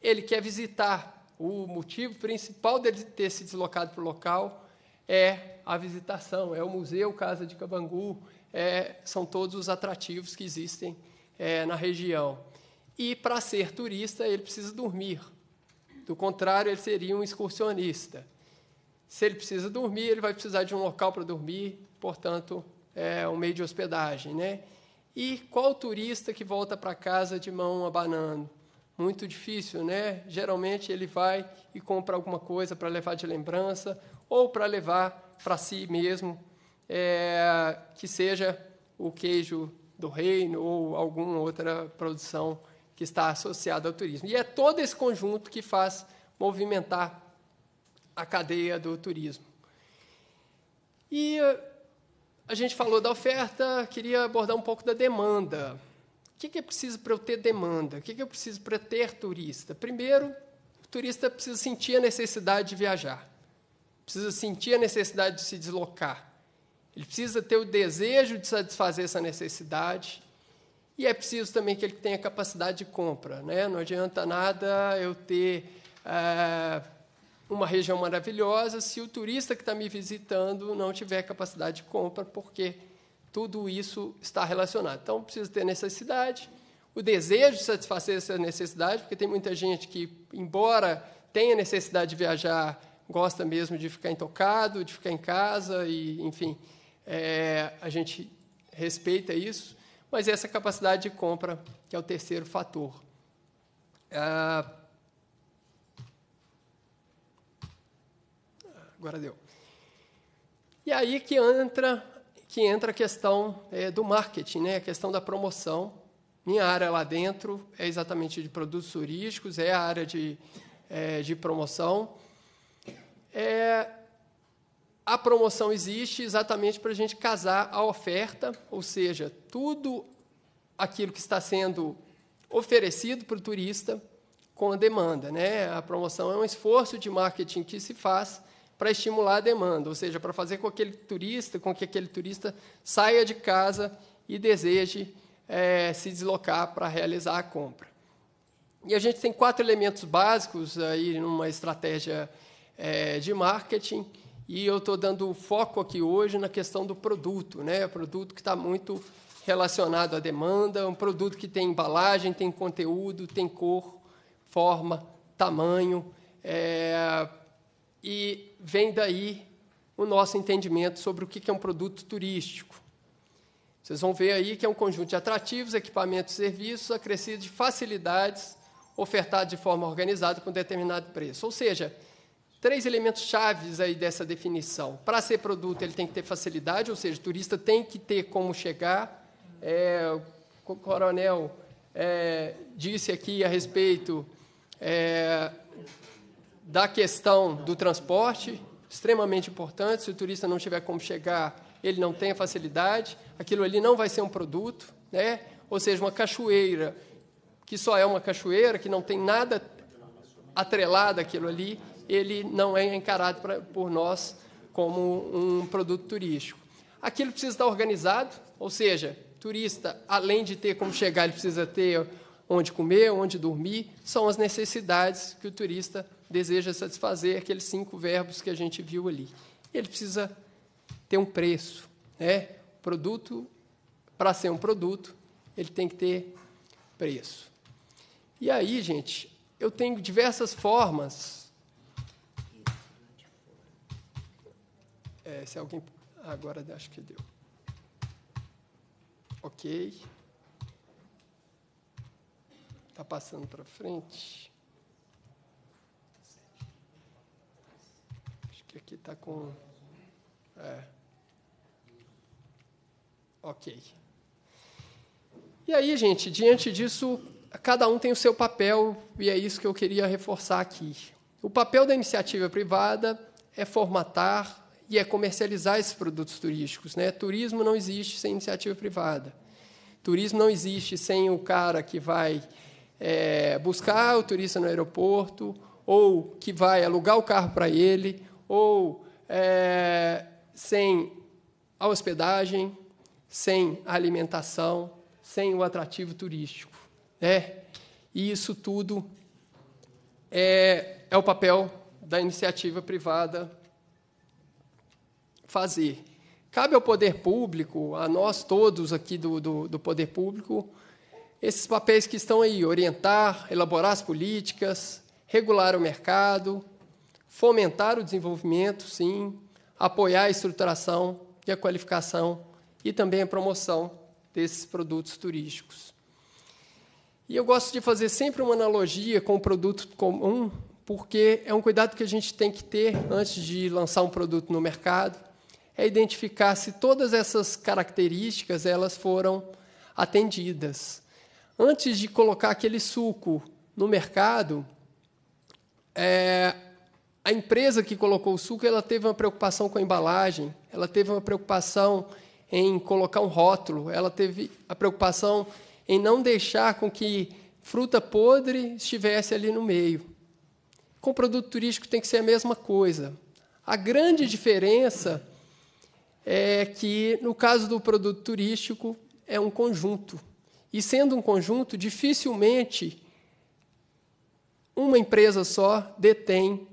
Speaker 12: Ele quer visitar. O motivo principal dele ter se deslocado para o local é a visitação, é o Museu Casa de Cabangu, é, são todos os atrativos que existem é, na região. E para ser turista, ele precisa dormir. Do contrário, ele seria um excursionista. Se ele precisa dormir, ele vai precisar de um local para dormir, portanto, é um meio de hospedagem. Né? E qual turista que volta para casa de mão abanando? Muito difícil, né? Geralmente ele vai e compra alguma coisa para levar de lembrança ou para levar para si mesmo é, que seja o queijo do reino ou alguma outra produção que está associada ao turismo. E é todo esse conjunto que faz movimentar a cadeia do turismo. E eh, a gente falou da oferta, queria abordar um pouco da demanda. O que é preciso para eu ter demanda? O que é preciso para ter turista? Primeiro, o turista precisa sentir a necessidade de viajar precisa sentir a necessidade de se deslocar. Ele precisa ter o desejo de satisfazer essa necessidade. E é preciso também que ele tenha capacidade de compra. Né? Não adianta nada eu ter eh, uma região maravilhosa se o turista que está me visitando não tiver capacidade de compra, porque tudo isso está relacionado. Então, precisa ter necessidade, o desejo de satisfazer essa necessidade, porque tem muita gente que, embora tenha necessidade de viajar gosta mesmo de ficar intocado, de ficar em casa, e, enfim, é, a gente respeita isso, mas é essa capacidade de compra, que é o terceiro fator. Ah, agora deu. E aí que entra, que entra a questão é, do marketing, né? a questão da promoção. Minha área lá dentro é exatamente de produtos turísticos, é a área de, é, de promoção. É, a promoção existe exatamente para a gente casar a oferta, ou seja, tudo aquilo que está sendo oferecido para o turista com a demanda. Né? A promoção é um esforço de marketing que se faz para estimular a demanda, ou seja, para fazer com aquele turista, com que aquele turista saia de casa e deseje é, se deslocar para realizar a compra. E a gente tem quatro elementos básicos aí numa estratégia é, de marketing e eu estou dando foco aqui hoje na questão do produto, né? produto que está muito relacionado à demanda, um produto que tem embalagem, tem conteúdo, tem cor, forma, tamanho, é, e vem daí o nosso entendimento sobre o que é um produto turístico. Vocês vão ver aí que é um conjunto de atrativos, equipamentos e serviços acrescidos de facilidades ofertados de forma organizada com determinado preço. Ou seja, três elementos chaves aí dessa definição. Para ser produto, ele tem que ter facilidade, ou seja, o turista tem que ter como chegar. É, o coronel é, disse aqui a respeito é, da questão do transporte, extremamente importante. Se o turista não tiver como chegar, ele não tem a facilidade. Aquilo ali não vai ser um produto, né? ou seja, uma cachoeira que só é uma cachoeira, que não tem nada atrelado àquilo ali, ele não é encarado pra, por nós como um produto turístico. Aquilo precisa estar organizado, ou seja, turista, além de ter como chegar, ele precisa ter onde comer, onde dormir, são as necessidades que o turista deseja satisfazer, aqueles cinco verbos que a gente viu ali. Ele precisa ter um preço. Né? Produto, para ser um produto, ele tem que ter preço. E aí, gente, eu tenho diversas formas É, se alguém. Agora acho que deu. Ok. Está passando para frente. Acho que aqui está com. É. Ok. E aí, gente, diante disso, cada um tem o seu papel, e é isso que eu queria reforçar aqui. O papel da iniciativa privada é formatar e é comercializar esses produtos turísticos. Né? Turismo não existe sem iniciativa privada. Turismo não existe sem o cara que vai é, buscar o turista no aeroporto, ou que vai alugar o carro para ele, ou é, sem a hospedagem, sem a alimentação, sem o atrativo turístico. Né? E isso tudo é, é o papel da iniciativa privada fazer. Cabe ao poder público, a nós todos aqui do, do, do poder público, esses papéis que estão aí: orientar, elaborar as políticas, regular o mercado, fomentar o desenvolvimento, sim, apoiar a estruturação e a qualificação e também a promoção desses produtos turísticos. E eu gosto de fazer sempre uma analogia com o produto comum, porque é um cuidado que a gente tem que ter antes de lançar um produto no mercado é identificar se todas essas características elas foram atendidas. Antes de colocar aquele suco no mercado, é, a empresa que colocou o suco ela teve uma preocupação com a embalagem, ela teve uma preocupação em colocar um rótulo, ela teve a preocupação em não deixar com que fruta podre estivesse ali no meio. Com produto turístico tem que ser a mesma coisa. A grande diferença é que, no caso do produto turístico, é um conjunto. E, sendo um conjunto, dificilmente uma empresa só detém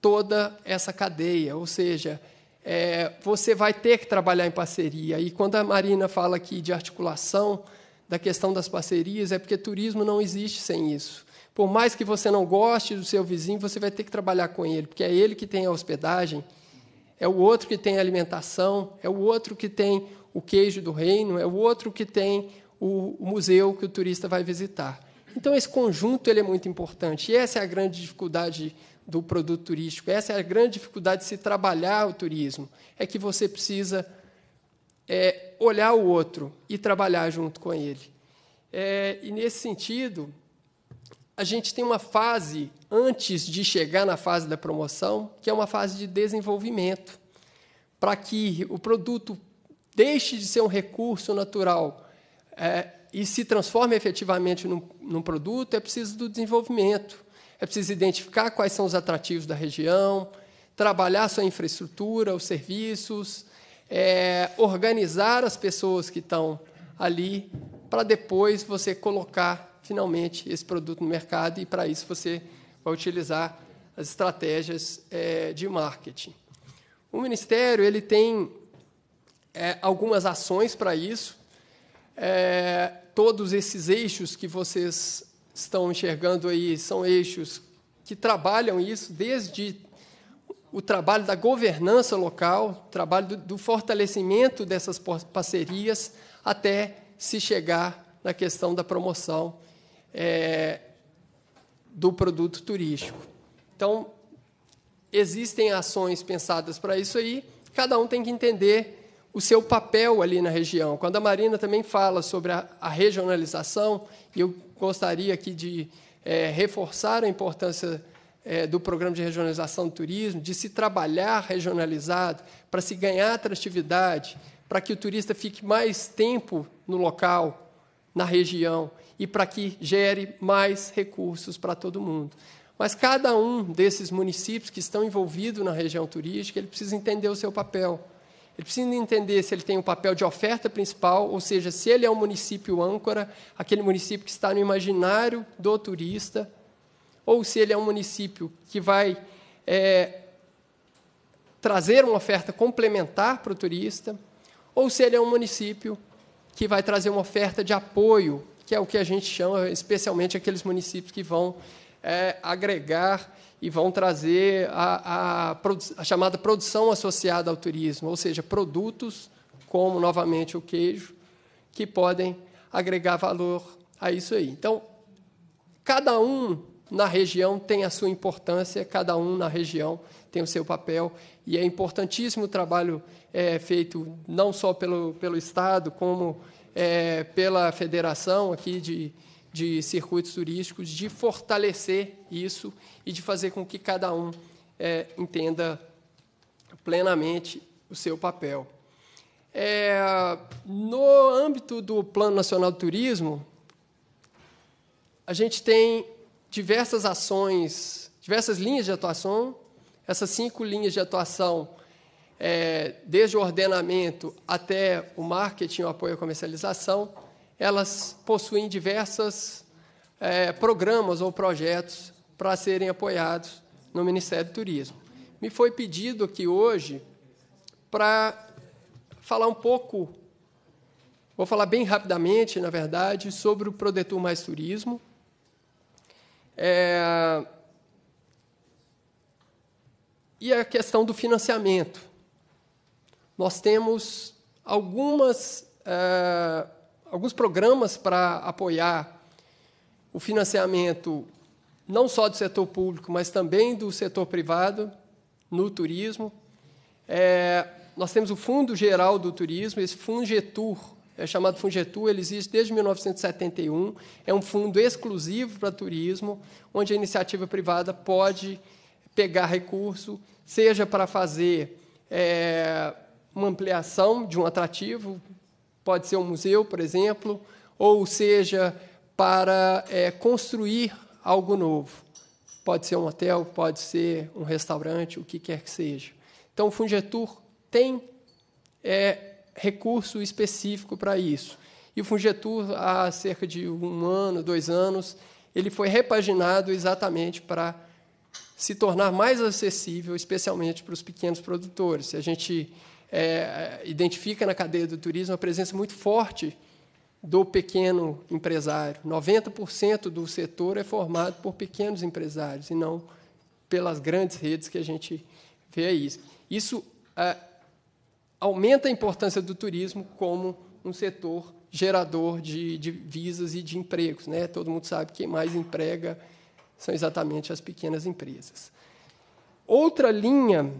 Speaker 12: toda essa cadeia, ou seja, é, você vai ter que trabalhar em parceria. E quando a Marina fala aqui de articulação da questão das parcerias, é porque turismo não existe sem isso. Por mais que você não goste do seu vizinho, você vai ter que trabalhar com ele, porque é ele que tem a hospedagem, é o outro que tem alimentação, é o outro que tem o queijo do reino, é o outro que tem o, o museu que o turista vai visitar. Então, esse conjunto ele é muito importante. E essa é a grande dificuldade do produto turístico, essa é a grande dificuldade de se trabalhar o turismo. É que você precisa é, olhar o outro e trabalhar junto com ele. É, e, nesse sentido, a gente tem uma fase antes de chegar na fase da promoção, que é uma fase de desenvolvimento, para que o produto deixe de ser um recurso natural é, e se transforme efetivamente num, num produto, é preciso do desenvolvimento. É preciso identificar quais são os atrativos da região, trabalhar sua infraestrutura, os serviços, é, organizar as pessoas que estão ali, para depois você colocar finalmente esse produto no mercado e para isso você vai utilizar as estratégias é, de marketing. O ministério ele tem é, algumas ações para isso. É, todos esses eixos que vocês estão enxergando aí são eixos que trabalham isso desde o trabalho da governança local, trabalho do, do fortalecimento dessas parcerias, até se chegar na questão da promoção é, do produto turístico. Então, existem ações pensadas para isso aí, cada um tem que entender o seu papel ali na região. Quando a Marina também fala sobre a, a regionalização, eu gostaria aqui de é, reforçar a importância é, do programa de regionalização do turismo, de se trabalhar regionalizado para se ganhar atratividade, para que o turista fique mais tempo no local, na região e para que gere mais recursos para todo mundo. Mas cada um desses municípios que estão envolvidos na região turística, ele precisa entender o seu papel. Ele precisa entender se ele tem um papel de oferta principal, ou seja, se ele é um município âncora, aquele município que está no imaginário do turista, ou se ele é um município que vai é, trazer uma oferta complementar para o turista, ou se ele é um município que vai trazer uma oferta de apoio que é o que a gente chama, especialmente aqueles municípios que vão é, agregar e vão trazer a, a, a, chamada produção associada ao turismo, ou seja, produtos como novamente o queijo, que podem agregar valor a isso aí. Então, cada um na região tem a sua importância, cada um na região tem o seu papel, e é importantíssimo o trabalho é, feito não só pelo, pelo Estado, como é, pela federação aqui de, de circuitos turísticos, de fortalecer isso e de fazer com que cada um é, entenda plenamente o seu papel. É, no âmbito do Plano Nacional do Turismo, a gente tem diversas ações, diversas linhas de atuação. Essas cinco linhas de atuação é, desde o ordenamento até o marketing, o apoio à comercialização, elas possuem diversos é, programas ou projetos para serem apoiados no Ministério do Turismo. Me foi pedido aqui hoje para falar um pouco, vou falar bem rapidamente, na verdade, sobre o Prodetur Mais Turismo. É, e a questão do financiamento nós temos algumas, uh, alguns programas para apoiar o financiamento não só do setor público, mas também do setor privado no turismo. É, nós temos o Fundo Geral do Turismo, esse Fungetur, é chamado Fungetur, ele existe desde 1971, é um fundo exclusivo para turismo, onde a iniciativa privada pode pegar recurso, seja para fazer é, uma ampliação de um atrativo, pode ser um museu, por exemplo, ou seja, para é, construir algo novo. Pode ser um hotel, pode ser um restaurante, o que quer que seja. Então, o Fungetur tem é, recurso específico para isso. E o Fungetur, há cerca de um ano, dois anos, ele foi repaginado exatamente para se tornar mais acessível, especialmente para os pequenos produtores. Se a gente é, é, identifica na cadeia do turismo a presença muito forte do pequeno empresário. 90% do setor é formado por pequenos empresários e não pelas grandes redes que a gente vê aí. Isso é, aumenta a importância do turismo como um setor gerador de divisas e de empregos. Né? Todo mundo sabe que quem mais emprega são exatamente as pequenas empresas. Outra linha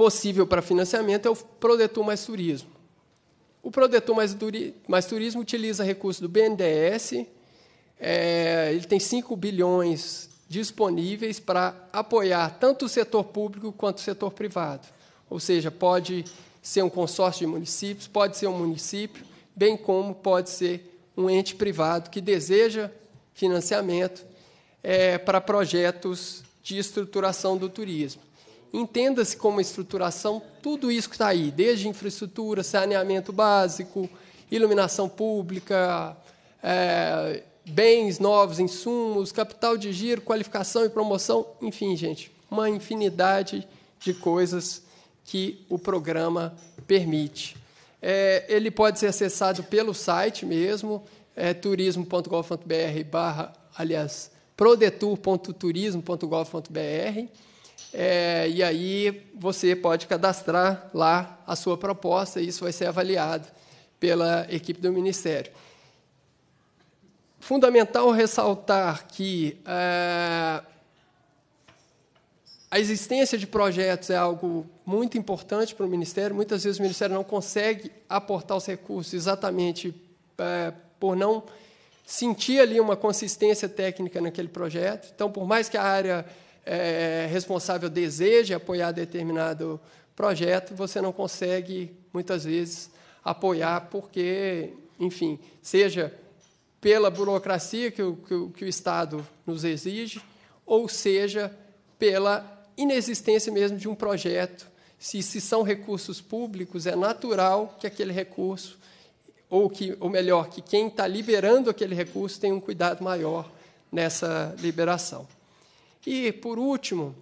Speaker 12: possível para financiamento é o Prodetur Mais Turismo. O Prodetur Mais, Mais Turismo utiliza recursos do BNDES, é, ele tem 5 bilhões disponíveis para apoiar tanto o setor público quanto o setor privado. Ou seja, pode ser um consórcio de municípios, pode ser um município, bem como pode ser um ente privado que deseja financiamento é, para projetos de estruturação do turismo entenda-se como estruturação tudo isso que está aí, desde infraestrutura, saneamento básico, iluminação pública, é, bens novos, insumos, capital de giro, qualificação e promoção, enfim, gente, uma infinidade de coisas que o programa permite. É, ele pode ser acessado pelo site mesmo, é turismo.gov.br barra, aliás, prodetour.turismo.gov.br. É, e aí você pode cadastrar lá a sua proposta e isso vai ser avaliado pela equipe do Ministério. Fundamental ressaltar que é, a existência de projetos é algo muito importante para o Ministério. Muitas vezes o Ministério não consegue aportar os recursos exatamente é, por não sentir ali uma consistência técnica naquele projeto. Então, por mais que a área é, responsável deseja apoiar determinado projeto, você não consegue, muitas vezes, apoiar, porque, enfim, seja pela burocracia que o, que o, que o Estado nos exige, ou seja, pela inexistência mesmo de um projeto. Se, se são recursos públicos, é natural que aquele recurso, ou, que, ou melhor, que quem está liberando aquele recurso tenha um cuidado maior nessa liberação. E, por último,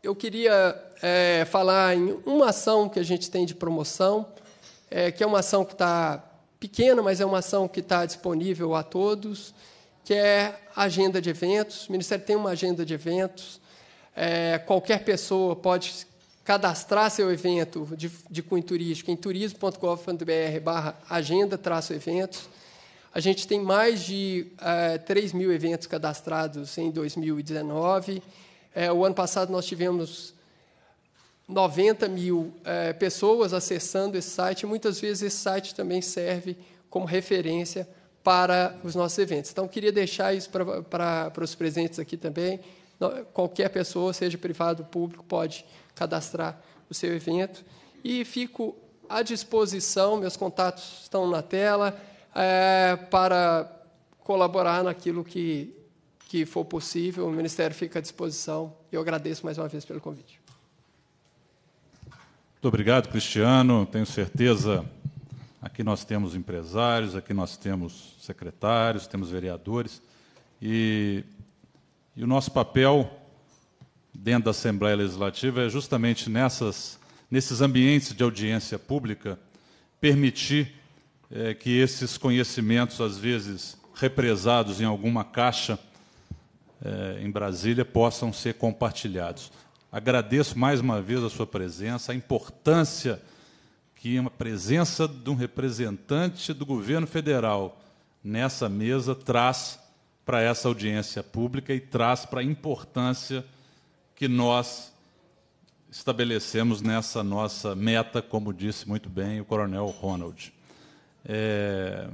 Speaker 12: eu queria é, falar em uma ação que a gente tem de promoção, é, que é uma ação que está pequena, mas é uma ação que está disponível a todos, que é a agenda de eventos. O Ministério tem uma agenda de eventos. É, qualquer pessoa pode cadastrar seu evento de, de cunho turístico em turismo.gov.br barra agenda-eventos. A gente tem mais de é, eh, 3 mil eventos cadastrados em 2019. É, eh, o ano passado nós tivemos 90 mil é, pessoas acessando esse site. Muitas vezes esse site também serve como referência para os nossos eventos. Então, queria deixar isso para, para, para os presentes aqui também. Qualquer pessoa, seja privado ou público, pode cadastrar o seu evento. E fico à disposição, meus contatos estão na tela é, para colaborar naquilo que, que for possível. O Ministério fica à disposição. Eu agradeço mais uma vez pelo convite.
Speaker 2: Muito obrigado, Cristiano. Tenho certeza. Aqui nós temos empresários, aqui nós temos secretários, temos vereadores. E, e o nosso papel dentro da Assembleia Legislativa é justamente nessas, nesses ambientes de audiência pública permitir é, que esses conhecimentos, às vezes represados em alguma caixa é, em Brasília, possam ser compartilhados. Agradeço mais uma vez a sua presença, a importância que a presença de um representante do governo federal nessa mesa traz para essa audiência pública e traz para a importância que nós estabelecemos nessa nossa meta, como disse muito bem o Coronel Ronald. É...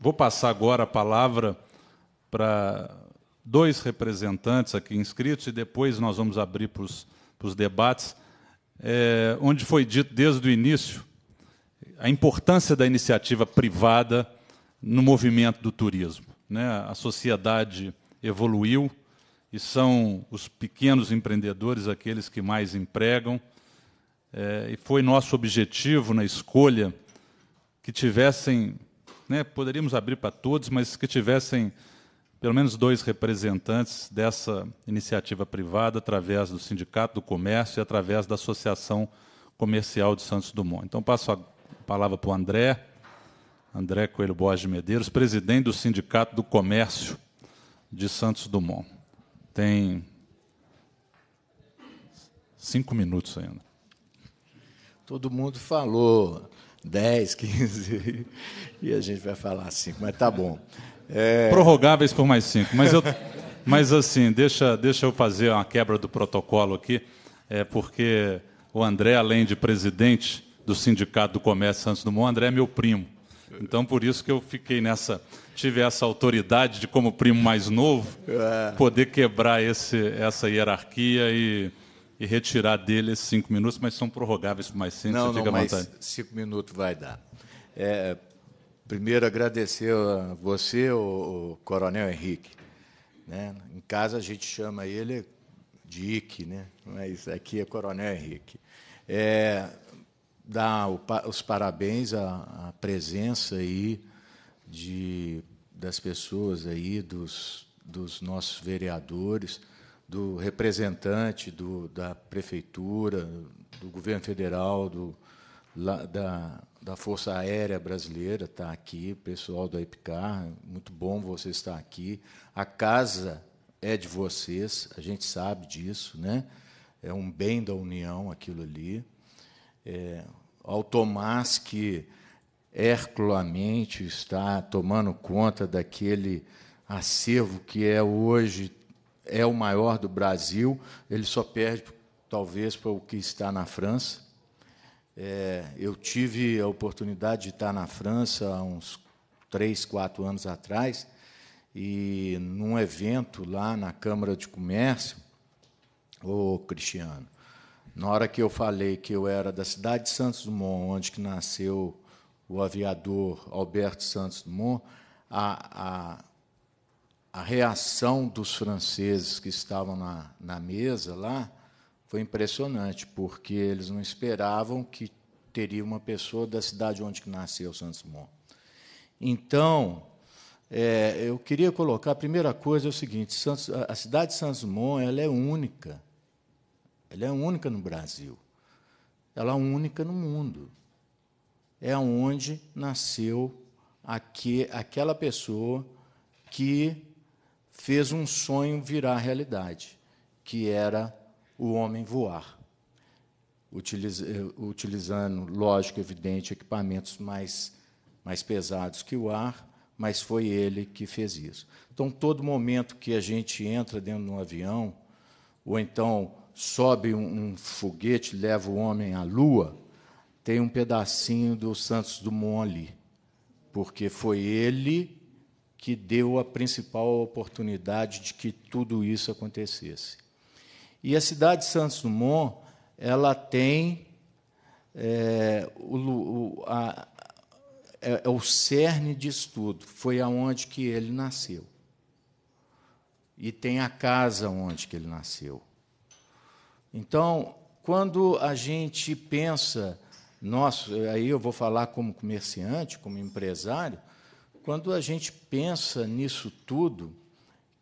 Speaker 2: Vou passar agora a palavra para dois representantes aqui inscritos e depois nós vamos abrir para os debates, é, onde foi dito desde o início a importância da iniciativa privada no movimento do turismo. Né? A sociedade evoluiu e são os pequenos empreendedores aqueles que mais empregam, é, e foi nosso objetivo na escolha que tivessem, né, poderíamos abrir para todos, mas que tivessem pelo menos dois representantes dessa iniciativa privada através do Sindicato do Comércio e através da Associação Comercial de Santos Dumont. Então passo a palavra para o André, André Coelho Borges Medeiros, presidente do Sindicato do Comércio de Santos Dumont. Tem cinco minutos ainda.
Speaker 13: Todo mundo falou. 10, 15, e a gente vai falar 5, mas tá bom. É... Prorrogáveis
Speaker 2: por mais 5, mas eu. Mas assim, deixa, deixa eu fazer uma quebra do protocolo aqui, é porque o André, além de presidente do Sindicato do Comércio Santos Dumont, André é meu primo. Então, por isso que eu fiquei nessa, tive essa autoridade de, como primo mais novo, é. poder quebrar esse, essa hierarquia e e retirar dele esses cinco minutos, mas são prorrogáveis por mais cinco, não, você fica não, à vontade.
Speaker 13: Mas cinco minutos vai dar. É, primeiro, agradecer a você, o, o Coronel Henrique. Né? Em casa, a gente chama ele de Ike, né? mas é aqui é Coronel Henrique. É, dar os parabéns à, à presença aí de, das pessoas aí, dos, dos nossos vereadores, do representante do, da prefeitura, do governo federal, do, da, da Força Aérea Brasileira está aqui, pessoal da EPICAR, muito bom você estar aqui. A casa é de vocês, a gente sabe disso, né? é um bem da União aquilo ali. É, ao Tomás, que herculamente está tomando conta daquele acervo que é hoje é o maior do Brasil, ele só perde, talvez, para o que está na França. É, eu tive a oportunidade de estar na França há uns três, quatro anos atrás, e num evento lá na Câmara de Comércio, ô Cristiano, na hora que eu falei que eu era da cidade de Santos Dumont, onde que nasceu o aviador Alberto Santos Dumont, a, a a reação dos franceses que estavam na, na mesa lá foi impressionante, porque eles não esperavam que teria uma pessoa da cidade onde nasceu Santos Dumont. Então, é, eu queria colocar, a primeira coisa é o seguinte, Santos, a cidade de Santos Dumont ela é única. Ela é única no Brasil. Ela é única no mundo. É onde nasceu aqui, aquela pessoa que fez um sonho virar realidade, que era o homem voar, eh, utilizando, lógico, evidente, equipamentos mais, mais pesados que o ar, mas foi ele que fez isso. Então, todo momento que a gente entra dentro de um avião, ou então sobe um, um foguete, leva o homem à lua, tem um pedacinho do Santos Dumont ali, porque foi ele que deu a principal oportunidade de que tudo isso acontecesse. E a cidade de Santos Dumont, ela tem é, o, a, é, é o cerne de estudo, foi aonde que ele nasceu. E tem a casa onde que ele nasceu. Então, quando a gente pensa, nossa, aí eu vou falar como comerciante, como empresário, quando a gente pensa nisso tudo,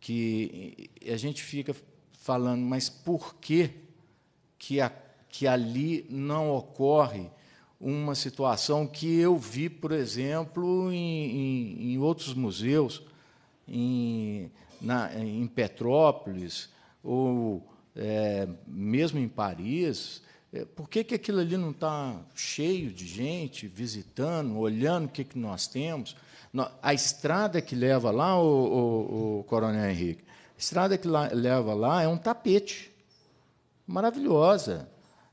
Speaker 13: que a gente fica falando, mas por que, que, a, que ali não ocorre uma situação que eu vi, por exemplo, em, em, em outros museus, em, na, em Petrópolis, ou é, mesmo em Paris, é, por que, que aquilo ali não está cheio de gente visitando, olhando o que, que nós temos? A estrada que leva lá, o, o, o Coronel Henrique, a estrada que lá, leva lá é um tapete. Maravilhosa.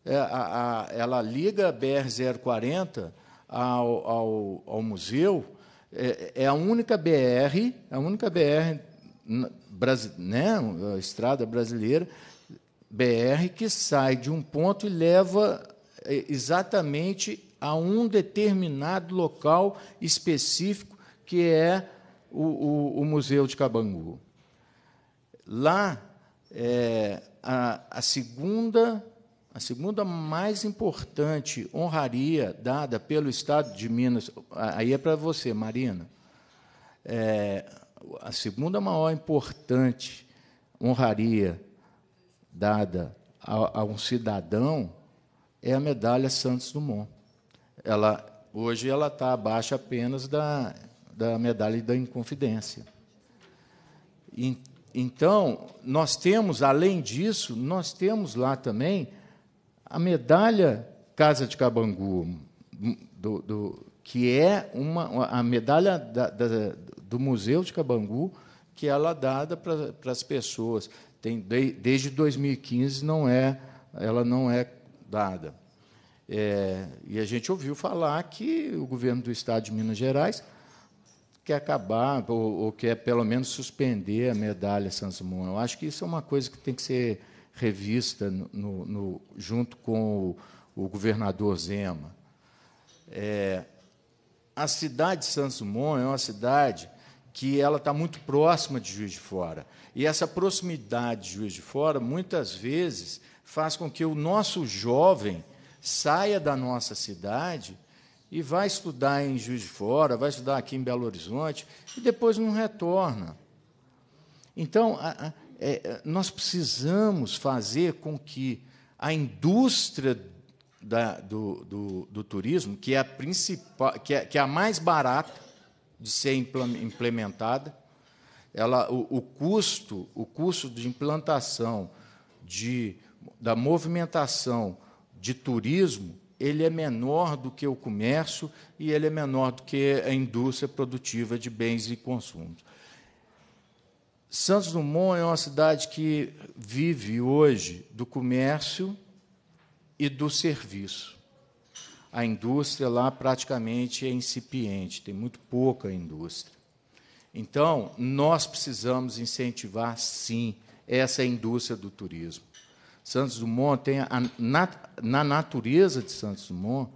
Speaker 13: É, a, a, ela liga a BR-040 ao, ao, ao, museu. É, é, a única BR, a única BR, né, a estrada brasileira, BR, que sai de um ponto e leva é, exatamente a um determinado local específico que é o, o, o Museu de Cabangu. Lá, é, a, a, segunda, a segunda mais importante honraria dada pelo Estado de Minas, aí é para você, Marina, é, a segunda maior importante honraria dada a, a um cidadão é a medalha Santos Dumont. Ela hoje ela está abaixo apenas da da medalha da Inconfidência. E, então, nós temos, além disso, nós temos lá também a medalha Casa de Cabangu, do, do, que é uma, a medalha da, da, do Museu de Cabangu, que é ela é dada para, as pessoas. Tem, desde 2015 não é, ela não é dada. É, e a gente ouviu falar que o governo do Estado de Minas Gerais que acabar, ou, ou que é pelo menos suspender a medalha Sansumon. Eu acho que isso é uma coisa que tem que ser revista no, no junto com o, o governador Zema. É, a cidade de Sansumon é uma cidade que ela está muito próxima de Juiz de Fora. E essa proximidade de Juiz de Fora, muitas vezes, faz com que o nosso jovem saia da nossa cidade e vai estudar em Juiz de Fora, vai estudar aqui em Belo Horizonte e depois não retorna. Então, a, a, é, é, nós precisamos fazer com que a indústria da, do, do, do, turismo, que é a principal, que é, que é a mais barata de ser implementada, ela, o, o custo, o custo de implantação de, da movimentação de turismo ele é menor do que o comércio e ele é menor do que a indústria produtiva de bens e consumos. Santos Dumont é uma cidade que vive hoje do comércio e do serviço. A indústria lá praticamente é incipiente, tem muito pouca indústria. Então, nós precisamos incentivar, sim, essa indústria do turismo. Santos Dumont, tem a, na, na natureza de Santos Dumont,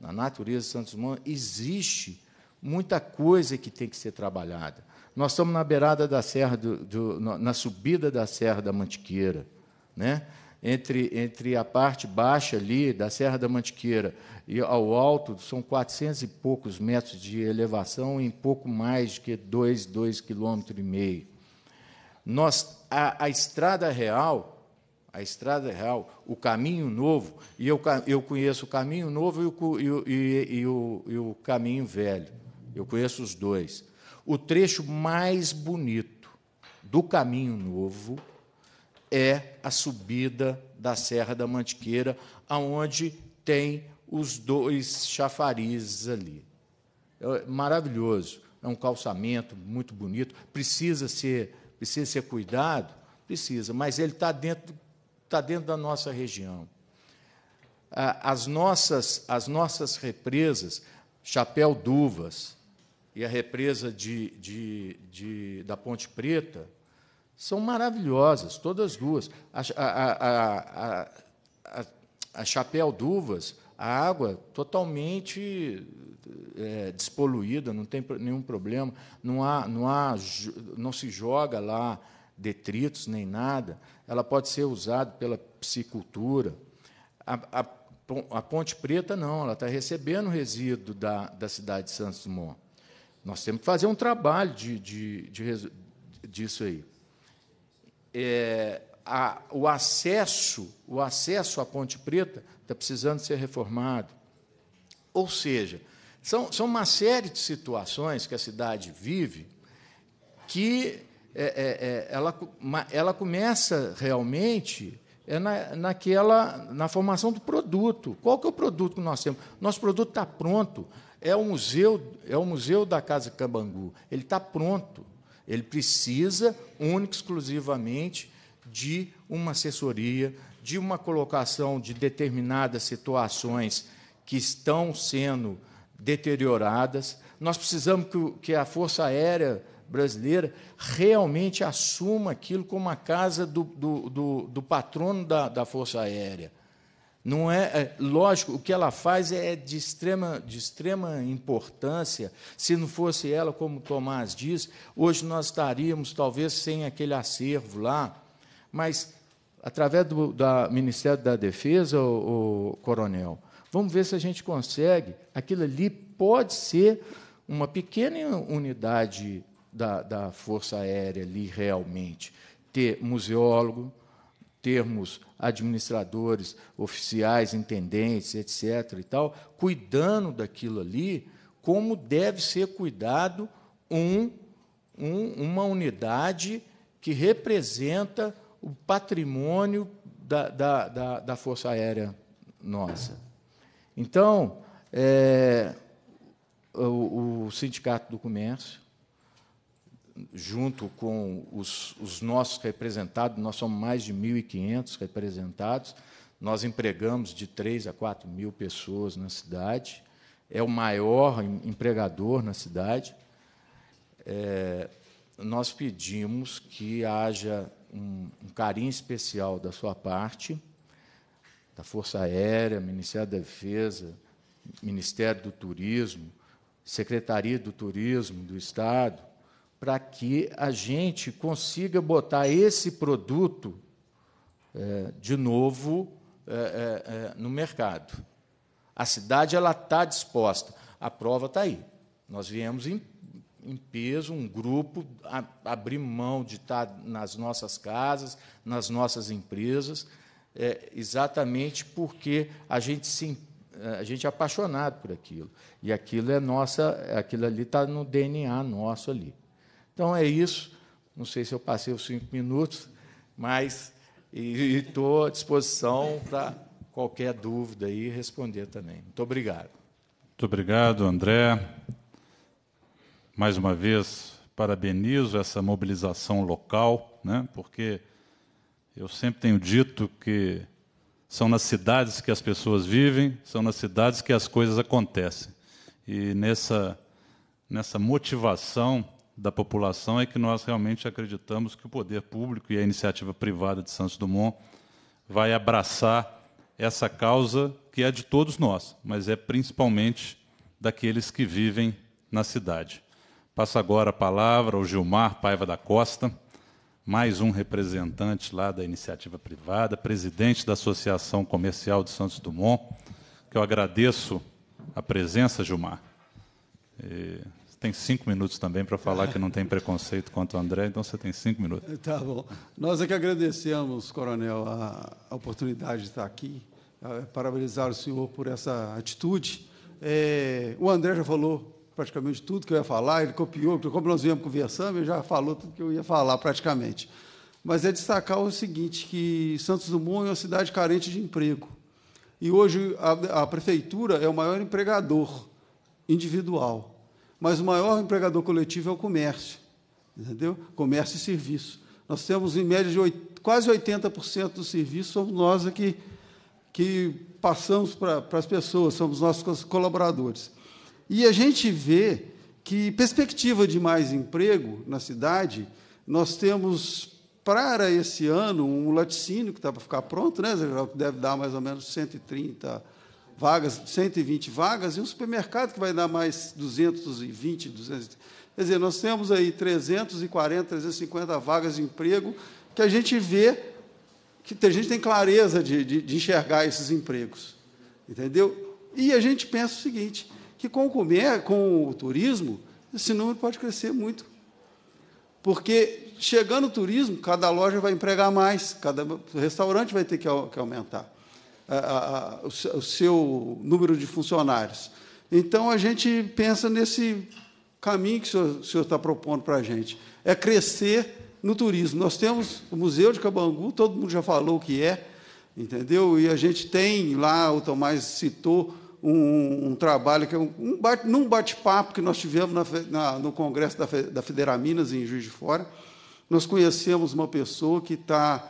Speaker 13: na natureza de Santos Dumont, existe muita coisa que tem que ser trabalhada. Nós estamos na beirada da serra, do, do, na subida da Serra da Mantiqueira, né? entre, entre a parte baixa ali da Serra da Mantiqueira e ao alto, são 400 e poucos metros de elevação em pouco mais que 2, 2,5 km. Nós, a estrada real, a estrada é real, o caminho novo, e eu, eu conheço o caminho novo e o, e, e, e, o, e o caminho velho. Eu conheço os dois. O trecho mais bonito do caminho novo é a subida da Serra da Mantiqueira, aonde tem os dois chafarizes ali. É maravilhoso. É um calçamento muito bonito. Precisa ser, precisa ser cuidado, precisa, mas ele está dentro está dentro da nossa região. As nossas, as nossas represas, Chapéu Duvas e a represa de, de, de da Ponte Preta, são maravilhosas, todas duas. A, a, a, a Chapéu Duvas, a água totalmente é, despoluída, não tem nenhum problema, não, há, não, há, não se joga lá detritos nem nada, ela pode ser usada pela piscicultura. A, a, a Ponte Preta, não, ela está recebendo resíduo da, da cidade de Santos Dumont. Nós temos que fazer um trabalho de, de, de, disso aí. É, a, o acesso, o acesso à Ponte Preta está precisando ser reformado. Ou seja, são, são uma série de situações que a cidade vive que é, é, é, ela, ela começa realmente é na, naquela, na formação do produto. Qual que é o produto que nós temos? Nosso produto está pronto. É o museu, é o museu da Casa Cambangu. Ele está pronto. Ele precisa única exclusivamente de uma assessoria, de uma colocação de determinadas situações que estão sendo deterioradas. Nós precisamos que, que a Força Aérea brasileira realmente assuma aquilo como a casa do, do, do, do patrono da, da Força Aérea. Não é, é, lógico, o que ela faz é de extrema, de extrema importância. Se não fosse ela, como Tomás diz, hoje nós estaríamos talvez sem aquele acervo lá. Mas através do da Ministério da Defesa, o, o coronel, vamos ver se a gente consegue. Aquilo ali pode ser uma pequena unidade da, da Força Aérea ali realmente. Ter museólogo, termos administradores, oficiais, intendentes, etc. e tal, cuidando daquilo ali, como deve ser cuidado um, um, uma unidade que representa o patrimônio da, da, da, da Força Aérea nossa. Então, é, o, o Sindicato do Comércio, junto com os, os nossos representados, nós somos mais de 1.500 representados, nós empregamos de 3 a 4 mil pessoas na cidade, é o maior empregador na cidade. É, nós pedimos que haja um, um, carinho especial da sua parte, da Força Aérea, Ministério da Defesa, Ministério do Turismo, Secretaria do Turismo do Estado, para que a gente consiga botar esse produto é, de novo é, é, é no mercado. A cidade ela está disposta, a prova está aí. Nós viemos em, em peso, um grupo, a, abrir mão de estar tá nas nossas casas, nas nossas empresas, é, exatamente porque a gente se é, a gente é apaixonado por aquilo e aquilo é nossa, aquilo ali está no DNA nosso ali. Então é isso. Não sei se eu passei os cinco minutos, mas estou à disposição para qualquer dúvida e responder também. Muito obrigado.
Speaker 2: Muito obrigado, André. Mais uma vez, parabenizo essa mobilização local, né? porque eu sempre tenho dito que são nas cidades que as pessoas vivem, são nas cidades que as coisas acontecem. E nessa, nessa motivação da população é que nós realmente acreditamos que o poder público e a iniciativa privada de Santos Dumont vai abraçar essa causa que é de todos nós, mas é principalmente daqueles que vivem na cidade. Passa agora a palavra ao Gilmar Paiva da Costa, mais um representante lá da iniciativa privada, presidente da Associação Comercial de Santos Dumont, que eu agradeço a presença, Gilmar tem cinco minutos também para falar que não tem preconceito quanto o André, então você tem cinco minutos.
Speaker 14: Tá bom. Nós é que agradecemos, Coronel, a, oportunidade de estar aqui, parabenizar o senhor por essa atitude. É, o André já falou praticamente tudo que eu ia falar, ele copiou, como nós viemos conversando, ele já falou tudo que eu ia falar praticamente. Mas é destacar o seguinte, que Santos Dumont é uma cidade carente de emprego. E hoje a, a prefeitura é o maior empregador individual mas o maior empregador coletivo é o comércio, entendeu? Comércio e serviço. Nós temos, em média, de 8, quase 80% do serviço somos nós aqui que passamos para as pessoas, somos nossos colaboradores. E a gente vê que perspectiva de mais emprego na cidade, nós temos para esse ano um laticínio que está para ficar pronto, né, deve dar mais ou menos 130 vagas, 120 vagas, e um supermercado que vai dar mais 220, 200. Quer dizer, nós temos aí 340, 350 vagas de emprego que a gente vê que a gente tem clareza de, de, de enxergar esses empregos. Entendeu? E a gente pensa o seguinte, que com o, comer, com o turismo, esse número pode crescer muito. Porque chegando o turismo, cada loja vai empregar mais, cada restaurante vai ter que, que aumentar o seu número de funcionários. Então, a gente pensa nesse caminho que o senhor, o senhor está propondo para a gente. É crescer no turismo. Nós temos o Museu de Cabangu, todo mundo já falou o que é, entendeu? E a gente tem lá, o Tomás citou, um, um trabalho que é um, um bate, bate-papo que nós tivemos na, na, no Congresso da, da Federaminas, em Juiz de Fora. Nós conhecemos uma pessoa que está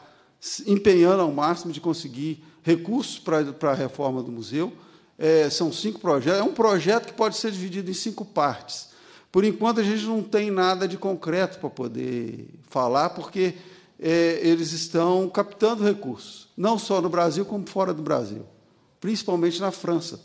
Speaker 14: empenhando ao máximo de conseguir recursos para a reforma do museu. É, são cinco projetos. É um projeto que pode ser dividido em cinco partes. Por enquanto, a gente não tem nada de concreto para poder falar, porque é, eles estão captando recursos, não só no Brasil, como fora do Brasil, principalmente na França.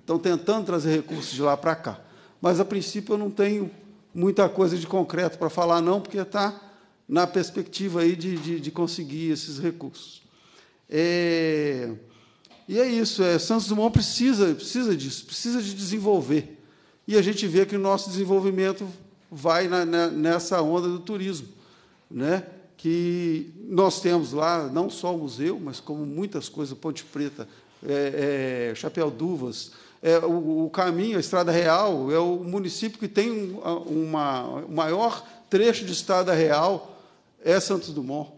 Speaker 14: Estão tentando trazer recursos de lá para cá. Mas, a princípio, eu não tenho muita coisa de concreto para falar, não, porque está na perspectiva aí de, de, de conseguir esses recursos. É, e é isso, é, Santos Dumont precisa, precisa disso, precisa de desenvolver. E a gente vê que o nosso desenvolvimento vai na, na, nessa onda do turismo, né? que nós temos lá não só o museu, mas como muitas coisas, Ponte Preta, é, é, Chapéu Duvas, é, o, o, caminho, a Estrada Real, é o município que tem um, uma, o maior trecho de Estrada Real, é Santos Dumont,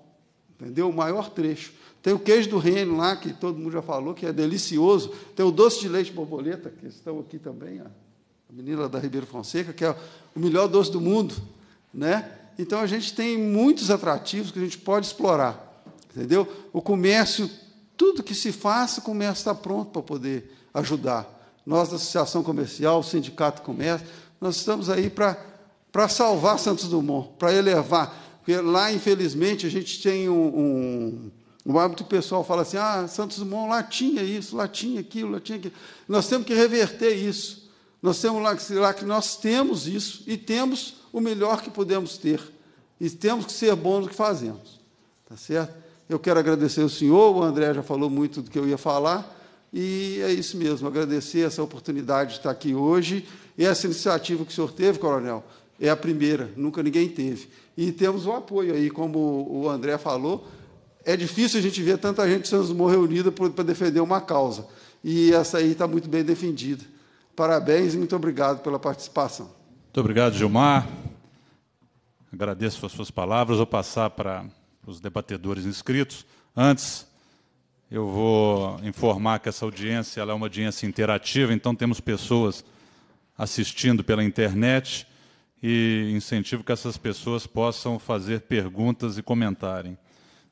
Speaker 14: entendeu? o maior trecho. Tem o queijo do reino lá, que todo mundo já falou, que é delicioso. Tem o doce de leite borboleta, que estão aqui também, a menina da Ribeiro Fonseca, que é o melhor doce do mundo. Né? Então, a gente tem muitos atrativos que a gente pode explorar. Entendeu? O comércio, tudo que se faça, o comércio está pronto para poder ajudar. Nós, da Associação Comercial, o Sindicato Comércio, nós estamos aí para, para salvar Santos Dumont, para elevar. Porque lá, infelizmente, a gente tem um, um no hábito pessoal fala assim: ah, Santos Dumont lá tinha isso, lá tinha aquilo, lá tinha aquilo. Nós temos que reverter isso. Nós temos lá, lá que nós temos isso e temos o melhor que podemos ter. E temos que ser bons no que fazemos. Tá certo? Eu quero agradecer o senhor, o André já falou muito do que eu ia falar, e é isso mesmo, agradecer essa oportunidade de estar aqui hoje. E essa iniciativa que o senhor teve, coronel, é a primeira, nunca ninguém teve. E temos o apoio aí, como o André falou, é difícil a gente ver tanta gente sendo reunida para defender uma causa. E essa aí está muito bem defendida. Parabéns e muito obrigado pela participação.
Speaker 2: Muito obrigado, Gilmar. Agradeço as suas palavras. Vou passar para os debatedores inscritos. Antes, eu vou informar que essa audiência é uma audiência interativa, então temos pessoas assistindo pela internet e incentivo que essas pessoas possam fazer perguntas e comentarem.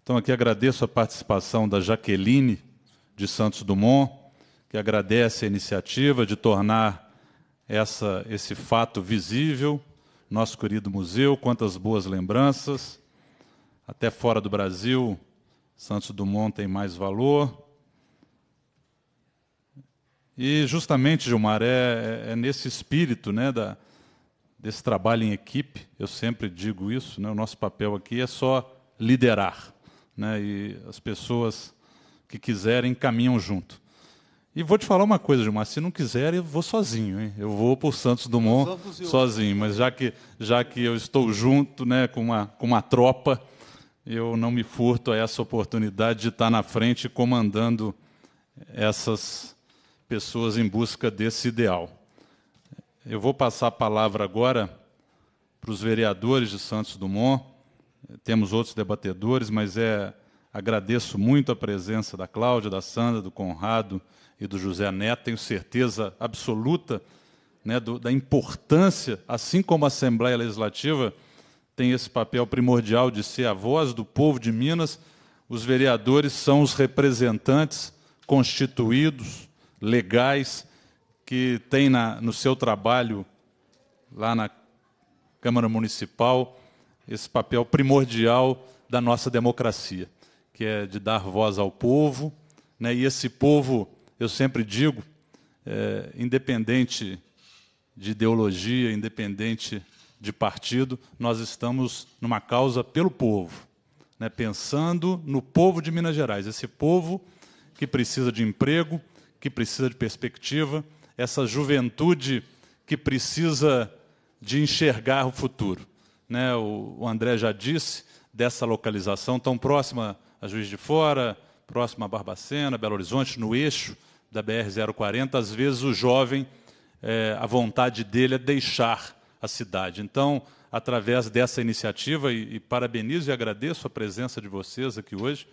Speaker 2: Então, aqui agradeço a participação da Jaqueline de Santos Dumont, que agradece a iniciativa de tornar essa, esse fato visível. Nosso querido museu, quantas boas lembranças. Até fora do Brasil, Santos Dumont tem mais valor. E justamente, Gilmar, é, é, é nesse espírito né, da, desse trabalho em equipe, eu sempre digo isso, né, o nosso papel aqui é só liderar né? E as pessoas que quiserem caminham junto. E vou te falar uma coisa, Gilmar, se não quiser, eu vou sozinho, hein? Eu vou para o Santos Dumont sozinho, mas já que, já que eu estou junto né, com, uma, com uma tropa, eu não me furto a essa oportunidade de estar na frente comandando essas pessoas em busca desse ideal. Eu vou passar a palavra agora para os vereadores de Santos Dumont, temos outros debatedores, mas é agradeço muito a presença da Cláudia, da Sandra, do Conrado e do José Neto. Tenho certeza absoluta né, do, da importância, assim como a Assembleia Legislativa tem esse papel primordial de ser a voz do povo de Minas, os vereadores são os representantes constituídos, legais, que têm na, no seu trabalho lá na Câmara Municipal esse papel primordial da nossa democracia, que é de dar voz ao povo. Né? E esse povo, eu sempre digo, é, independente de ideologia, independente de partido, nós estamos numa causa pelo povo, né? pensando no povo de Minas Gerais, esse povo que precisa de emprego, que precisa de perspectiva, essa juventude que precisa de enxergar o futuro né, o, o André já disse, dessa localização tão próxima a Juiz de Fora, próxima a Barbacena, Belo Horizonte, no eixo da BR-040, às vezes o jovem, é, a vontade dele é deixar a cidade. Então, através dessa iniciativa, e, e parabenizo e agradeço a presença de vocês aqui hoje,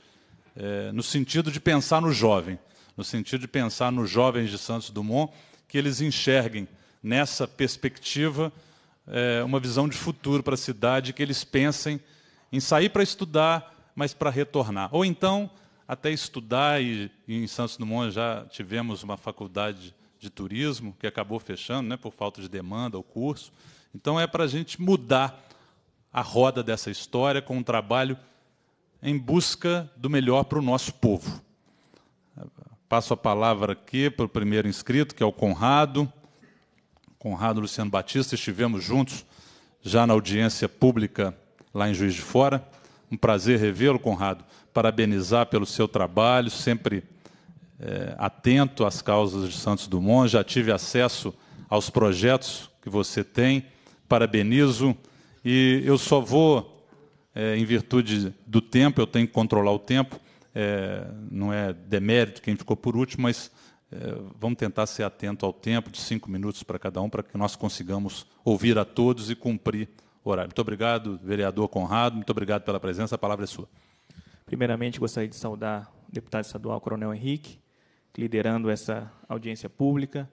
Speaker 2: é, no sentido de pensar no jovem, no sentido de pensar nos jovens de Santos Dumont, que eles enxerguem nessa perspectiva é, uma visão de futuro para a cidade, que eles pensem em sair para estudar, mas para retornar. Ou então, até estudar, e, e em Santos Dumont já tivemos uma faculdade de turismo, que acabou fechando né, por falta de demanda ao curso. Então, é para a gente mudar a roda dessa história com um trabalho em busca do melhor para o nosso povo. Passo a palavra aqui para o primeiro inscrito, que é o Conrado. Conrado Luciano Batista, estivemos juntos já na audiência pública lá em Juiz de Fora. Um prazer revê-lo, Conrado. Parabenizar pelo seu trabalho, sempre é, atento às causas de Santos Dumont. Já tive acesso aos projetos que você tem. Parabenizo. E eu só vou, é, em virtude do tempo, eu tenho que controlar o tempo, é, não é demérito quem ficou por último, mas vamos tentar ser atento ao tempo de cinco minutos para cada um, para que nós consigamos ouvir a todos e cumprir o horário. Muito obrigado, vereador Conrado, muito obrigado pela presença, a palavra é sua.
Speaker 15: Primeiramente, gostaria de saudar o deputado estadual Coronel Henrique, liderando essa audiência pública,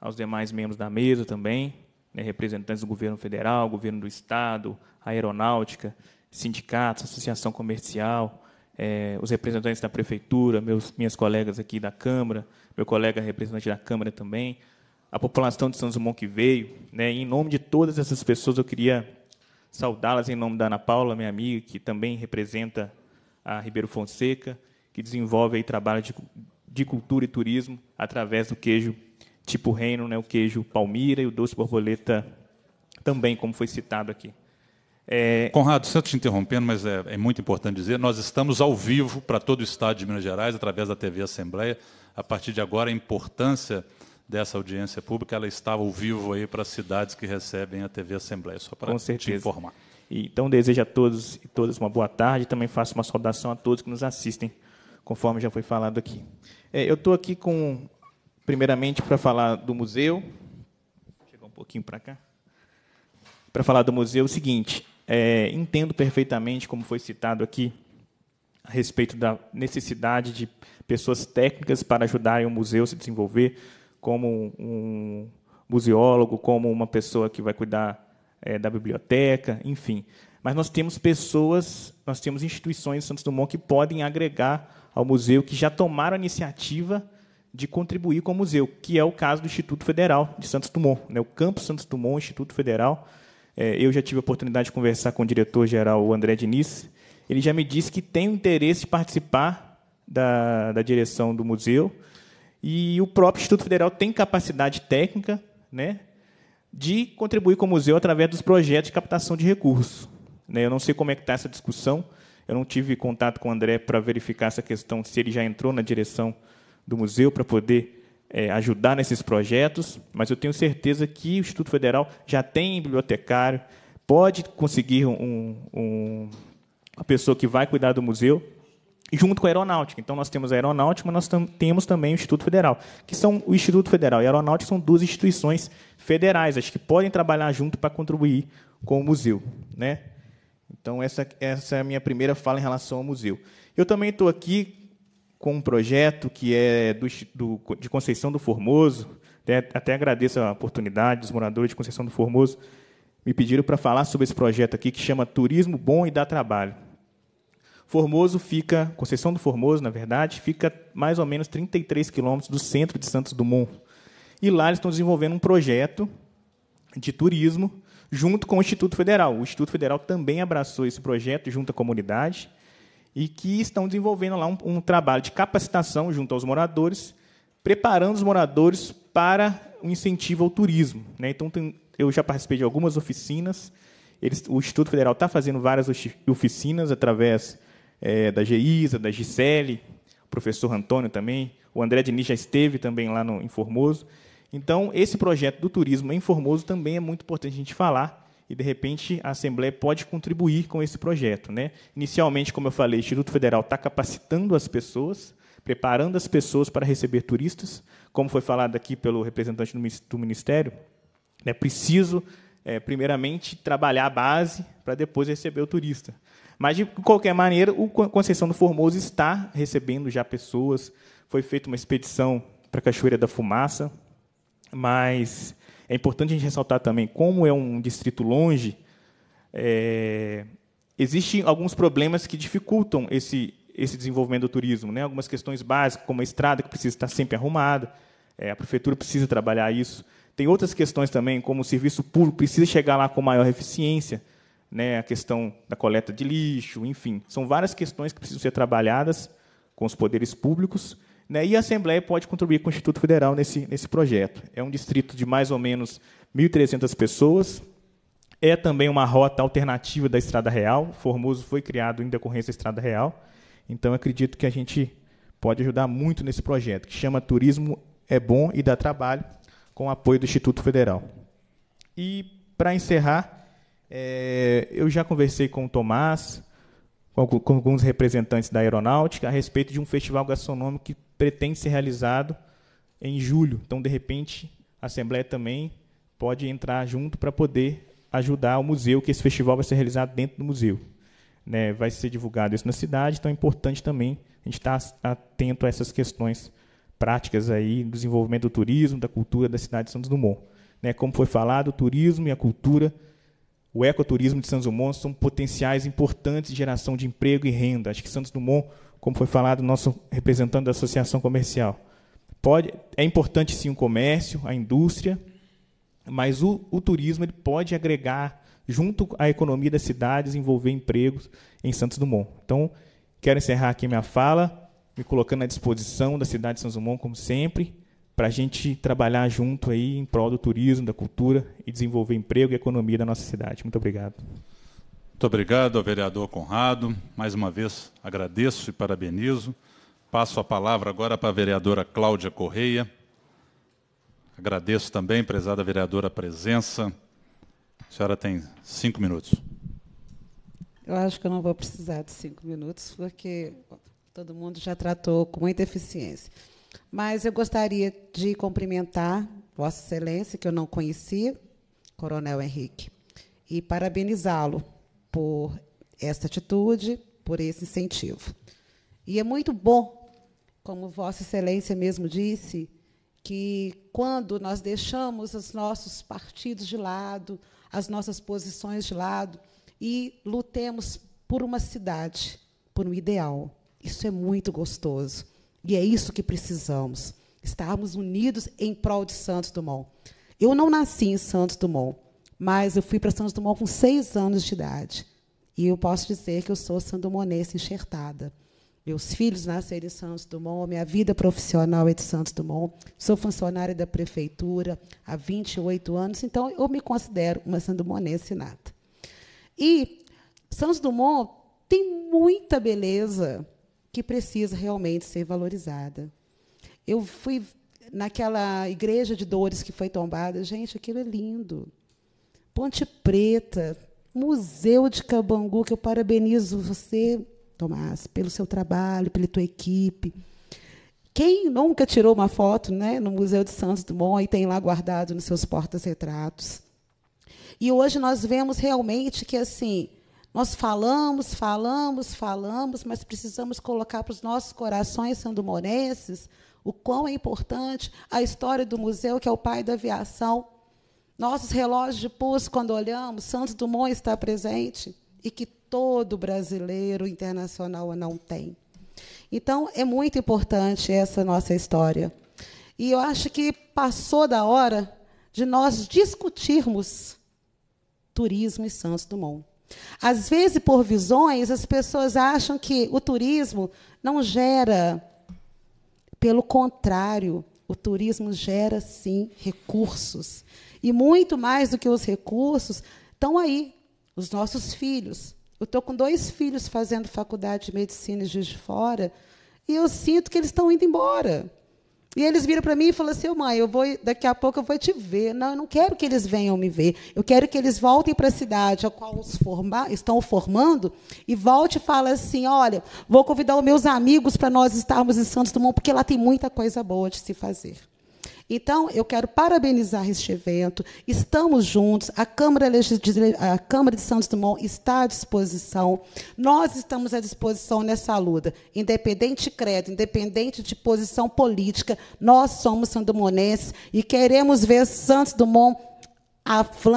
Speaker 15: aos demais membros da mesa também, né, representantes do governo federal, governo do estado, aeronáutica, sindicatos, associação comercial, eh, os representantes da prefeitura, meus, minhas colegas aqui da Câmara, meu colega representante da Câmara também, a população de São Simão que veio. Né? Em nome de todas essas pessoas, eu queria saudá-las em nome da Ana Paula, minha amiga, que também representa a Ribeiro Fonseca, que desenvolve aí trabalho de, de cultura e turismo através do queijo tipo reino, né? o queijo palmira e o doce borboleta também, como foi citado aqui. É,
Speaker 2: Conrado, só te interrompendo, mas é, é, muito importante dizer, nós estamos ao vivo para todo o Estado de Minas Gerais, através da TV Assembleia. A partir de agora, a importância dessa audiência pública, ela está ao vivo aí para as cidades que recebem a TV Assembleia, só para te informar.
Speaker 15: Então, desejo a todos e todas uma boa tarde. Também faço uma saudação a todos que nos assistem, conforme já foi falado aqui. É, eu estou aqui, com, primeiramente, para falar do museu. Vou chegar um pouquinho para cá. Para falar do museu, é o seguinte: é, entendo perfeitamente, como foi citado aqui, a respeito da necessidade de pessoas técnicas para ajudarem o museu a se desenvolver, como um museólogo, como uma pessoa que vai cuidar é, da biblioteca, enfim. Mas nós temos pessoas, nós temos instituições em Santos Dumont que podem agregar ao museu, que já tomaram a iniciativa de contribuir com o museu, que é o caso do Instituto Federal de Santos Dumont, né? o Campus Santos Dumont, Instituto Federal, é, eu já tive a oportunidade de conversar com o diretor-geral André Diniz. Ele já me disse que tem o interesse de participar da, da direção do museu. E o próprio Instituto Federal tem capacidade técnica né, de contribuir com o museu através dos projetos de captação de recursos. Né, eu não sei como é que está essa discussão. Eu não tive contato com o André para verificar essa questão, se ele já entrou na direção do museu para poder é, ajudar nesses projetos, mas eu tenho certeza que o Instituto Federal já tem bibliotecário, pode conseguir um, um, uma pessoa que vai cuidar do museu junto com a aeronáutica. Então, nós temos a aeronáutica, mas nós tam temos também o Instituto Federal, que são o Instituto Federal e a aeronáutica são duas instituições federais, acho que podem trabalhar junto para contribuir com o museu. Né? Então, essa, essa é a minha primeira fala em relação ao museu. Eu também estou aqui com um projeto que é do, do, de Conceição do Formoso. Até, até agradeço a oportunidade dos moradores de Conceição do Formoso. Me pediram para falar sobre esse projeto aqui que chama Turismo Bom e Dá Trabalho. Formoso fica, Conceição do Formoso, na verdade, fica mais ou menos 33 quilômetros do centro de Santos Dumont. E lá eles estão desenvolvendo um projeto de turismo junto com o Instituto Federal. O Instituto Federal também abraçou esse projeto junto à comunidade e que estão desenvolvendo lá um, um trabalho de capacitação junto aos moradores, preparando os moradores para o um incentivo ao turismo. Né? Então, tem, eu já participei de algumas oficinas, eles, o Instituto Federal está fazendo várias oficinas através é, da GEISA, da Gisele, o professor Antônio também, o André Diniz já esteve também lá no, em Formoso. Então, esse projeto do turismo em Formoso também é muito importante a gente falar, e, de repente, a Assembleia pode contribuir com esse projeto. Né? Inicialmente, como eu falei, o Instituto Federal está capacitando as pessoas, preparando as pessoas para receber turistas, como foi falado aqui pelo representante do Ministério, é preciso, é, primeiramente, trabalhar a base para depois receber o turista. Mas, de qualquer maneira, o Conceição do Formoso está recebendo já pessoas. Foi feita uma expedição para a Cachoeira da Fumaça, mas é importante a gente ressaltar também, como é um distrito longe, é, existem alguns problemas que dificultam esse, esse desenvolvimento do turismo. Né? Algumas questões básicas, como a estrada, que precisa estar sempre arrumada, é, a prefeitura precisa trabalhar isso. Tem outras questões também, como o serviço público precisa chegar lá com maior eficiência, né? a questão da coleta de lixo, enfim. São várias questões que precisam ser trabalhadas com os poderes públicos né? E a Assembleia pode contribuir com o Instituto Federal nesse, nesse projeto. É um distrito de mais ou menos 1.300 pessoas. É também uma rota alternativa da Estrada Real. Formoso foi criado em decorrência da Estrada Real. Então, acredito que a gente pode ajudar muito nesse projeto, que chama Turismo é Bom e Dá Trabalho, com o apoio do Instituto Federal. E, para encerrar, é, eu já conversei com o Tomás, com, alguns representantes da aeronáutica, a respeito de um festival gastronômico que pretende ser realizado em julho. Então, de repente, a Assembleia também pode entrar junto para poder ajudar o museu, que esse festival vai ser realizado dentro do museu. Né, vai ser divulgado isso na cidade, então é importante também a gente estar atento a essas questões práticas aí do desenvolvimento do turismo, da cultura da cidade de Santos Dumont. Né, como foi falado, o turismo e a cultura, o ecoturismo de Santos Dumont são potenciais importantes de geração de emprego e renda. Acho que Santos Dumont como foi falado, nosso representante da associação comercial. Pode, é importante sim o comércio, a indústria, mas o, o turismo ele pode agregar junto à economia das cidades, desenvolver empregos em Santos Dumont. Então, quero encerrar aqui minha fala, me colocando à disposição da cidade de Santos Dumont, como sempre, para a gente trabalhar junto aí em prol do turismo, da cultura e desenvolver emprego e economia da nossa cidade. Muito obrigado.
Speaker 2: Muito obrigado ao vereador Conrado. Mais uma vez agradeço e parabenizo. Passo a palavra agora para a vereadora Cláudia Correia. Agradeço também, prezada vereadora, a presença. A senhora tem cinco minutos.
Speaker 16: Eu acho que eu não vou precisar de cinco minutos, porque todo mundo já tratou com muita eficiência. Mas eu gostaria de cumprimentar Vossa Excelência, que eu não conhecia, Coronel Henrique, e parabenizá-lo por esta atitude, por esse incentivo. E é muito bom, como Vossa Excelência mesmo disse, que quando nós deixamos os nossos partidos de lado, as nossas posições de lado e lutemos por uma cidade, por um ideal. Isso é muito gostoso. E é isso que precisamos. Estarmos unidos em prol de Santos Dumont. Eu não nasci em Santos Dumont. Mas eu fui para Santos Dumont com seis anos de idade. E eu posso dizer que eu sou sandomonense enxertada. Meus filhos nasceram em Santos Dumont, minha vida profissional é de Santos Dumont. Sou funcionária da prefeitura há 28 anos, então eu me considero uma sandomonense nata. E Santos Dumont tem muita beleza que precisa realmente ser valorizada. Eu fui naquela igreja de dores que foi tombada, gente, aquilo é lindo. Ponte Preta, Museu de Cabangu, que eu parabenizo você, Tomás, pelo seu trabalho, pela tua equipe. Quem nunca tirou uma foto né, no Museu de Santos Dumont e tem lá guardado nos seus portas-retratos? E hoje nós vemos realmente que assim nós falamos, falamos, falamos, mas precisamos colocar para os nossos corações sandomonenses o quão é importante a história do museu, que é o pai da aviação, nossos relógios de pulso, quando olhamos, Santos Dumont está presente e que todo brasileiro internacional não tem. Então, é muito importante essa nossa história. E eu acho que passou da hora de nós discutirmos turismo e Santos Dumont. Às vezes, por visões, as pessoas acham que o turismo não gera. Pelo contrário, o turismo gera, sim, recursos, e muito mais do que os recursos, estão aí os nossos filhos. Eu estou com dois filhos fazendo faculdade de medicina e Juiz de Fora, e eu sinto que eles estão indo embora. E eles viram para mim e falam assim: mãe, eu vou, daqui a pouco eu vou te ver. Não, eu não quero que eles venham me ver. Eu quero que eles voltem para a cidade a qual os forma, estão formando e volte e fale assim: olha, vou convidar os meus amigos para nós estarmos em Santos Dumont, porque lá tem muita coisa boa de se fazer. Então, eu quero parabenizar este evento. Estamos juntos. A Câmara, a Câmara de Santos Dumont está à disposição. Nós estamos à disposição nessa luta. Independente de credo, independente de posição política, nós somos sandomonenses e queremos ver Santos Dumont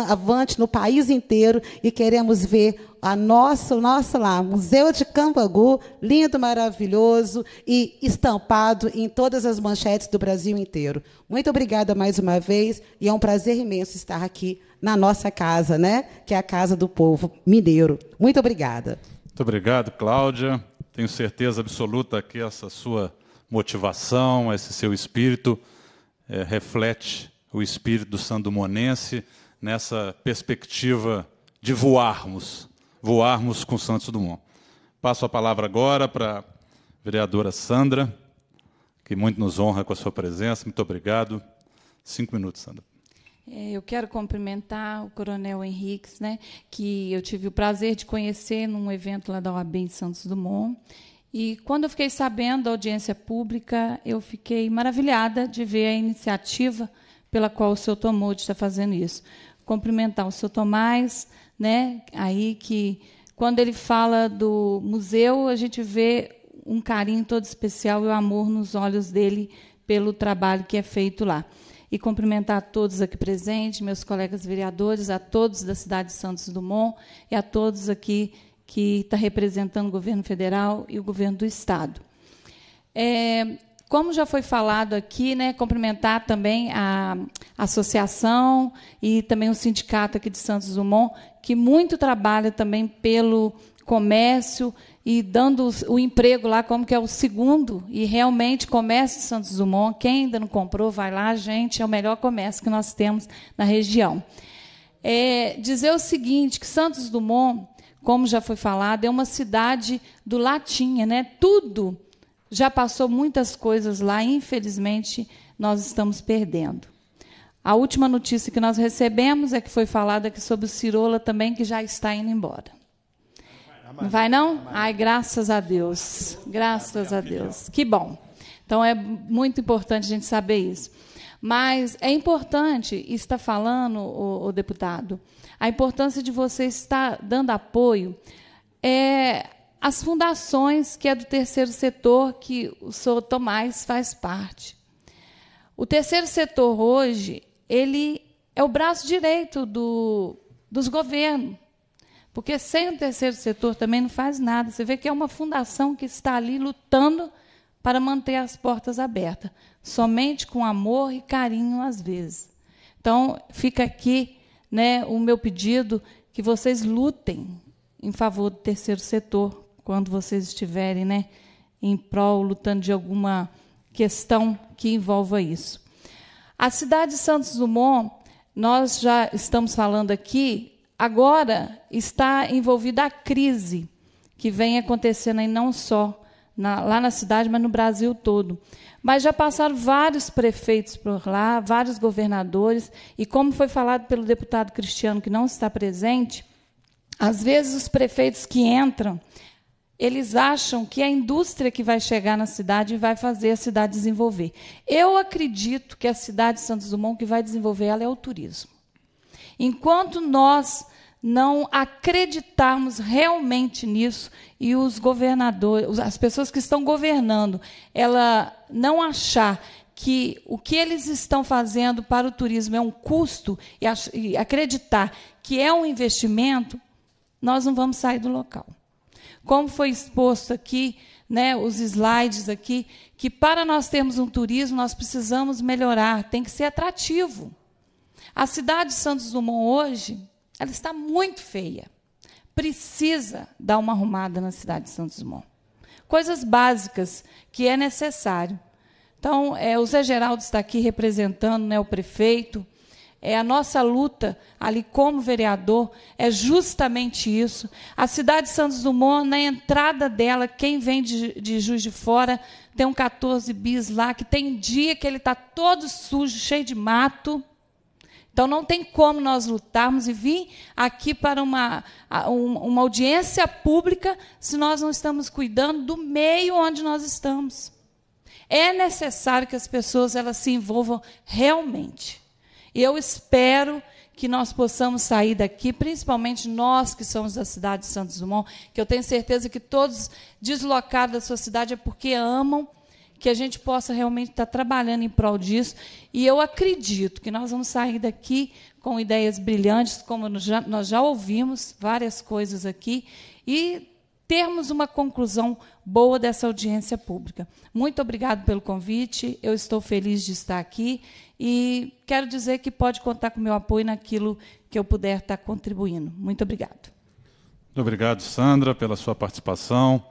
Speaker 16: avante no país inteiro e queremos ver a nosso, nosso lá, Museu de Cambangu, lindo, maravilhoso e estampado em todas as manchetes do Brasil inteiro. Muito obrigada mais uma vez e é um prazer imenso estar aqui na nossa casa, né? Que é a casa do povo mineiro. Muito obrigada.
Speaker 2: Muito obrigado, Cláudia. Tenho certeza absoluta que essa sua motivação, esse seu espírito é, reflete o espírito sandomonense nessa perspectiva de voarmos voarmos com Santos Dumont. Passo a palavra agora para a vereadora Sandra, que muito nos honra com a sua presença. Muito obrigado. Cinco minutos, Sandra.
Speaker 17: É, eu quero cumprimentar o Coronel Henriques, né, que eu tive o prazer de conhecer num evento lá da OAB em Santos Dumont. E quando eu fiquei sabendo da audiência pública, eu fiquei maravilhada de ver a iniciativa pela qual o senhor tomou de estar fazendo isso. Cumprimentar o senhor Tomás, né? Aí que quando ele fala do museu, a gente vê um carinho todo especial e o um amor nos olhos dele pelo trabalho que é feito lá. E cumprimentar a todos aqui presentes, meus colegas vereadores, a todos da cidade de Santos Dumont e a todos aqui que está representando o governo federal e o governo do estado. É, como já foi falado aqui, né, cumprimentar também a associação e também o sindicato aqui de Santos Dumont, que muito trabalha também pelo comércio e dando o emprego lá como que é o segundo e realmente comércio de Santos Dumont, quem ainda não comprou, vai lá, gente, é o melhor comércio que nós temos na região. É dizer o seguinte, que Santos Dumont, como já foi falado, é uma cidade do latinha, né? Tudo já passou muitas coisas lá, infelizmente nós estamos perdendo. A última notícia que nós recebemos é que foi falada aqui sobre o Cirola também, que já está indo embora. Não vai, não? Ai, graças a Deus. Graças a Deus. Que bom. Então, é muito importante a gente saber isso. Mas é importante, está falando o, o deputado, a importância de você estar dando apoio é, às fundações que é do terceiro setor, que o senhor Tomás faz parte. O terceiro setor hoje ele é o braço direito do, dos governos. Porque sem o terceiro setor também não faz nada. Você vê que é uma fundação que está ali lutando para manter as portas abertas, somente com amor e carinho às vezes. Então, fica aqui né, o meu pedido que vocês lutem em favor do terceiro setor, quando vocês estiverem né, em prol, lutando de alguma questão que envolva isso. A cidade de Santos Dumont, nós já estamos falando aqui, agora está envolvida a crise que vem acontecendo aí não só na, lá na cidade, mas no Brasil todo. Mas já passaram vários prefeitos por lá, vários governadores, e como foi falado pelo deputado Cristiano, que não está presente, às vezes os prefeitos que entram eles acham que é a indústria que vai chegar na cidade e vai fazer a cidade desenvolver. Eu acredito que a cidade de Santos Dumont que vai desenvolver ela é o turismo. Enquanto nós não acreditarmos realmente nisso e os governadores, as pessoas que estão governando, ela não achar que o que eles estão fazendo para o turismo é um custo e, acreditar que é um investimento, nós não vamos sair do local como foi exposto aqui, né, os slides aqui, que para nós termos um turismo, nós precisamos melhorar, tem que ser atrativo. A cidade de Santos Dumont hoje, ela está muito feia. Precisa dar uma arrumada na cidade de Santos Dumont. Coisas básicas que é necessário. Então, é, o Zé Geraldo está aqui representando né, o prefeito, é a nossa luta ali como vereador, é justamente isso. A cidade de Santos Dumont, na entrada dela, quem vem de, de Juiz de Fora, tem um 14 bis lá, que tem dia que ele está todo sujo, cheio de mato. Então não tem como nós lutarmos e vir aqui para uma, uma audiência pública se nós não estamos cuidando do meio onde nós estamos. É necessário que as pessoas elas se envolvam realmente. E eu espero que nós possamos sair daqui, principalmente nós que somos da cidade de Santos Dumont, que eu tenho certeza que todos deslocados da sua cidade é porque amam, que a gente possa realmente estar trabalhando em prol disso. E eu acredito que nós vamos sair daqui com ideias brilhantes, como nós já ouvimos várias coisas aqui, e termos uma conclusão boa dessa audiência pública. Muito obrigado pelo convite, eu estou feliz de estar aqui e quero dizer que pode contar com o meu apoio naquilo que eu puder estar contribuindo. Muito obrigado.
Speaker 2: Muito obrigado, Sandra, pela sua participação.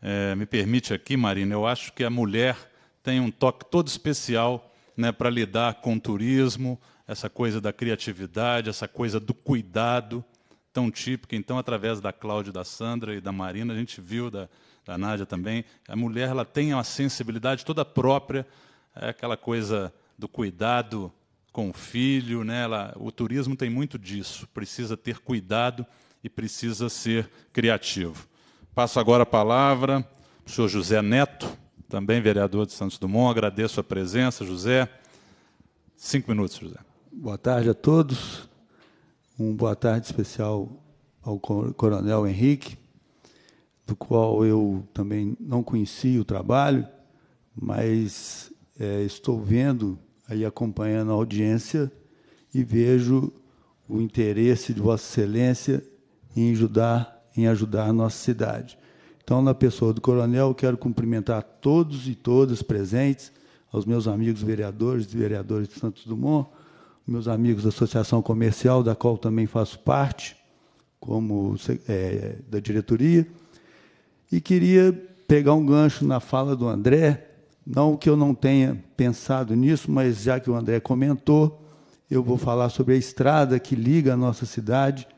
Speaker 2: É, me permite aqui, Marina, eu acho que a mulher tem um toque todo especial né, para lidar com o turismo, essa coisa da criatividade, essa coisa do cuidado tão típica. Então, através da Cláudia, da Sandra e da Marina, a gente viu, da, da Nádia também, a mulher ela tem uma sensibilidade toda própria, é aquela coisa do cuidado com o filho, né? Ela, o turismo tem muito disso, precisa ter cuidado e precisa ser criativo. Passo agora a palavra para o senhor José Neto, também vereador de Santos Dumont. Agradeço a presença, José.
Speaker 18: Cinco minutos, José. Boa tarde a todos. Um boa tarde especial ao Coronel Henrique, do qual eu também não conheci o trabalho, mas é, estou vendo aí acompanhando a audiência e vejo o interesse de Vossa Excelência em ajudar, em ajudar a nossa cidade. Então, na pessoa do coronel, quero cumprimentar todos e todas presentes, aos meus amigos vereadores e vereadores de Santos Dumont, meus amigos da Associação Comercial, da qual também faço parte, como é, da diretoria, e queria pegar um gancho na fala do André não que eu não tenha pensado nisso, mas já que o André comentou, eu vou falar sobre a estrada que liga a nossa cidade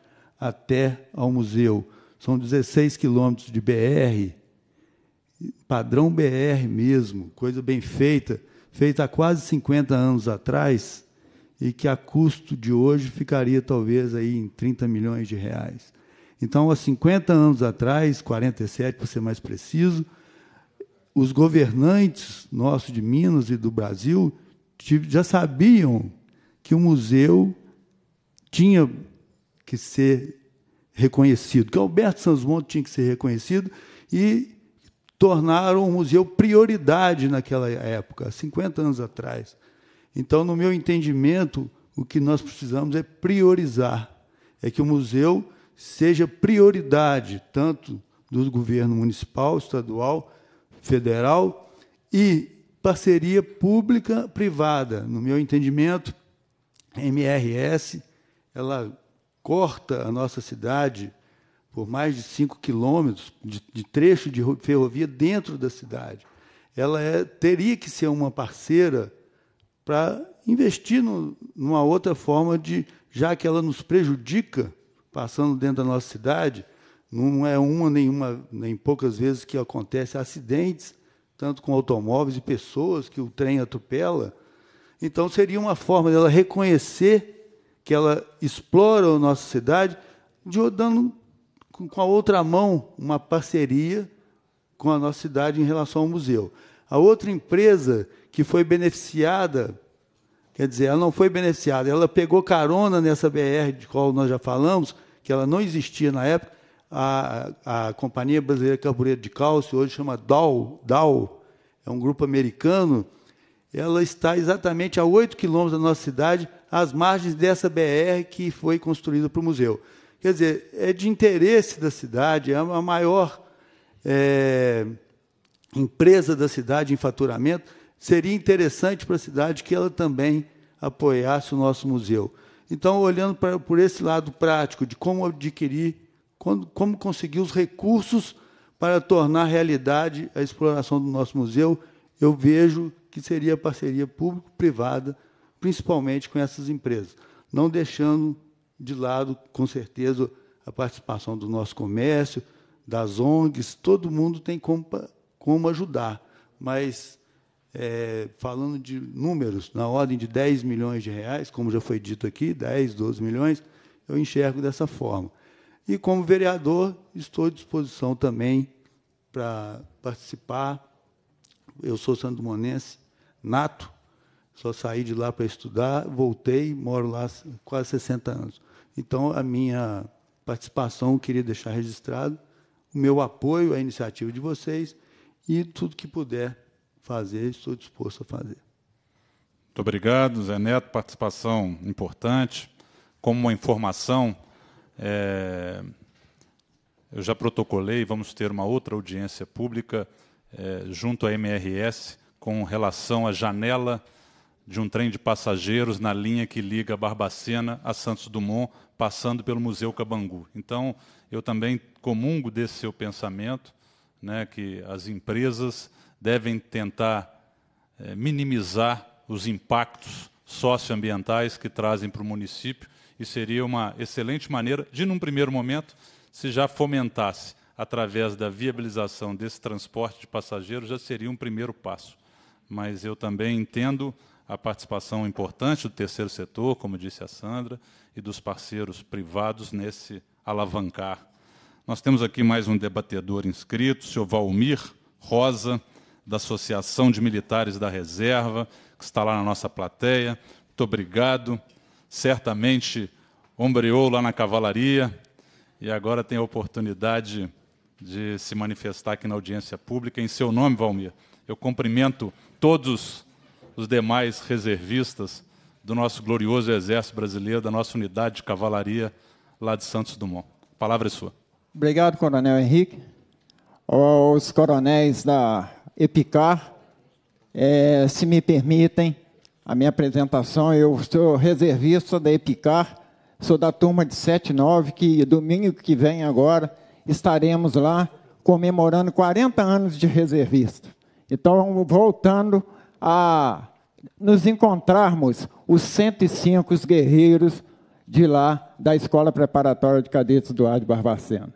Speaker 18: até ao museu. São 16 quilômetros de BR, padrão BR mesmo, coisa bem feita, feita há quase 50 anos atrás e que a custo de hoje ficaria talvez aí em 30 milhões de reais. Então, há 50 anos atrás, 47 para ser mais preciso, os governantes nossos de Minas e do Brasil já sabiam que o museu tinha que ser reconhecido, que Alberto Sanzmonte tinha que ser reconhecido e tornaram o museu prioridade naquela época, 50 anos atrás. Então, no meu entendimento, o que nós precisamos é priorizar, é que o museu seja prioridade tanto do governo municipal, estadual, federal e parceria pública-privada. No meu entendimento, a MRS ela corta a nossa cidade por mais de 5 quilômetros de, de, trecho de ferrovia dentro da cidade. Ela é, teria que ser uma parceira para investir no, numa outra forma de, já que ela nos prejudica passando dentro da nossa cidade, não é uma, nenhuma, nem poucas vezes que acontece acidentes, tanto com automóveis e pessoas que o trem atropela. Então, seria uma forma dela reconhecer que ela explora a nossa cidade, de, dando com a outra mão uma parceria com a nossa cidade em relação ao museu. A outra empresa que foi beneficiada, quer dizer, ela não foi beneficiada, ela pegou carona nessa BR de qual nós já falamos, que ela não existia na época, a, a Companhia Brasileira é de Carbureto de Cálcio, hoje chama Dow, Dow, é um grupo americano, ela está exatamente a 8 quilômetros da nossa cidade, às margens dessa BR que foi construída para o museu. Quer dizer, é de interesse da cidade, é a maior é, empresa da cidade em faturamento. Seria interessante para a cidade que ela também apoiasse o nosso museu. Então, olhando pra, por esse lado prático de como adquirir quando, como conseguir os recursos para tornar realidade a exploração do nosso museu, eu vejo que seria parceria público-privada, principalmente com essas empresas, não deixando de lado, com certeza, a participação do nosso comércio, das ONGs, todo mundo tem como, como ajudar, mas é, falando de números, na ordem de 10 milhões de reais, como já foi dito aqui, 10, 12 milhões, eu enxergo dessa forma. E como vereador, estou à disposição também para participar. Eu sou sandomonense, nato, só saí de lá para estudar, voltei, moro lá há quase 60 anos. Então, a minha participação, eu queria deixar registrado o meu apoio à iniciativa de vocês e tudo que puder fazer, estou disposto a fazer.
Speaker 2: Muito obrigado, Zé Neto. Participação importante. Como uma informação, é, eu já protocolei, vamos ter uma outra audiência pública é, junto à MRS com relação à janela de um trem de passageiros na linha que liga Barbacena a Santos Dumont, passando pelo Museu Cabangu. Então, eu também comungo desse seu pensamento, né, que as empresas devem tentar é, minimizar os impactos socioambientais que trazem para o município e seria uma excelente maneira de, num primeiro momento, se já fomentasse através da viabilização desse transporte de passageiros, já seria um primeiro passo. Mas eu também entendo a participação importante do terceiro setor, como disse a Sandra, e dos parceiros privados nesse alavancar. Nós temos aqui mais um debatedor inscrito, o senhor Valmir Rosa, da Associação de Militares da Reserva, que está lá na nossa plateia. Muito obrigado certamente ombreou lá na cavalaria e agora tem a oportunidade de se manifestar aqui na audiência pública. Em seu nome, Valmir, eu cumprimento todos os demais reservistas do nosso glorioso Exército Brasileiro, da nossa unidade de cavalaria lá de Santos Dumont. A palavra é sua.
Speaker 19: Obrigado, Coronel Henrique. Os coronéis da EPICAR, é, se me permitem, a minha apresentação. Eu sou reservista da Epicar, sou da turma de 79, que domingo que vem agora estaremos lá comemorando 40 anos de reservista. Então, voltando a nos encontrarmos, os 105 guerreiros de lá da Escola Preparatória de Cadetes do Eduardo Barbacena.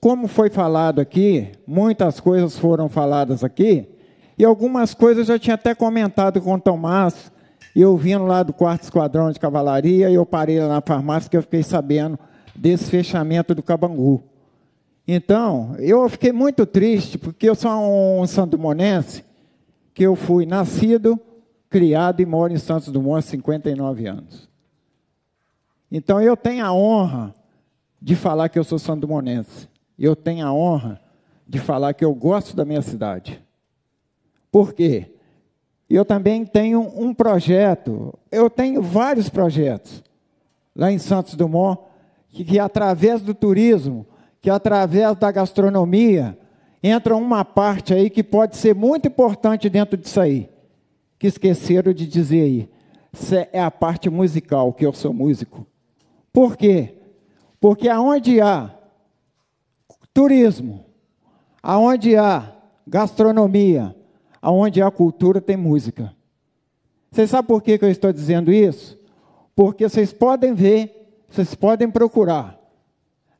Speaker 19: Como foi falado aqui, muitas coisas foram faladas aqui, e algumas coisas eu tinha até comentado com o Tomás, eu vindo lá do quarto esquadrão de cavalaria, eu parei lá na farmácia que eu fiquei sabendo desse fechamento do Cabangu. Então, eu fiquei muito triste, porque eu sou um sandomonense, que eu fui nascido, criado e moro em Santos Dumont há 59 anos. Então, eu tenho a honra de falar que eu sou sandomonense. Eu tenho a honra de falar que eu gosto da minha cidade. Por quê? Eu também tenho um projeto, eu tenho vários projetos lá em Santos Dumont, que, que através do turismo, que através da gastronomia, entra uma parte aí que pode ser muito importante dentro disso aí, que esqueceram de dizer aí. Essa é a parte musical, que eu sou músico. Por quê? Porque aonde há turismo, aonde há gastronomia, onde a cultura tem música. Vocês sabem por que, que eu estou dizendo isso? Porque vocês podem ver, vocês podem procurar.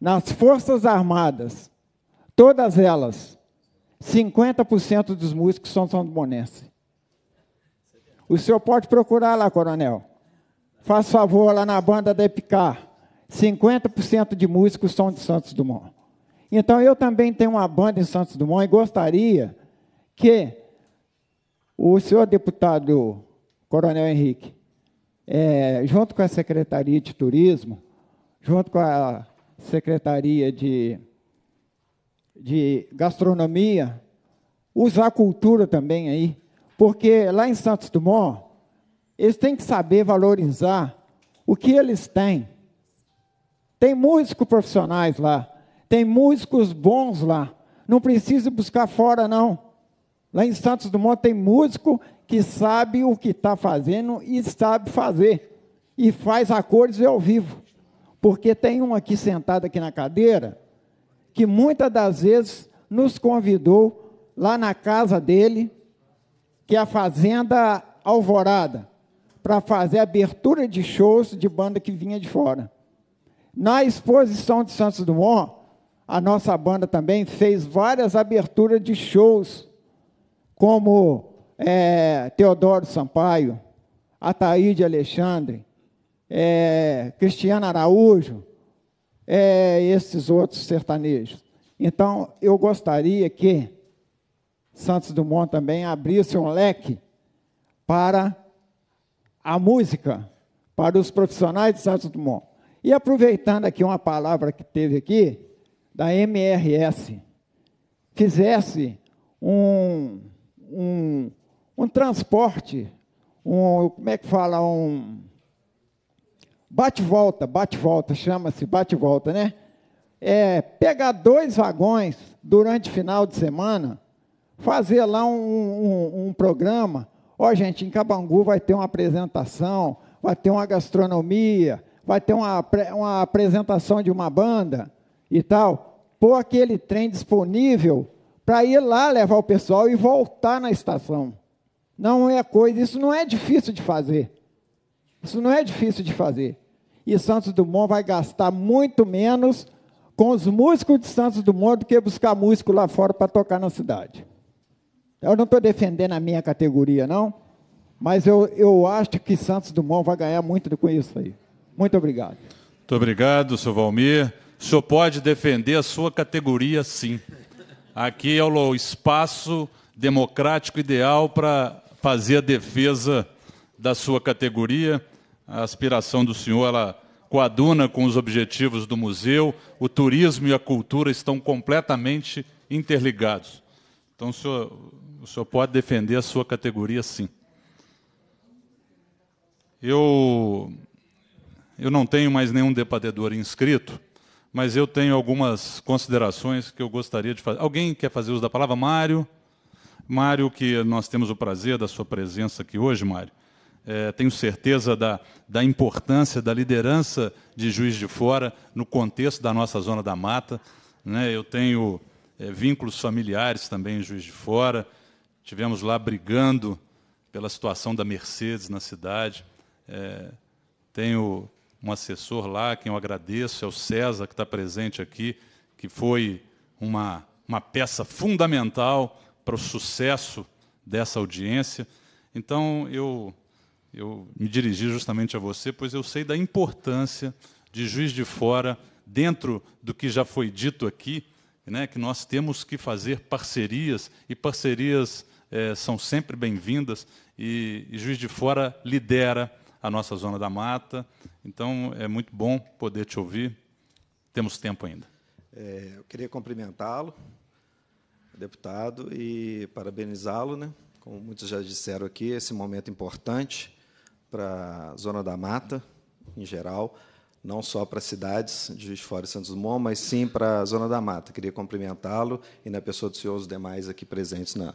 Speaker 19: Nas Forças Armadas, todas elas, 50% dos músicos são sandobonenses. O senhor pode procurar lá, coronel. Faz favor, lá na banda da Epicar. 50% de músicos são de Santos Dumont. Então eu também tenho uma banda em Santos Dumont e gostaria que o senhor deputado Coronel Henrique, é, junto com a Secretaria de Turismo, junto com a Secretaria de, de Gastronomia, usar a cultura também aí, porque lá em Santos Dumont, eles têm que saber valorizar o que eles têm. Tem músicos profissionais lá, tem músicos bons lá, não precisa buscar fora, não. Lá em Santos Dumont tem músico que sabe o que está fazendo e sabe fazer. E faz acordes ao vivo. Porque tem um aqui sentado aqui na cadeira, que muitas das vezes nos convidou lá na casa dele, que é a Fazenda Alvorada, para fazer abertura de shows de banda que vinha de fora. Na exposição de Santos Dumont, a nossa banda também fez várias aberturas de shows como é, Teodoro Sampaio, Ataíde Alexandre, é, Cristiano Araújo, é, esses outros sertanejos. Então, eu gostaria que Santos Dumont também abrisse um leque para a música, para os profissionais de Santos Dumont. E aproveitando aqui uma palavra que teve aqui, da MRS, fizesse um, um, um transporte, um, como é que fala, um bate-volta, bate-volta, chama-se bate-volta, né? É, pegar dois vagões durante final de semana, fazer lá um, um, um programa, ó oh, gente, em Cabangu vai ter uma apresentação, vai ter uma gastronomia, vai ter uma, uma apresentação de uma banda e tal, pôr aquele trem disponível para ir lá levar o pessoal e voltar na estação. Não é coisa, isso não é difícil de fazer. Isso não é difícil de fazer. E Santos Dumont vai gastar muito menos com os músicos de Santos Dumont do que buscar músico lá fora para tocar na cidade. Eu não estou defendendo a minha categoria, não, mas eu, eu acho que Santos Dumont vai ganhar muito com isso aí. Muito obrigado.
Speaker 2: Muito obrigado, seu Valmir. O senhor pode defender a sua categoria, sim. Aqui é o espaço democrático ideal para fazer a defesa da sua categoria. A aspiração do senhor, ela coaduna com os objetivos do museu. O turismo e a cultura estão completamente interligados. Então, o senhor, o senhor pode defender a sua categoria, sim. Eu, eu não tenho mais nenhum debatedor inscrito mas eu tenho algumas considerações que eu gostaria de fazer. Alguém quer fazer uso da palavra? Mário? Mário, que nós temos o prazer da sua presença aqui hoje, Mário. É, tenho certeza da, da importância da liderança de Juiz de Fora no contexto da nossa Zona da Mata. Né? Eu tenho é, vínculos familiares também em Juiz de Fora. Tivemos lá brigando pela situação da Mercedes na cidade. É, tenho um assessor lá, quem eu agradeço, é o César, que está presente aqui, que foi uma, uma peça fundamental para o sucesso dessa audiência. Então, eu, eu me dirigi justamente a você, pois eu sei da importância de Juiz de Fora, dentro do que já foi dito aqui, né, que nós temos que fazer parcerias, e parcerias eh, são sempre bem-vindas, e, e Juiz de Fora lidera a nossa zona da mata. Então, é muito bom poder te ouvir. Temos tempo ainda.
Speaker 20: É, eu queria cumprimentá-lo, deputado, e parabenizá-lo, né? como muitos já disseram aqui, esse momento importante para a Zona da Mata, em geral, não só para as cidades de Juiz de Fora e Santos Dumont, mas sim para a Zona da Mata. Queria cumprimentá-lo e, na pessoa do senhor, os demais aqui presentes na,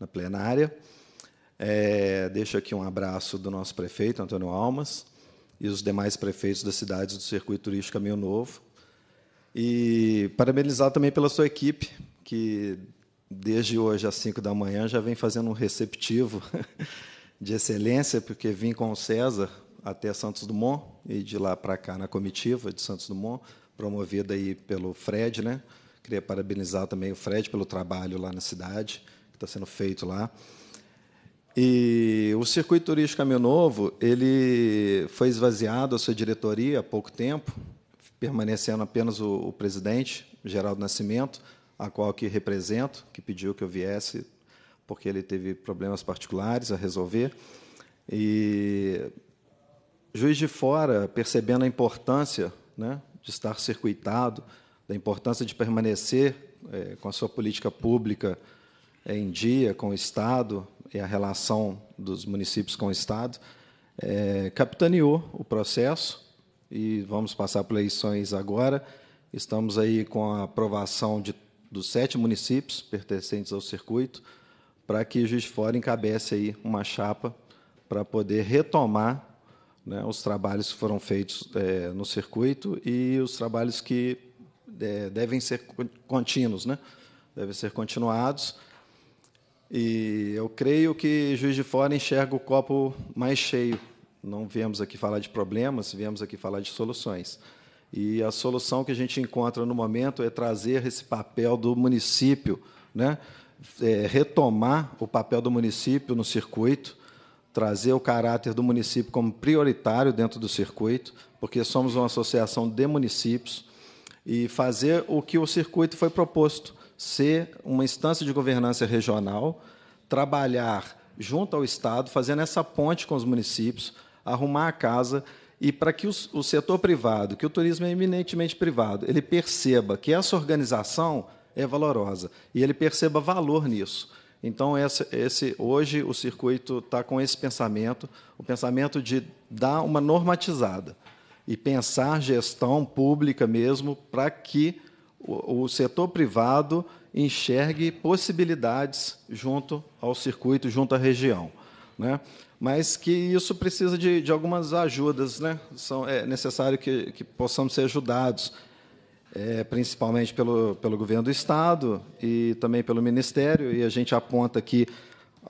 Speaker 20: na plenária. É, deixo aqui um abraço do nosso prefeito, Antônio Almas, e os demais prefeitos das cidades do Circuito Turístico Caminho Novo. E parabenizar também pela sua equipe, que desde hoje às 5 da manhã já vem fazendo um receptivo de excelência, porque vim com o César até Santos Dumont e de lá para cá na comitiva de Santos Dumont, promovida aí pelo Fred, né? Queria parabenizar também o Fred pelo trabalho lá na cidade, que está sendo feito lá. E o Circuito Turístico Caminho Novo ele foi esvaziado a sua diretoria há pouco tempo, permanecendo apenas o, o presidente, Geraldo Nascimento, a qual que represento, que pediu que eu viesse porque ele teve problemas particulares a resolver. E Juiz de Fora, percebendo a importância né, de estar circuitado, da importância de permanecer é, com a sua política pública é, em dia, com o Estado, e é a relação dos municípios com o Estado, é, capitaneou o processo e vamos passar para eleições agora. Estamos aí com a aprovação de, dos sete municípios pertencentes ao circuito para que Juiz de Fora encabece aí uma chapa para poder retomar né, os trabalhos que foram feitos é, no circuito e os trabalhos que é, devem ser contínuos, né? devem ser continuados e eu creio que Juiz de Fora enxerga o copo mais cheio. Não viemos aqui falar de problemas, viemos aqui falar de soluções. E a solução que a gente encontra no momento é trazer esse papel do município, né? É, retomar o papel do município no circuito, trazer o caráter do município como prioritário dentro do circuito, porque somos uma associação de municípios, e fazer o que o circuito foi proposto, ser uma instância de governança regional, trabalhar junto ao Estado, fazendo essa ponte com os municípios, arrumar a casa e para que o, o setor privado, que o turismo é eminentemente privado, ele perceba que essa organização é valorosa e ele perceba valor nisso. Então, esse, esse, hoje o circuito está com esse pensamento, o pensamento de dar uma normatizada e pensar gestão pública mesmo para que o, o setor privado enxergue possibilidades junto ao circuito, junto à região. Né? Mas que isso precisa de, de algumas ajudas, né? São, é necessário que, que possamos ser ajudados, é, principalmente pelo, pelo governo do Estado e também pelo Ministério, e a gente aponta aqui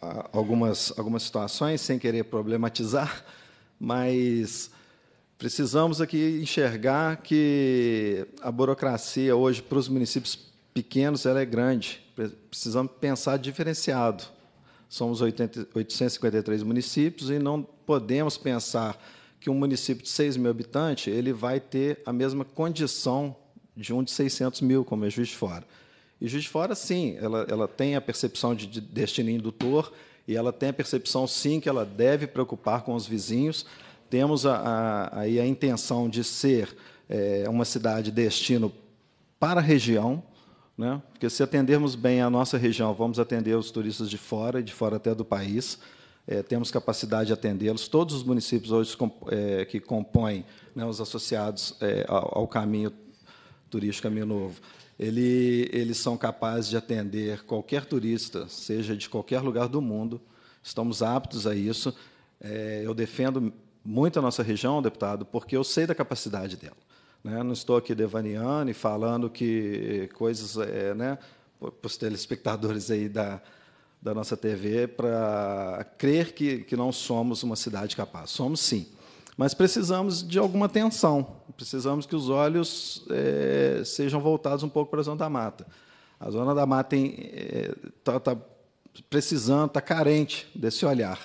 Speaker 20: ah, algumas, algumas situações, sem querer problematizar, mas Precisamos aqui enxergar que a burocracia hoje para os municípios pequenos ela é grande. Precisamos pensar diferenciado. Somos 80, 853 municípios e não podemos pensar que um município de 6 mil habitantes ele vai ter a mesma condição de um de 600 mil, como é Juiz de Fora. E Juiz de Fora, sim, ela, ela tem a percepção de, de destino indutor e ela tem a percepção, sim, que ela deve preocupar com os vizinhos, temos a, a, aí a intenção de ser é, uma cidade destino para a região, né? porque se atendermos bem a nossa região, vamos atender os turistas de fora, e de fora até do país, é, temos capacidade de atendê-los. Todos os municípios hoje é, que compõem né, os associados é, ao, ao, caminho turístico Caminho Novo, ele, eles são capazes de atender qualquer turista, seja de qualquer lugar do mundo. Estamos aptos a isso. É, eu defendo muito a nossa região, deputado, porque eu sei da capacidade dela. Né? Não estou aqui devaneando e falando que coisas, é, né, para os telespectadores aí da, da nossa TV, para crer que, que não somos uma cidade capaz. Somos sim, mas precisamos de alguma atenção, precisamos que os olhos é, sejam voltados um pouco para a Zona da Mata. A Zona da Mata está é, tá, tá precisando, está carente desse olhar.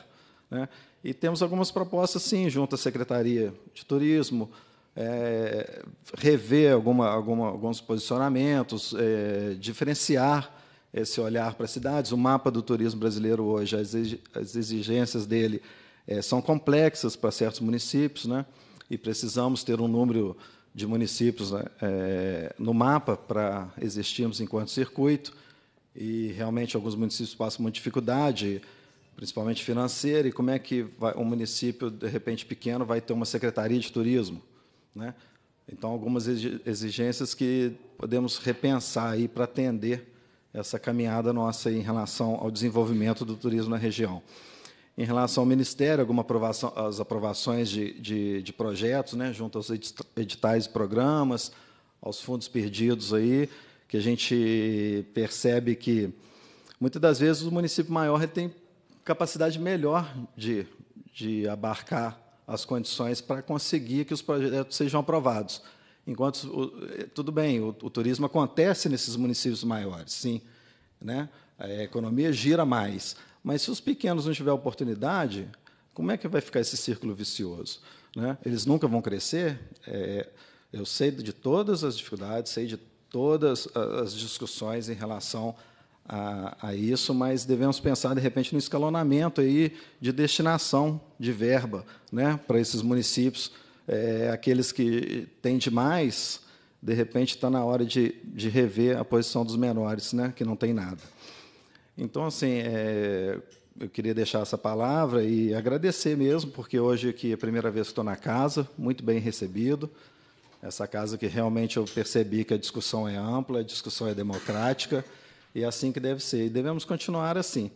Speaker 20: Né? E temos algumas propostas, sim, junto à Secretaria de Turismo, é, rever alguma, alguma, alguns posicionamentos, é, diferenciar esse olhar para as cidades. O mapa do turismo brasileiro hoje, as exigências dele é, são complexas para certos municípios, né? e precisamos ter um número de municípios né, é, no mapa para existirmos enquanto circuito, e realmente alguns municípios passam muita dificuldade principalmente financeira, e como é que vai, um município, de repente pequeno, vai ter uma secretaria de turismo. Né? Então, algumas exigências que podemos repensar aí para atender essa caminhada nossa em relação ao desenvolvimento do turismo na região. Em relação ao Ministério, alguma aprovação, as aprovações de, de, de projetos, né, junto aos editais e programas, aos fundos perdidos aí, que a gente percebe que muitas das vezes o município maior tem capacidade melhor de, de abarcar as condições para conseguir que os projetos sejam aprovados. Enquanto o, eh, tudo bem, o, o, turismo acontece nesses municípios maiores, sim, né? A economia gira mais, mas se os pequenos não tiver oportunidade, como é que vai ficar esse círculo vicioso? Né? Eles nunca vão crescer. É, eu sei de todas as dificuldades, sei de todas as discussões em relação a, a, isso, mas devemos pensar, de repente, no escalonamento aí de destinação de verba né, para esses municípios. É, aqueles que têm demais, de repente está na hora de, de rever a posição dos menores, né, que não tem nada. Então, assim, é, eu queria deixar essa palavra e agradecer mesmo, porque hoje aqui é a primeira vez que estou na casa, muito bem recebido. Essa casa que realmente eu percebi que a discussão é ampla, a discussão é democrática. E é assim que deve ser. E devemos continuar assim.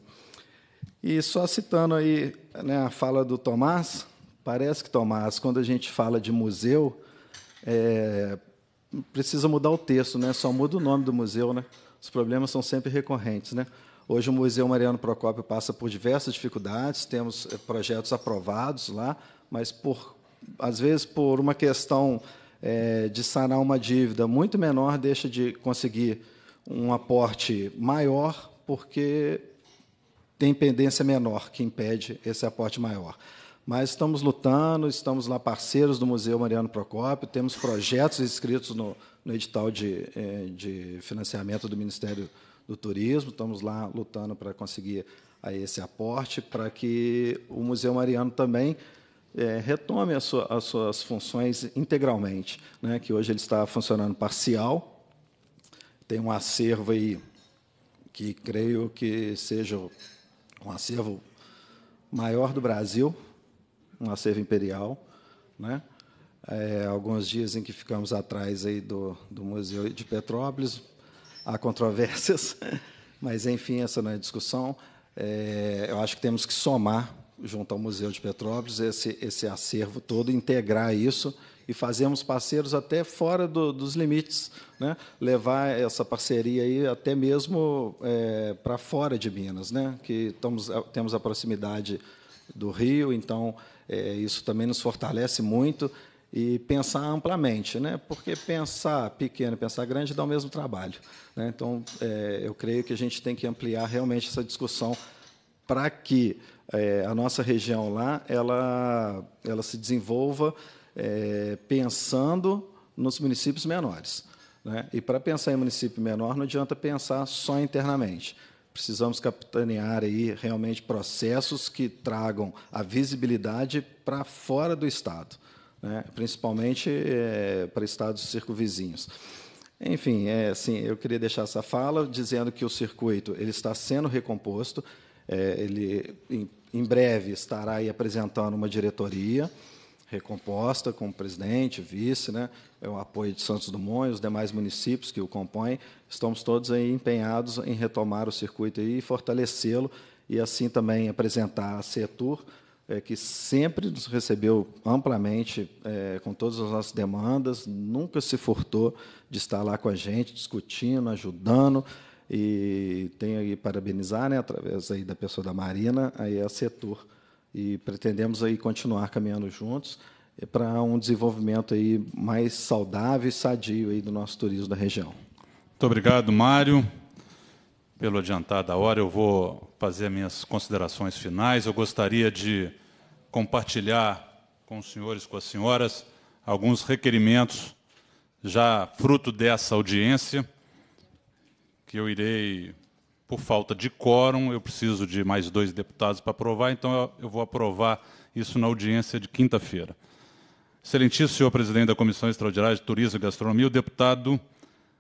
Speaker 20: E só citando aí né, a fala do Tomás, parece que, Tomás, quando a gente fala de museu, é, precisa mudar o texto, né? só muda o nome do museu. Né? Os problemas são sempre recorrentes. Né? Hoje, o Museu Mariano Procópio passa por diversas dificuldades, temos eh, projetos aprovados lá, mas, por, às vezes, por uma questão é, de sanar uma dívida muito menor, deixa de conseguir um aporte maior, porque tem pendência menor que impede esse aporte maior. Mas estamos lutando, estamos lá parceiros do Museu Mariano Procópio, temos projetos inscritos no, no edital de, eh, de financiamento do Ministério do Turismo, estamos lá lutando para conseguir a esse aporte, para que o Museu Mariano também é, retome as, sua, as, suas funções integralmente, né? que hoje ele está funcionando parcial, tem um acervo aí que creio que seja um acervo maior do Brasil, um acervo imperial, né? É, alguns dias em que ficamos atrás aí do, do Museu de Petrópolis, há controvérsias, mas enfim, essa não é discussão. É, eu acho que temos que somar junto ao Museu de Petrópolis esse, esse acervo todo, integrar isso e fazemos parceiros até fora do, dos limites, né? levar essa parceria aí até mesmo é, para fora de Minas, né? que estamos, temos a proximidade do Rio, então é, isso também nos fortalece muito e pensar amplamente, né? porque pensar pequeno e pensar grande dá o mesmo trabalho. Né? Então, é, eu creio que a gente tem que ampliar realmente essa discussão para que é, a nossa região lá ela, ela se desenvolva é, pensando nos municípios menores. Né? E para pensar em município menor, não adianta pensar só internamente. Precisamos capitanear aí realmente processos que tragam a visibilidade para fora do Estado, né? principalmente é, para estados circunvizinhos. Enfim, é, assim, eu queria deixar essa fala dizendo que o circuito ele está sendo recomposto, é, ele em, em breve estará aí apresentando uma diretoria recomposta com o presidente, vice, né? É o apoio de Santos Dumont e os demais municípios que o compõem. Estamos todos aí empenhados em retomar o circuito e fortalecê-lo e assim também apresentar a Setur, é, que sempre nos recebeu amplamente é, com todas as nossas demandas, nunca se furtou de estar lá com a gente, discutindo, ajudando. E tenho aí parabenizar, né, através aí da pessoa da Marina, aí a Setur e pretendemos aí continuar caminhando juntos eh, para um desenvolvimento aí mais saudável e sadio aí do nosso turismo da região.
Speaker 2: Muito obrigado, Mário, pelo adiantar da hora. Eu vou fazer minhas considerações finais. Eu gostaria de compartilhar com os senhores, com as senhoras, alguns requerimentos já fruto dessa audiência que eu irei por falta de quórum, eu preciso de mais dois deputados para aprovar, então eu vou aprovar isso na audiência de quinta-feira. Excelentíssimo senhor presidente da Comissão Extraordinária de Turismo e Gastronomia, o deputado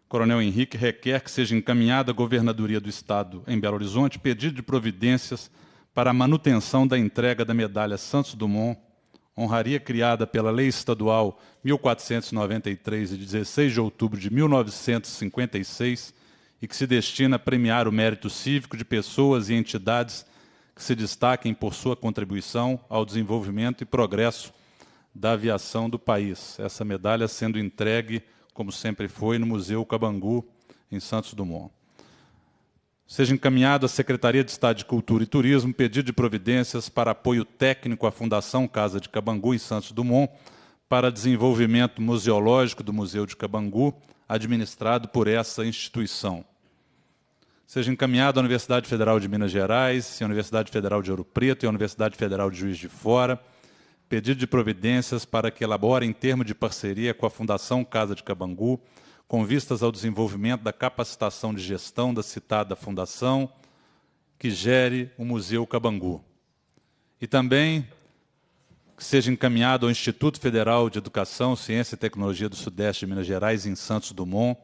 Speaker 2: Coronel Henrique requer que seja encaminhada à Governadoria do Estado em Belo Horizonte pedido de providências para a manutenção da entrega da medalha Santos Dumont, honraria criada pela Lei Estadual 1493, de 16 de outubro de 1956, e que se destina a premiar o mérito cívico de pessoas e entidades que se destaquem por sua contribuição ao desenvolvimento e progresso da aviação do país. Essa medalha sendo entregue, como sempre foi, no Museu Cabangu, em Santos Dumont. Seja encaminhado à Secretaria de Estado de Cultura e Turismo pedido de providências para apoio técnico à Fundação Casa de Cabangu, em Santos Dumont, para desenvolvimento museológico do Museu de Cabangu, administrado por essa instituição. Seja encaminhado à Universidade Federal de Minas Gerais, à Universidade Federal de Ouro Preto e à Universidade Federal de Juiz de Fora, pedido de providências para que elabore em termo de parceria com a Fundação Casa de Cabangu, com vistas ao desenvolvimento da capacitação de gestão da citada fundação, que gere o Museu Cabangu. E também que seja encaminhado ao Instituto Federal de Educação, Ciência e Tecnologia do Sudeste de Minas Gerais, em Santos Dumont,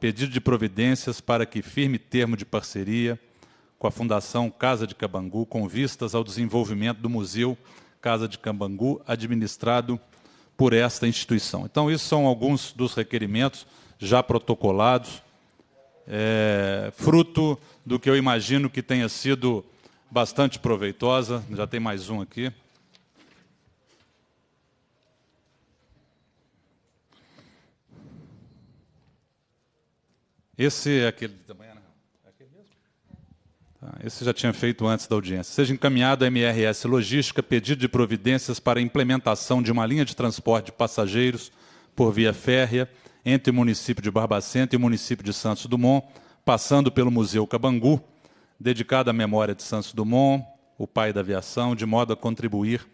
Speaker 2: pedido de providências para que firme termo de parceria com a Fundação Casa de Cabangu, com vistas ao desenvolvimento do Museu Casa de Cabangu, administrado por esta instituição. Então, isso são alguns dos requerimentos já protocolados, é, fruto do que eu imagino que tenha sido bastante proveitosa. Já tem mais um aqui. Esse é aquele da né? É aquele mesmo? Tá, esse já tinha feito antes da audiência. Seja encaminhado à MRS Logística pedido de providências para a implementação de uma linha de transporte de passageiros por via férrea entre o município de Barbacena e o município de Santos Dumont, passando pelo Museu Cabangu, dedicado à memória de Santos Dumont, o pai da aviação, de modo a contribuir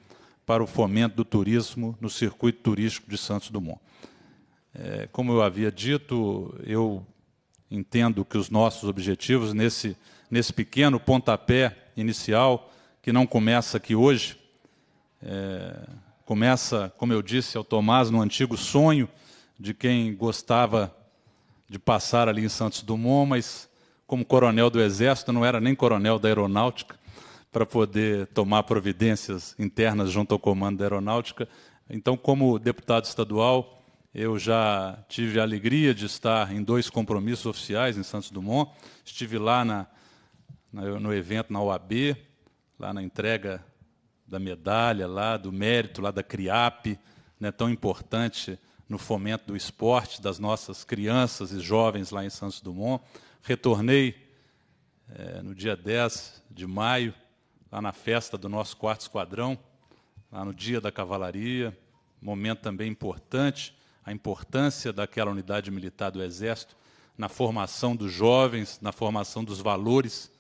Speaker 2: para o fomento do turismo no circuito turístico de Santos Dumont. É, como eu havia dito, eu Entendo que os nossos objetivos nesse, nesse pequeno pontapé inicial, que não começa aqui hoje, é, começa, como eu disse ao Tomás, no antigo sonho de quem gostava de passar ali em Santos Dumont, mas como coronel do Exército, não era nem coronel da Aeronáutica, para poder tomar providências internas junto ao comando da Aeronáutica. Então, como deputado estadual, eu já tive a alegria de estar em dois compromissos oficiais em Santos Dumont. Estive lá na, na, no evento na OAB, lá na entrega da medalha, lá do mérito, lá da CRIAP, né, tão importante no fomento do esporte das nossas crianças e jovens lá em Santos Dumont. Retornei é, no dia 10 de maio, lá na festa do nosso quarto esquadrão, lá no Dia da Cavalaria, momento também importante a importância daquela unidade militar do Exército na formação dos jovens, na formação dos valores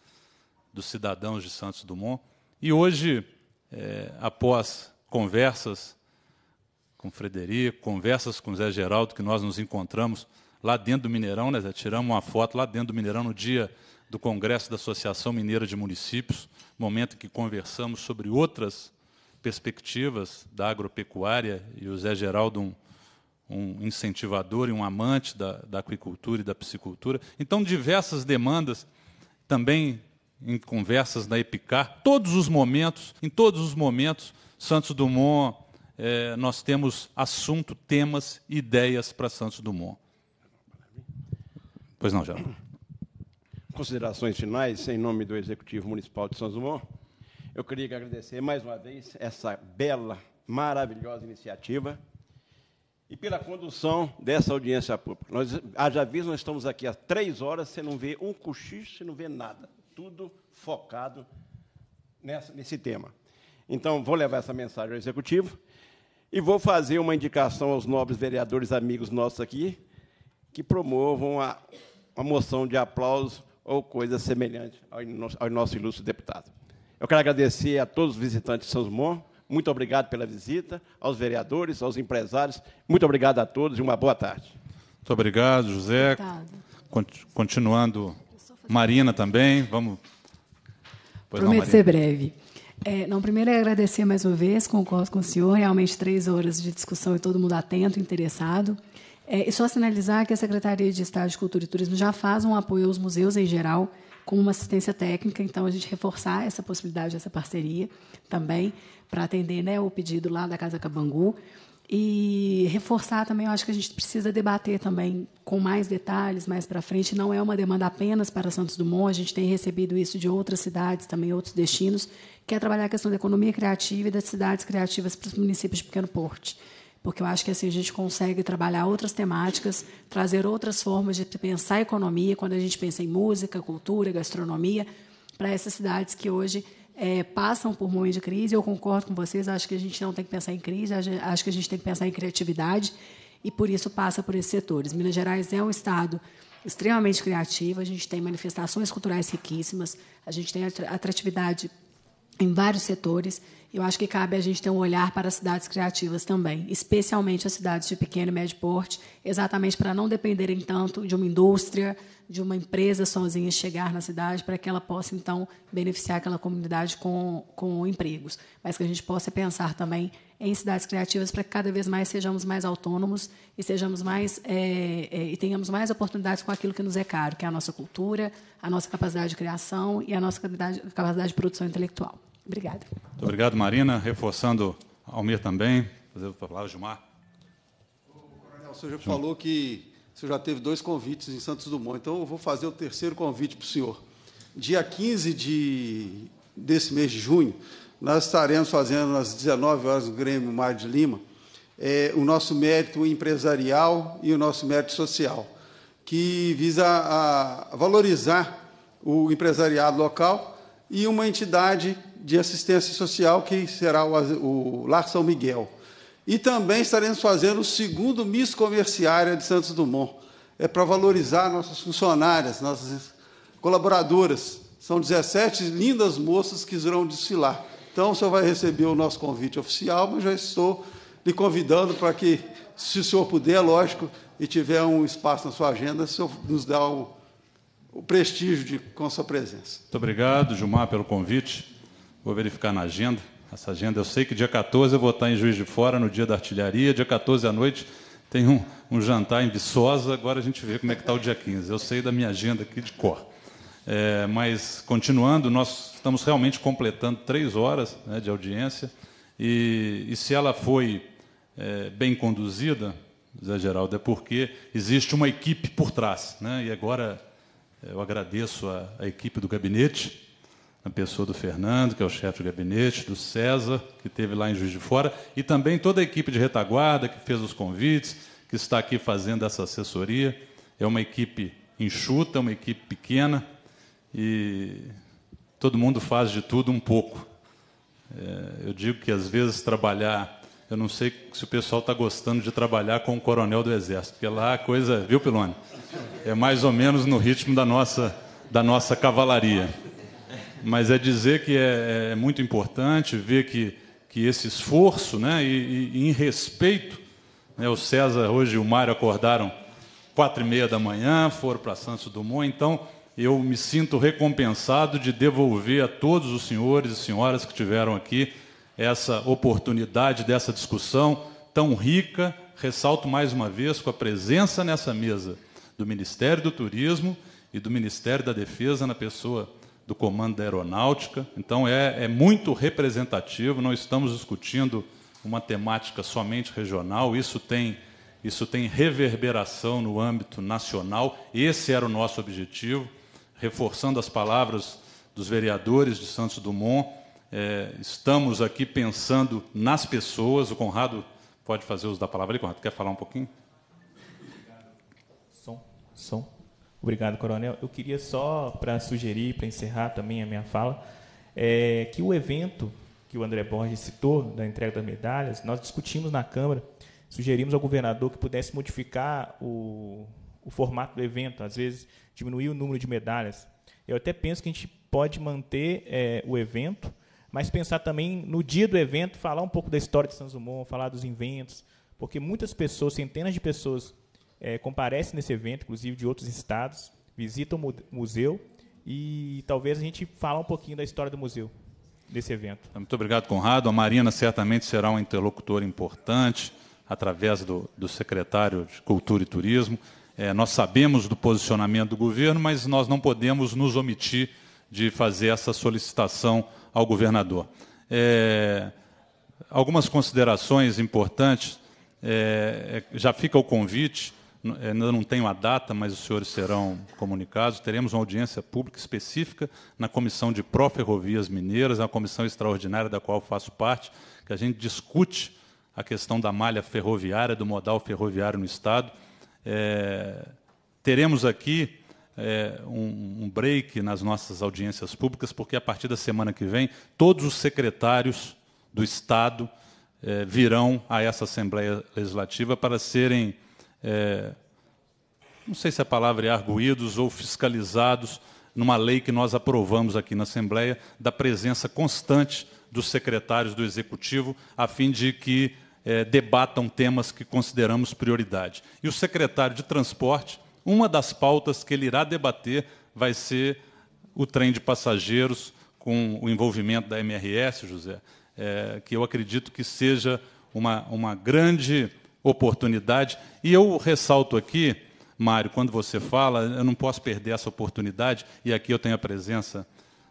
Speaker 2: dos cidadãos de Santos Dumont. E hoje, é, após conversas com Frederico, conversas com Zé Geraldo, que nós nos encontramos lá dentro do Mineirão, né, Zé? tiramos uma foto lá dentro do Mineirão no dia do Congresso da Associação Mineira de Municípios, momento em que conversamos sobre outras perspectivas da agropecuária, e o Zé Geraldo, um, um incentivador e um amante da, da aquicultura e da piscicultura. Então, diversas demandas também em conversas na EPICAR, todos os momentos, em todos os momentos, Santos Dumont, eh, nós temos assunto, temas,
Speaker 6: ideias para Santos Dumont. Pois não, Geraldo. Considerações finais, em nome do Executivo Municipal de Santos Dumont. Eu queria agradecer mais uma vez essa bela, maravilhosa iniciativa e pela condução dessa audiência pública. Nós, haja visto, nós estamos aqui há três horas, você não vê um cochicho, você não vê nada. Tudo focado nessa, nesse tema. Então, vou levar essa mensagem ao Executivo e vou fazer uma indicação aos nobres vereadores amigos nossos aqui que promovam a, uma moção de aplauso ou coisa semelhante ao nosso, ao nosso ilustre deputado. Eu quero agradecer a todos os visitantes de São Simão, muito obrigado pela visita, aos vereadores, aos empresários. Muito obrigado a todos e uma boa tarde.
Speaker 2: Muito obrigado, José. Obrigado. Continuando, Marina também. Vamos. Pois Prometo não, ser breve.
Speaker 10: É, não, primeiro é agradecer mais uma vez, concordo com o senhor, realmente três horas de discussão e todo mundo atento, interessado. É, e só sinalizar que a Secretaria de Estado de Cultura e Turismo já faz um apoio aos museus em geral, com uma assistência técnica. Então, a gente reforçar essa possibilidade, essa parceria também, para atender né, o pedido lá da Casa Cabangu. E reforçar também, eu acho que a gente precisa debater também com mais detalhes mais para frente. Não é uma demanda apenas para Santos Dumont, a gente tem recebido isso de outras cidades, também outros destinos, que é trabalhar a questão da economia criativa e das cidades criativas para os municípios de pequeno porte porque eu acho que assim a gente consegue trabalhar outras temáticas, trazer outras formas de pensar a economia quando a gente pensa em música, cultura, gastronomia para essas cidades que hoje é, passam por momentos de crise. Eu concordo com vocês, acho que a gente não tem que pensar em crise, acho que a gente tem que pensar em criatividade e por isso passa por esses setores. Minas Gerais é um estado extremamente criativo, a gente tem manifestações culturais riquíssimas, a gente tem atratividade em vários setores. Eu acho que cabe a gente ter um olhar para as cidades criativas também, especialmente as cidades de pequeno e médio porte, exatamente para não dependerem tanto de uma indústria, de uma empresa sozinha chegar na cidade, para que ela possa, então, beneficiar aquela comunidade com, com empregos. Mas que a gente possa pensar também em cidades criativas para que cada vez mais sejamos mais autônomos e sejamos mais é, é, e tenhamos mais oportunidades com aquilo que nos é caro, que é a nossa cultura, a nossa capacidade de criação e a nossa capacidade, capacidade de produção intelectual. Obrigada. Muito
Speaker 2: obrigado, Marina. Reforçando, Almir também. Fazer a palavra, Gilmar.
Speaker 14: O coronel, o senhor já falou que o senhor já teve dois convites em Santos Dumont, então eu vou fazer o terceiro convite para o senhor. Dia 15 de, desse mês de junho, nós estaremos fazendo às 19 horas no Grêmio Mar de Lima é, o nosso mérito empresarial e o nosso mérito social, que visa a, valorizar o empresariado local e uma entidade de assistência social que será o, o Lar São Miguel. E também estaremos fazendo o segundo Miss Comerciária de Santos Dumont. É para valorizar nossas funcionárias, nossas colaboradoras. São 17 lindas moças que irão desfilar. Então, o senhor vai receber o nosso convite oficial, mas já estou lhe convidando para que, se o senhor puder, lógico, e tiver um espaço na sua agenda, o senhor nos dá o, o prestígio
Speaker 2: de, com a sua presença. Muito obrigado, Gilmar, pelo convite. Vou verificar na agenda. Essa agenda, eu sei que dia 14 eu vou estar em Juiz de Fora, no dia da artilharia, dia 14 à noite tem um, um jantar em Viçosa, agora a gente vê como é que está o dia 15. Eu sei da minha agenda aqui de cor. É, mas, continuando, nós estamos realmente completando três horas né, de audiência, e, e, se ela foi é, bem conduzida, Zé Geraldo, é porque existe uma equipe por trás. Né? E agora é, eu agradeço a, a equipe do gabinete, a pessoa do Fernando, que é o chefe do gabinete, do César, que esteve lá em Juiz de Fora, e também toda a equipe de retaguarda que fez os convites, que está aqui fazendo essa assessoria. É uma equipe enxuta, é uma equipe pequena, e todo mundo faz de tudo um pouco. É, eu digo que às vezes trabalhar, eu não sei se o pessoal está gostando de trabalhar com o coronel do exército, porque lá a coisa, viu, Pilone? É mais ou menos no ritmo da nossa, da nossa cavalaria. Mas é dizer que é, é muito importante ver que, que esse esforço, né, e, e em respeito, né, o César hoje e o Mário acordaram quatro e meia da manhã, foram para Santos Dumont, então eu me sinto recompensado de devolver a todos os senhores e senhoras que tiveram aqui essa oportunidade dessa discussão tão rica. Ressalto mais uma vez com a presença nessa mesa do Ministério do Turismo e do Ministério da Defesa, na pessoa do Comando da Aeronáutica. Então, é, é muito representativo, não estamos discutindo uma temática somente regional, isso tem. Isso tem reverberação no âmbito nacional. Esse era o nosso objetivo reforçando as palavras dos vereadores de Santos Dumont, é, estamos aqui pensando nas pessoas. O Conrado pode fazer uso da palavra ali, Conrado? Quer falar um pouquinho?
Speaker 15: Som, som. Obrigado, Coronel. Eu queria só, para sugerir, para encerrar também a minha fala, é, que o evento que o André Borges citou, da entrega das medalhas, nós discutimos na Câmara, sugerimos ao governador que pudesse modificar o, o formato do evento, às vezes diminuir o número de medalhas. Eu até penso que a gente pode manter é, o evento, mas pensar também no dia do evento, falar um pouco da história de São Dumont, falar dos inventos, porque muitas pessoas, centenas de pessoas, é, comparecem nesse evento, inclusive de outros estados, visitam o museu e talvez a gente fale um pouquinho da história do museu desse evento.
Speaker 2: Muito obrigado, Conrado. A Marina certamente será um interlocutor importante através do, do secretário de Cultura e Turismo. É, nós sabemos do posicionamento do governo, mas nós não podemos nos omitir de fazer essa solicitação ao governador. É, algumas considerações importantes. É, é já fica o convite, é, ainda não tenho a data, mas os senhores serão comunicados. Teremos uma audiência pública específica na Comissão de Pró-Ferrovias Mineiras, é uma comissão extraordinária da qual faço parte, que a gente discute a questão da malha ferroviária, do modal ferroviário no Estado é, teremos aqui é, um, um, break nas nossas audiências públicas, porque a partir da semana que vem, todos os secretários do Estado é, virão a essa Assembleia Legislativa para serem, é, não sei se a palavra é arguídos ou fiscalizados, numa lei que nós aprovamos aqui na Assembleia, da presença constante dos secretários do Executivo, a fim de que é, debatam temas que consideramos prioridade. E o secretário de Transporte, uma das pautas que ele irá debater vai ser o trem de passageiros, com o envolvimento da MRS, José, é, que eu acredito que seja uma, uma grande oportunidade. E eu ressalto aqui, Mário, quando você fala, eu não posso perder essa oportunidade, e aqui eu tenho a presença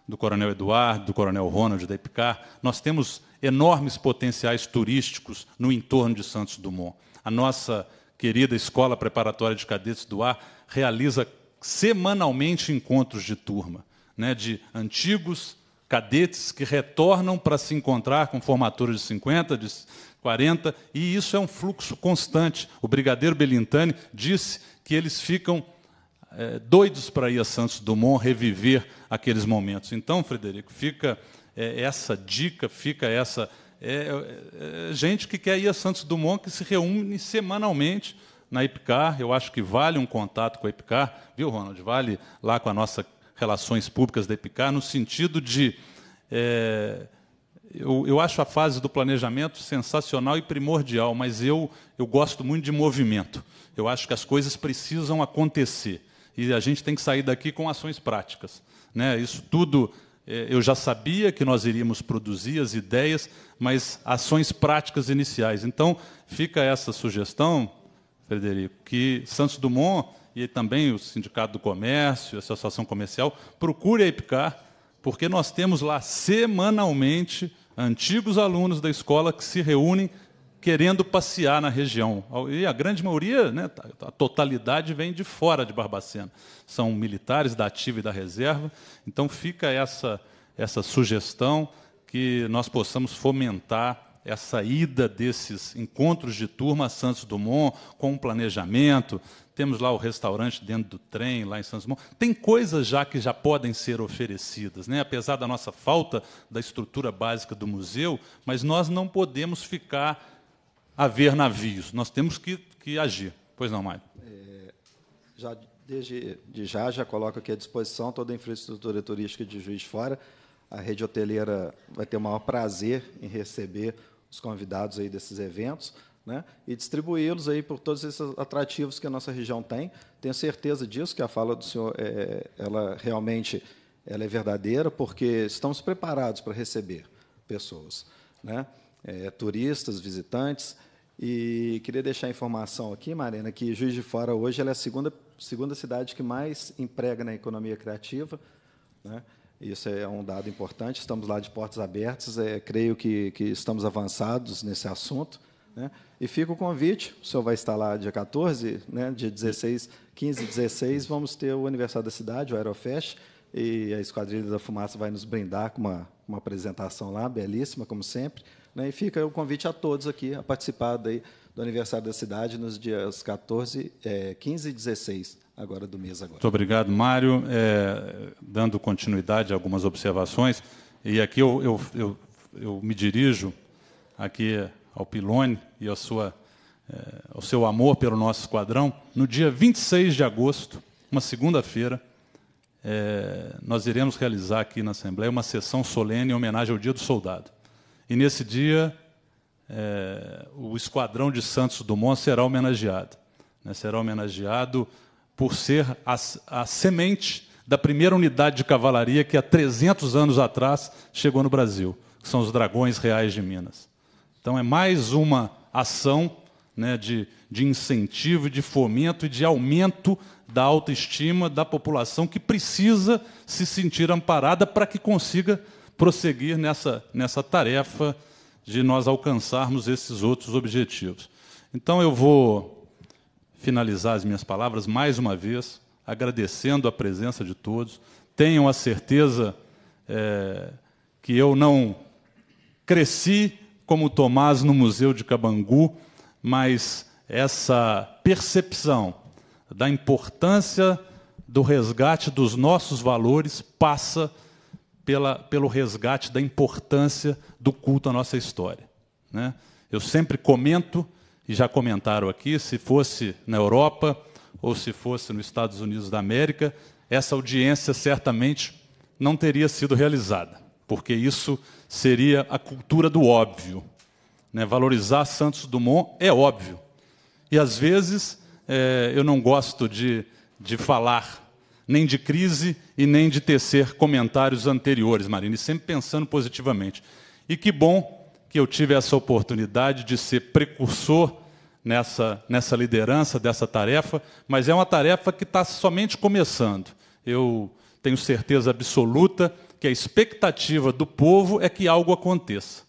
Speaker 2: do Coronel Eduardo, do Coronel Ronald, da IPCAR, nós temos enormes potenciais turísticos no entorno de Santos Dumont. A nossa querida Escola Preparatória de Cadetes do Ar realiza semanalmente encontros de turma, né, de antigos cadetes que retornam para se encontrar com formadores de 50, de 40, e isso é um fluxo constante. O Brigadeiro Belintani disse que eles ficam é, doidos para ir a Santos Dumont reviver aqueles momentos. Então, Frederico, fica é, essa dica, fica essa. É, é, é, gente que quer ir a Santos Dumont, que se reúne semanalmente na IPCAR. Eu acho que vale um contato com a IPCAR, viu, Ronald? Vale lá com a nossa relações públicas da IPCAR, no sentido de. É, eu, eu, acho a fase do planejamento sensacional e primordial, mas eu, eu gosto muito de movimento. Eu acho que as coisas precisam acontecer. E a gente tem que sair daqui com ações práticas. Né? Isso tudo é, eu já sabia que nós iríamos produzir as ideias, mas ações práticas iniciais. Então, fica essa sugestão, Frederico, que Santos Dumont e também o Sindicato do Comércio, a Associação Comercial, procure a IPCAR, porque nós temos lá semanalmente antigos alunos da escola que se reúnem querendo passear na região. E a grande maioria, né, tá, a totalidade, vem de fora de Barbacena. São militares da ativa e da reserva. Então fica essa, essa sugestão que nós possamos fomentar essa ida desses encontros de turma a Santos Dumont com um planejamento. Temos lá o restaurante dentro do trem, lá em Santos Dumont. Tem coisas já que já podem ser oferecidas, né? apesar da nossa falta da estrutura básica do museu, mas nós não podemos ficar haver navios. Nós temos que, que agir. Pois não, Mário?
Speaker 20: É, já, desde de já, já coloco aqui à disposição toda a infraestrutura turística de Juiz de Fora. A rede hoteleira vai ter o maior prazer em receber os convidados aí desses eventos. Né, e distribuí-los aí por todos esses atrativos que a nossa região tem. Tenho certeza disso, que a fala do senhor é, ela realmente ela é verdadeira, porque estamos preparados para receber pessoas, né, é, turistas, visitantes, e queria deixar a informação aqui, Marina, que Juiz de Fora hoje é a segunda, segunda cidade que mais emprega na economia criativa. Né? Isso é um dado importante. Estamos lá de portas abertas. É, creio que, que estamos avançados nesse assunto. Né? E fica o convite, o senhor vai estar lá dia 14, né? dia 16, 15 e 16, vamos ter o aniversário da cidade, o Aerofest, e a Esquadrilha da Fumaça vai nos brindar com uma, uma apresentação lá, belíssima, como sempre. Né? E fica o convite a todos aqui a participar daí do aniversário da cidade nos dias 14, é, 15 e 16 agora do mês. Agora. Muito
Speaker 2: obrigado, Mário. É, dando continuidade a algumas observações, e aqui eu, eu, eu, eu me dirijo aqui ao Pilone e sua, é, ao seu amor pelo nosso esquadrão. No dia 26 de agosto, uma segunda-feira, é, nós iremos realizar aqui na Assembleia uma sessão solene em homenagem ao Dia do Soldado. E nesse dia, é, o esquadrão de Santos Dumont será homenageado. Né? Será homenageado por ser a, a semente da primeira unidade de cavalaria que há 300 anos atrás chegou no Brasil, que são os Dragões Reais de Minas. Então, é mais uma ação né, de, de incentivo, de fomento e de aumento da autoestima da população que precisa se sentir amparada para que consiga prosseguir nessa, nessa tarefa de nós alcançarmos esses outros objetivos. Então, eu vou finalizar as minhas palavras mais uma vez, agradecendo a presença de todos. Tenham a certeza é, que eu não cresci como Tomás no Museu de Cabangu, mas essa percepção da importância do resgate dos nossos valores passa pela, pelo resgate da importância do culto à nossa história. Né? Eu sempre comento, e já comentaram aqui, se fosse na Europa ou se fosse nos Estados Unidos da América, essa audiência certamente não teria sido realizada, porque isso seria a cultura do óbvio. Né? Valorizar Santos Dumont é óbvio. E às vezes é, eu não gosto de, de falar nem de crise e nem de tecer comentários anteriores, Marina, e sempre pensando positivamente. E que bom que eu tive essa oportunidade de ser precursor nessa, nessa liderança, dessa tarefa, mas é uma tarefa que está somente começando. Eu tenho certeza absoluta que a expectativa do povo é que algo aconteça,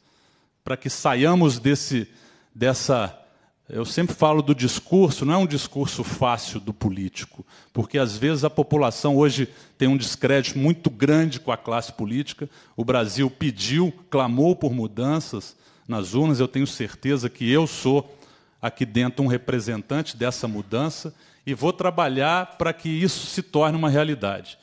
Speaker 2: para que saiamos desse, dessa eu sempre falo do discurso, não é um discurso fácil do político, porque às vezes a população hoje tem um descrédito muito grande com a classe política. O Brasil pediu, clamou por mudanças nas urnas. Eu tenho certeza que eu sou aqui dentro um representante dessa mudança e vou trabalhar para que isso se torne uma realidade.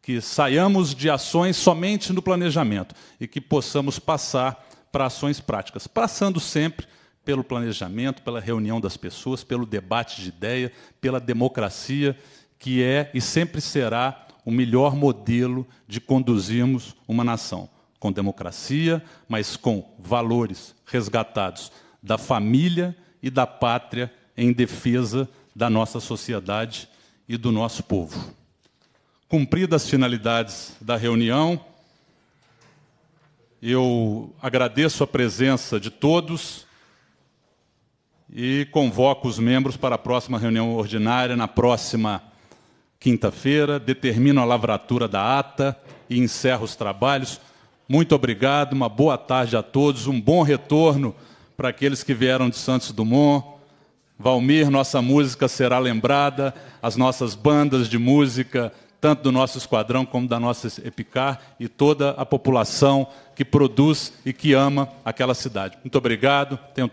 Speaker 2: Que saiamos de ações somente no planejamento e que possamos passar para ações práticas, passando sempre pelo planejamento, pela reunião das pessoas, pelo debate de ideia, pela democracia, que é e sempre será o melhor modelo de conduzirmos uma nação. Com democracia, mas com valores resgatados da família e da pátria em defesa da nossa sociedade e do nosso povo. Cumpridas as finalidades da reunião, eu agradeço a presença de todos e convoco os membros para a próxima reunião ordinária, na próxima quinta-feira, determino a lavratura da ata e encerro os trabalhos. Muito obrigado, uma boa tarde a todos, um bom retorno para aqueles que vieram de Santos Dumont. Valmir, nossa música será lembrada, as nossas bandas de música, tanto do nosso esquadrão como da nossa Epicar e toda a população que produz e que ama aquela cidade. Muito obrigado. Tenham